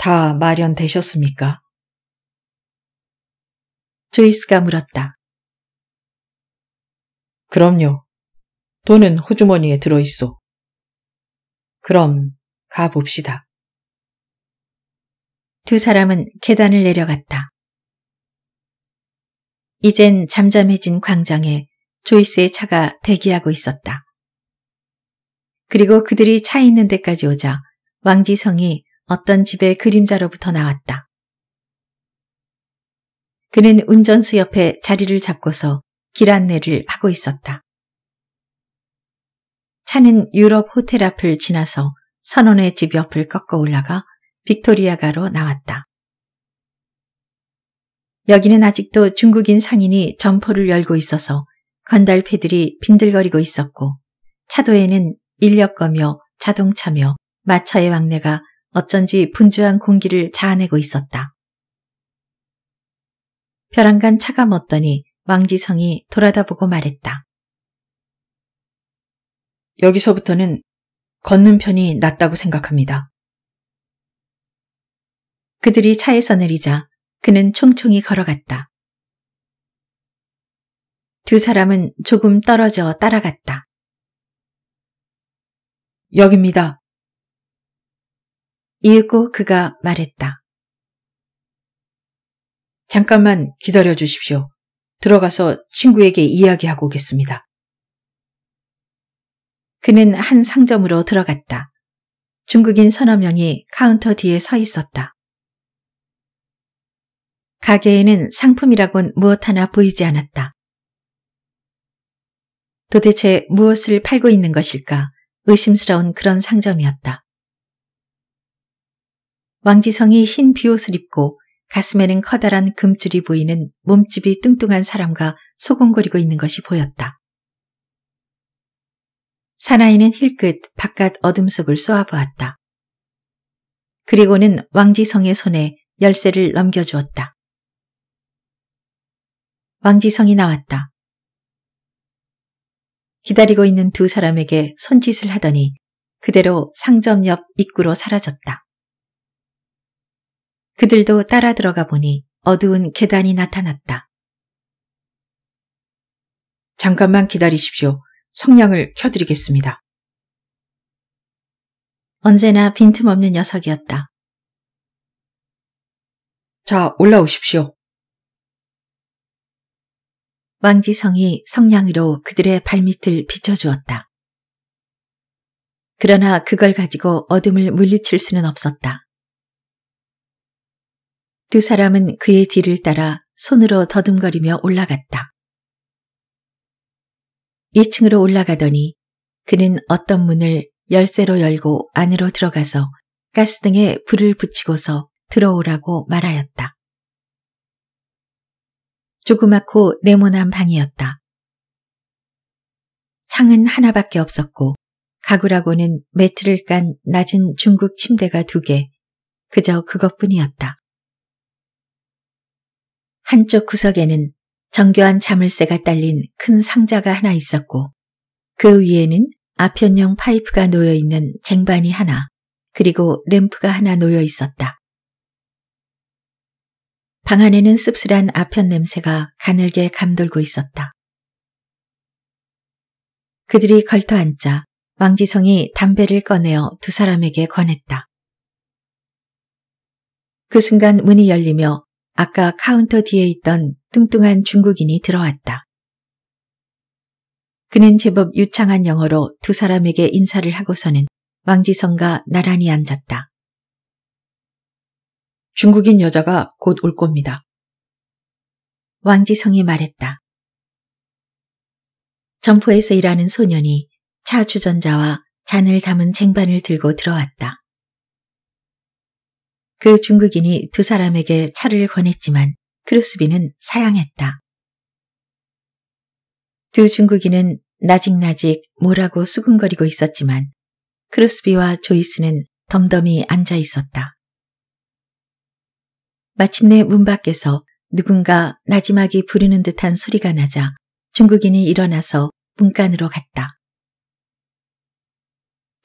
다 마련되셨습니까? 조이스가 물었다. 그럼요. 돈은 호주머니에 들어있소. 그럼 가봅시다. 두 사람은 계단을 내려갔다. 이젠 잠잠해진 광장에 조이스의 차가 대기하고 있었다. 그리고 그들이 차 있는 데까지 오자 왕지성이 어떤 집의 그림자로부터 나왔다. 그는 운전수 옆에 자리를 잡고서 길 안내를 하고 있었다. 차는 유럽 호텔 앞을 지나서 선원의 집 옆을 꺾어 올라가 빅토리아가로 나왔다. 여기는 아직도 중국인 상인이 점포를 열고 있어서 건달패들이 빈들거리고 있었고 차도에는 인력거며 자동차며 마차의 왕래가 어쩐지 분주한 공기를 자아내고 있었다. 벼랑간 차가 멎더니 왕지성이 돌아다보고 말했다. 여기서부터는 걷는 편이 낫다고 생각합니다. 그들이 차에서 내리자 그는 총총히 걸어갔다. 두 사람은 조금 떨어져 따라갔다. 여깁니다. 이윽고 그가 말했다. 잠깐만 기다려 주십시오. 들어가서 친구에게 이야기하고 오겠습니다. 그는 한 상점으로 들어갔다. 중국인 서너 명이 카운터 뒤에 서 있었다. 가게에는 상품이라곤 무엇 하나 보이지 않았다. 도대체 무엇을 팔고 있는 것일까 의심스러운 그런 상점이었다. 왕지성이 흰 비옷을 입고 가슴에는 커다란 금줄이 보이는 몸집이 뚱뚱한 사람과 소곤거리고 있는 것이 보였다. 사나이는 힐끗 바깥 어둠 속을 쏘아보았다. 그리고는 왕지성의 손에 열쇠를 넘겨주었다. 왕지성이 나왔다. 기다리고 있는 두 사람에게 손짓을 하더니 그대로 상점 옆 입구로 사라졌다. 그들도 따라 들어가 보니 어두운 계단이 나타났다. 잠깐만 기다리십시오. 성냥을 켜드리겠습니다. 언제나 빈틈없는 녀석이었다. 자, 올라오십시오. 왕지성이 성냥으로 그들의 발밑을 비춰주었다. 그러나 그걸 가지고 어둠을 물리칠 수는 없었다. 두 사람은 그의 뒤를 따라 손으로 더듬거리며 올라갔다. 2층으로 올라가더니 그는 어떤 문을 열쇠로 열고 안으로 들어가서 가스등에 불을 붙이고서 들어오라고 말하였다. 조그맣고 네모난 방이었다. 창은 하나밖에 없었고 가구라고는 매트를 깐 낮은 중국 침대가 두 개, 그저 그것뿐이었다. 한쪽 구석에는 정교한 자물쇠가 딸린 큰 상자가 하나 있었고 그 위에는 아편용 파이프가 놓여 있는 쟁반이 하나 그리고 램프가 하나 놓여 있었다. 방 안에는 씁쓸한 아편 냄새가 가늘게 감돌고 있었다. 그들이 걸터앉자 왕지성이 담배를 꺼내어 두 사람에게 권했다. 그 순간 문이 열리며 아까 카운터 뒤에 있던 뚱뚱한 중국인이 들어왔다. 그는 제법 유창한 영어로 두 사람에게 인사를 하고서는 왕지성과 나란히 앉았다. 중국인 여자가 곧 올 겁니다. 왕지성이 말했다. 점포에서 일하는 소년이 차 주전자와 잔을 담은 쟁반을 들고 들어왔다. 그 중국인이 두 사람에게 차를 권했지만 크루스비는 사양했다. 두 중국인은 나직나직 뭐라고 수근거리고 있었지만 크루스비와 조이스는 덤덤히 앉아 있었다. 마침내 문 밖에서 누군가 나지막이 부르는 듯한 소리가 나자 중국인이 일어나서 문간으로 갔다.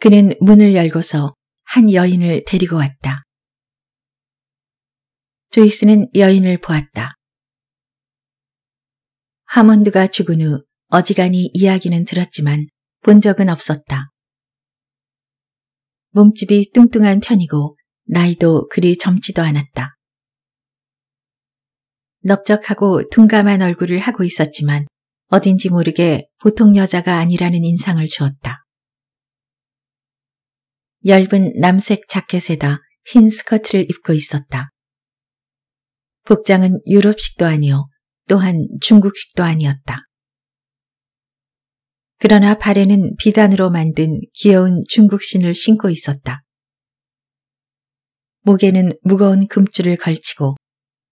그는 문을 열고서 한 여인을 데리고 왔다. 조이스는 여인을 보았다. 하몬드가 죽은 후 어지간히 이야기는 들었지만 본 적은 없었다. 몸집이 뚱뚱한 편이고 나이도 그리 젊지도 않았다. 넓적하고 둔감한 얼굴을 하고 있었지만 어딘지 모르게 보통 여자가 아니라는 인상을 주었다. 얇은 남색 자켓에다 흰 스커트를 입고 있었다. 복장은 유럽식도 아니요 또한 중국식도 아니었다. 그러나 발에는 비단으로 만든 귀여운 중국 신을 신고 있었다. 목에는 무거운 금줄을 걸치고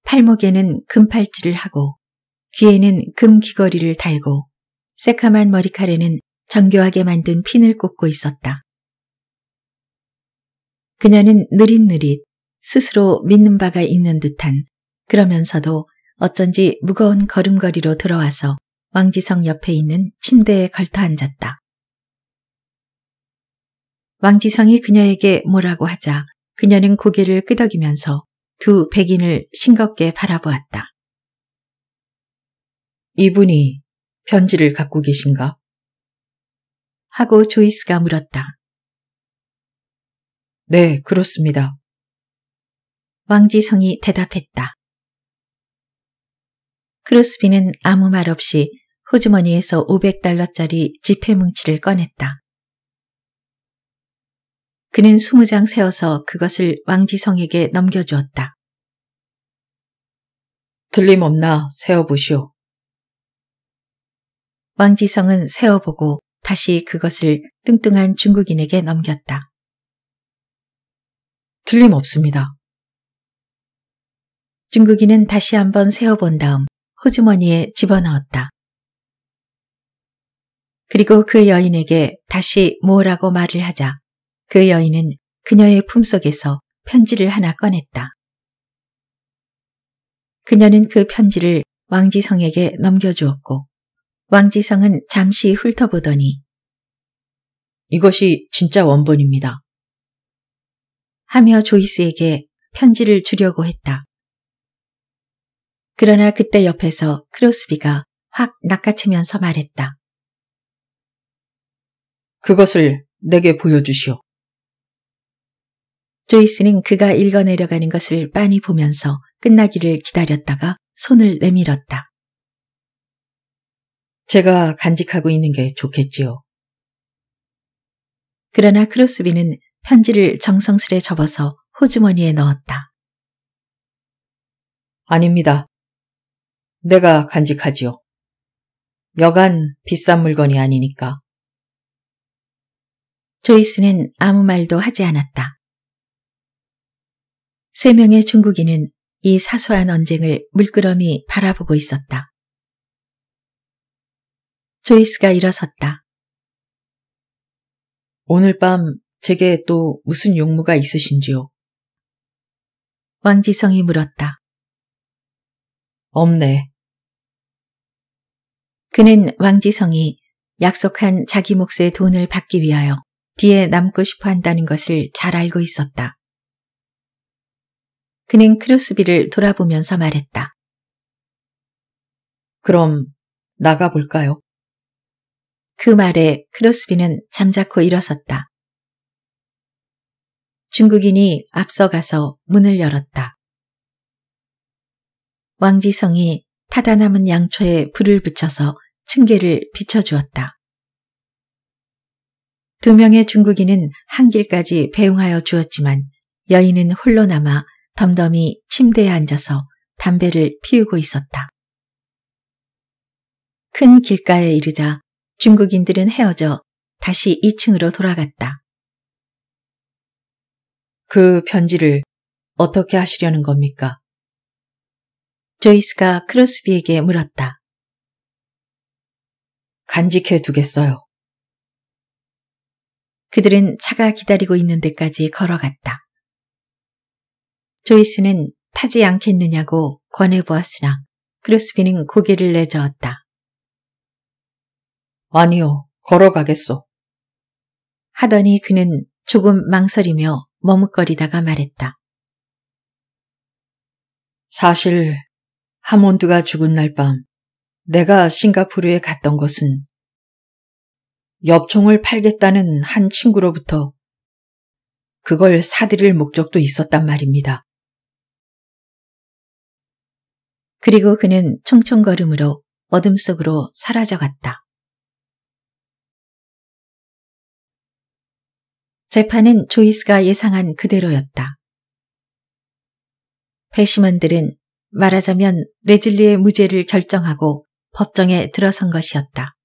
팔목에는 금팔찌를 하고 귀에는 금 귀걸이를 달고 새카만 머리칼에는 정교하게 만든 핀을 꽂고 있었다. 그녀는 느릿느릿 스스로 믿는 바가 있는 듯한 그러면서도 어쩐지 무거운 걸음걸이로 들어와서 왕지성 옆에 있는 침대에 걸터 앉았다. 왕지성이 그녀에게 뭐라고 하자 그녀는 고개를 끄덕이면서 두 백인을 싱겁게 바라보았다. 이분이 편지를 갖고 계신가? 하고 조이스가 물었다. 네, 그렇습니다. 왕지성이 대답했다. 크로스비는 아무 말 없이 호주머니에서 500달러짜리 지폐 뭉치를 꺼냈다. 그는 20장 세워서 그것을 왕지성에게 넘겨주었다. 틀림없나 세어보시오. 왕지성은 세어보고 다시 그것을 뚱뚱한 중국인에게 넘겼다. 틀림없습니다. 중국인은 다시 한번 세어본 다음 호주머니에 집어넣었다. 그리고 그 여인에게 다시 뭐라고 말을 하자 그 여인은 그녀의 품속에서 편지를 하나 꺼냈다. 그녀는 그 편지를 왕지성에게 넘겨주었고 왕지성은 잠시 훑어보더니 이것이 진짜 원본입니다. 하며 조이스에게 편지를 주려고 했다. 그러나 그때 옆에서 크로스비가 확 낚아채면서 말했다. 그것을 내게 보여주시오. 조이스는 그가 읽어내려가는 것을 빤히 보면서 끝나기를 기다렸다가 손을 내밀었다. 제가 간직하고 있는 게 좋겠지요. 그러나 크로스비는 편지를 정성스레 접어서 호주머니에 넣었다. 아닙니다. 내가 간직하지요. 여간 비싼 물건이 아니니까. 조이스는 아무 말도 하지 않았다. 세 명의 중국인은 이 사소한 언쟁을 물끄러미 바라보고 있었다. 조이스가 일어섰다. 오늘 밤 제게 또 무슨 용무가 있으신지요? 왕지성이 물었다. 없네. 그는 왕지성이 약속한 자기 몫의 돈을 받기 위하여 뒤에 남고 싶어 한다는 것을 잘 알고 있었다. 그는 크로스비를 돌아보면서 말했다. 그럼 나가볼까요? 그 말에 크로스비는 잠자코 일어섰다. 중국인이 앞서가서 문을 열었다. 왕지성이 타다 남은 양초에 불을 붙여서 층계를 비춰주었다. 두 명의 중국인은 한길까지 배웅하여 주었지만 여인은 홀로 남아 덤덤히 침대에 앉아서 담배를 피우고 있었다. 큰 길가에 이르자 중국인들은 헤어져 다시 2층으로 돌아갔다. 그 편지를 어떻게 하시려는 겁니까? 조이스가 크로스비에게 물었다. 간직해 두겠어요. 그들은 차가 기다리고 있는 데까지 걸어갔다. 조이스는 타지 않겠느냐고 권해보았으나 크로스비는 고개를 내저었다. 아니요, 걸어가겠소. 하더니 그는 조금 망설이며 머뭇거리다가 말했다. 사실 하몬드가 죽은 날밤 내가 싱가포르에 갔던 것은 엽총을 팔겠다는 한 친구로부터 그걸 사들일 목적도 있었단 말입니다. 그리고 그는 총총걸음으로 어둠 속으로 사라져갔다. 재판은 조이스가 예상한 그대로였다. 배심원들은 말하자면 레즐리의 무죄를 결정하고 법정에 들어선 것이었다.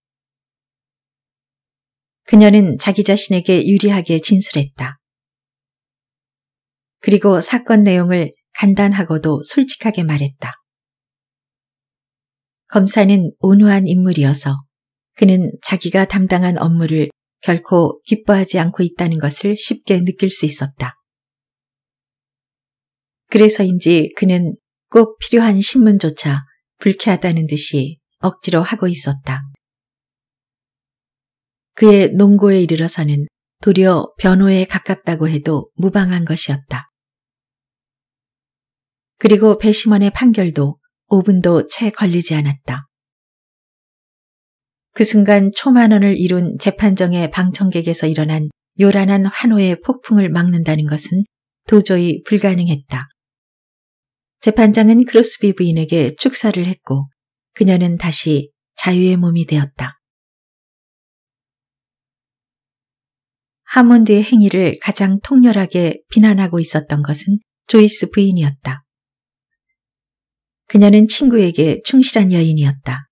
그녀는 자기 자신에게 유리하게 진술했다. 그리고 사건 내용을 간단하고도 솔직하게 말했다. 검사는 온화한 인물이어서 그는 자기가 담당한 업무를 결코 기뻐하지 않고 있다는 것을 쉽게 느낄 수 있었다. 그래서인지 그는 꼭 필요한 신문조차 불쾌하다는 듯이 억지로 하고 있었다. 그의 농고에 이르러서는 도리어 변호에 가깝다고 해도 무방한 것이었다. 그리고 배심원의 판결도 5분도 채 걸리지 않았다. 그 순간 초만원을 이룬 재판정의 방청객에서 일어난 요란한 환호의 폭풍을 막는다는 것은 도저히 불가능했다. 재판장은 크로스비 부인에게 축사를 했고 그녀는 다시 자유의 몸이 되었다. 하몬드의 행위를 가장 통렬하게 비난하고 있었던 것은 조이스 부인이었다. 그녀는 친구에게 충실한 여인이었다.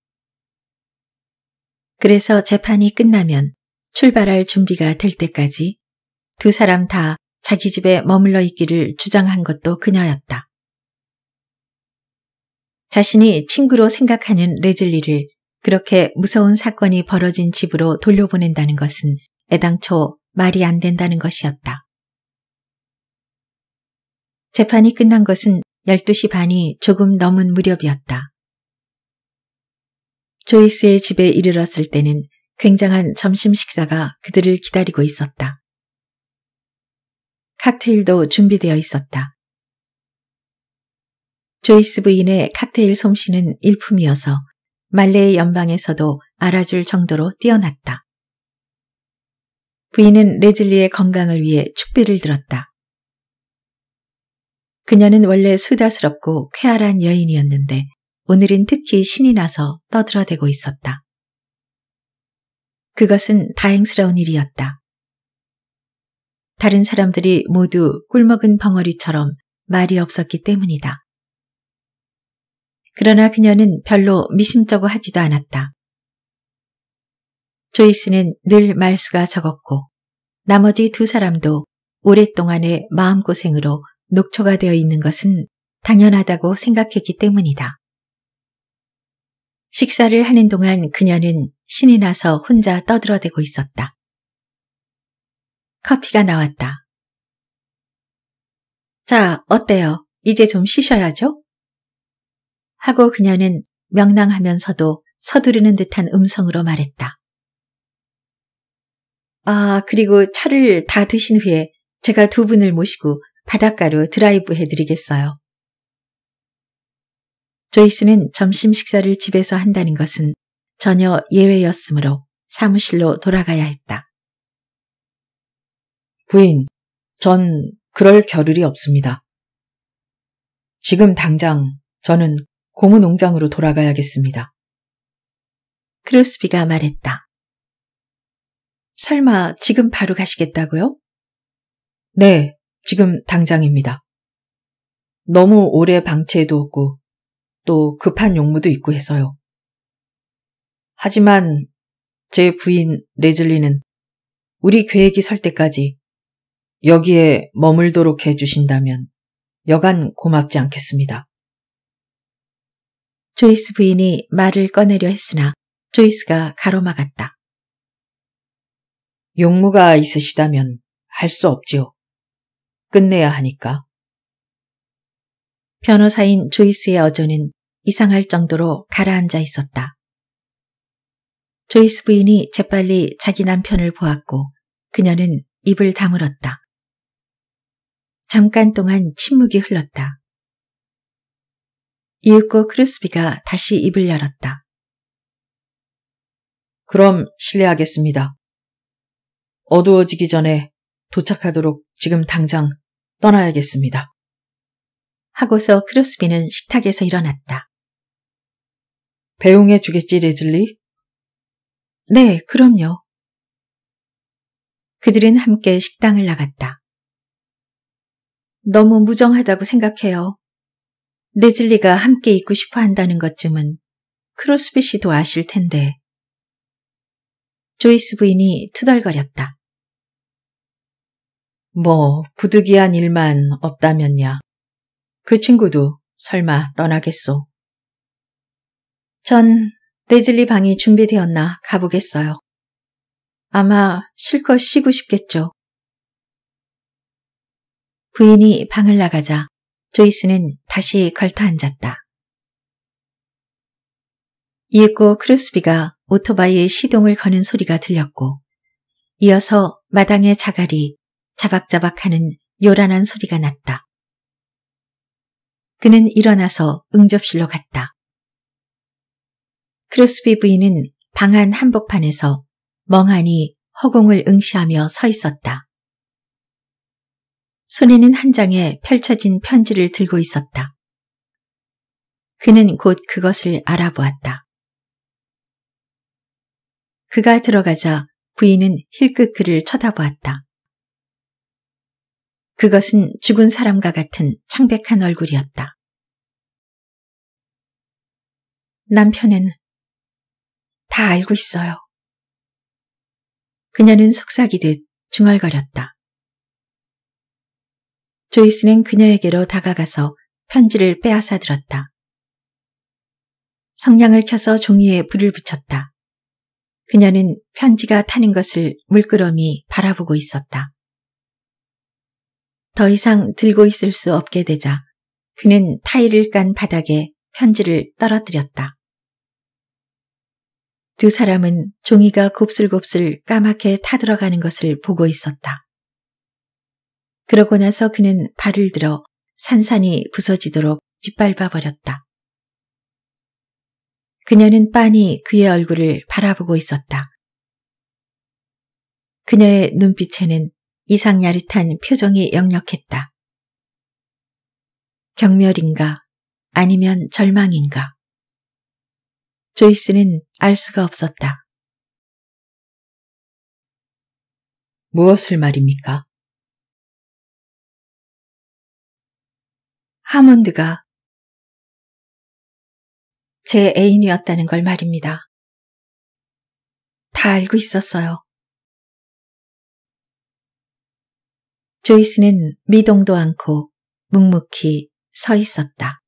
그래서 재판이 끝나면 출발할 준비가 될 때까지 두 사람 다 자기 집에 머물러 있기를 주장한 것도 그녀였다. 자신이 친구로 생각하는 레즐리를 그렇게 무서운 사건이 벌어진 집으로 돌려보낸다는 것은 애당초 말이 안 된다는 것이었다. 재판이 끝난 것은 12시 반이 조금 넘은 무렵이었다. 조이스의 집에 이르렀을 때는 굉장한 점심 식사가 그들을 기다리고 있었다. 칵테일도 준비되어 있었다. 조이스 부인의 칵테일 솜씨는 일품이어서 말레이 연방에서도 알아줄 정도로 뛰어났다. 부인은 레즐리의 건강을 위해 축비를 들었다. 그녀는 원래 수다스럽고 쾌활한 여인이었는데 오늘은 특히 신이 나서 떠들어대고 있었다. 그것은 다행스러운 일이었다. 다른 사람들이 모두 꿀먹은 벙어리처럼 말이 없었기 때문이다. 그러나 그녀는 별로 미심쩍어 하지도 않았다. 조이스는 늘 말수가 적었고 나머지 두 사람도 오랫동안의 마음고생으로 녹초가 되어 있는 것은 당연하다고 생각했기 때문이다. 식사를 하는 동안 그녀는 신이 나서 혼자 떠들어대고 있었다. 커피가 나왔다. 자, 어때요? 이제 좀 쉬셔야죠? 하고 그녀는 명랑하면서도 서두르는 듯한 음성으로 말했다. 아, 그리고 차를 다 드신 후에 제가 두 분을 모시고 바닷가로 드라이브 해드리겠어요. 조이스는 점심 식사를 집에서 한다는 것은 전혀 예외였으므로 사무실로 돌아가야 했다. 부인, 전 그럴 겨를이 없습니다. 지금 당장 저는 고무 농장으로 돌아가야겠습니다. 크로스비가 말했다. 설마 지금 바로 가시겠다고요? 네, 지금 당장입니다. 너무 오래 방치해도 없고 또 급한 용무도 있고 해서요. 하지만 제 부인 레즐리는 우리 계획이 설 때까지 여기에 머물도록 해주신다면 여간 고맙지 않겠습니다. 조이스 부인이 말을 꺼내려 했으나 조이스가 가로막았다. 용무가 있으시다면 할 수 없지요. 끝내야 하니까. 변호사인 조이스의 어조는 이상할 정도로 가라앉아 있었다. 조이스 부인이 재빨리 자기 남편을 보았고 그녀는 입을 다물었다. 잠깐 동안 침묵이 흘렀다. 이윽고 크루스비가 다시 입을 열었다. 그럼 실례하겠습니다. 어두워지기 전에 도착하도록 지금 당장 떠나야겠습니다. 하고서 크루스비는 식탁에서 일어났다. 배웅해 주겠지, 레즐리? 네, 그럼요. 그들은 함께 식당을 나갔다. 너무 무정하다고 생각해요. 레즐리가 함께 있고 싶어 한다는 것쯤은 크로스비 씨도 아실 텐데. 조이스 부인이 투덜거렸다. 뭐 부득이한 일만 없다면야. 그 친구도 설마 떠나겠소. 전 레즐리 방이 준비되었나 가보겠어요. 아마 실컷 쉬고 싶겠죠. 부인이 방을 나가자 조이스는 다시 걸터앉았다. 이윽고 크루스비가 오토바이의 시동을 거는 소리가 들렸고 이어서 마당의 자갈이 자박자박하는 요란한 소리가 났다. 그는 일어나서 응접실로 갔다. 크루스비 부인은 방 안 한복판에서 멍하니 허공을 응시하며 서 있었다. 손에는 한 장의 펼쳐진 편지를 들고 있었다. 그는 곧 그것을 알아보았다. 그가 들어가자 부인은 힐끗 그를 쳐다보았다. 그것은 죽은 사람과 같은 창백한 얼굴이었다. 남편은 다 알고 있어요. 그녀는 속삭이듯 중얼거렸다. 조이스는 그녀에게로 다가가서 편지를 빼앗아 들었다. 성냥을 켜서 종이에 불을 붙였다. 그녀는 편지가 타는 것을 물끄러미 바라보고 있었다. 더 이상 들고 있을 수 없게 되자 그는 타일을 깐 바닥에 편지를 떨어뜨렸다. 두 사람은 종이가 곱슬곱슬 까맣게 타들어가는 것을 보고 있었다. 그러고 나서 그는 발을 들어 산산이 부서지도록 짓밟아 버렸다. 그녀는 빤히 그의 얼굴을 바라보고 있었다. 그녀의 눈빛에는 이상 야릇한 표정이 역력했다. 경멸인가 아니면 절망인가. 조이스는 알 수가 없었다. 무엇을 말입니까? 하몬드가 제 애인이었다는 걸 말입니다. 다 알고 있었어요. 조이스는 미동도 않고 묵묵히 서 있었다.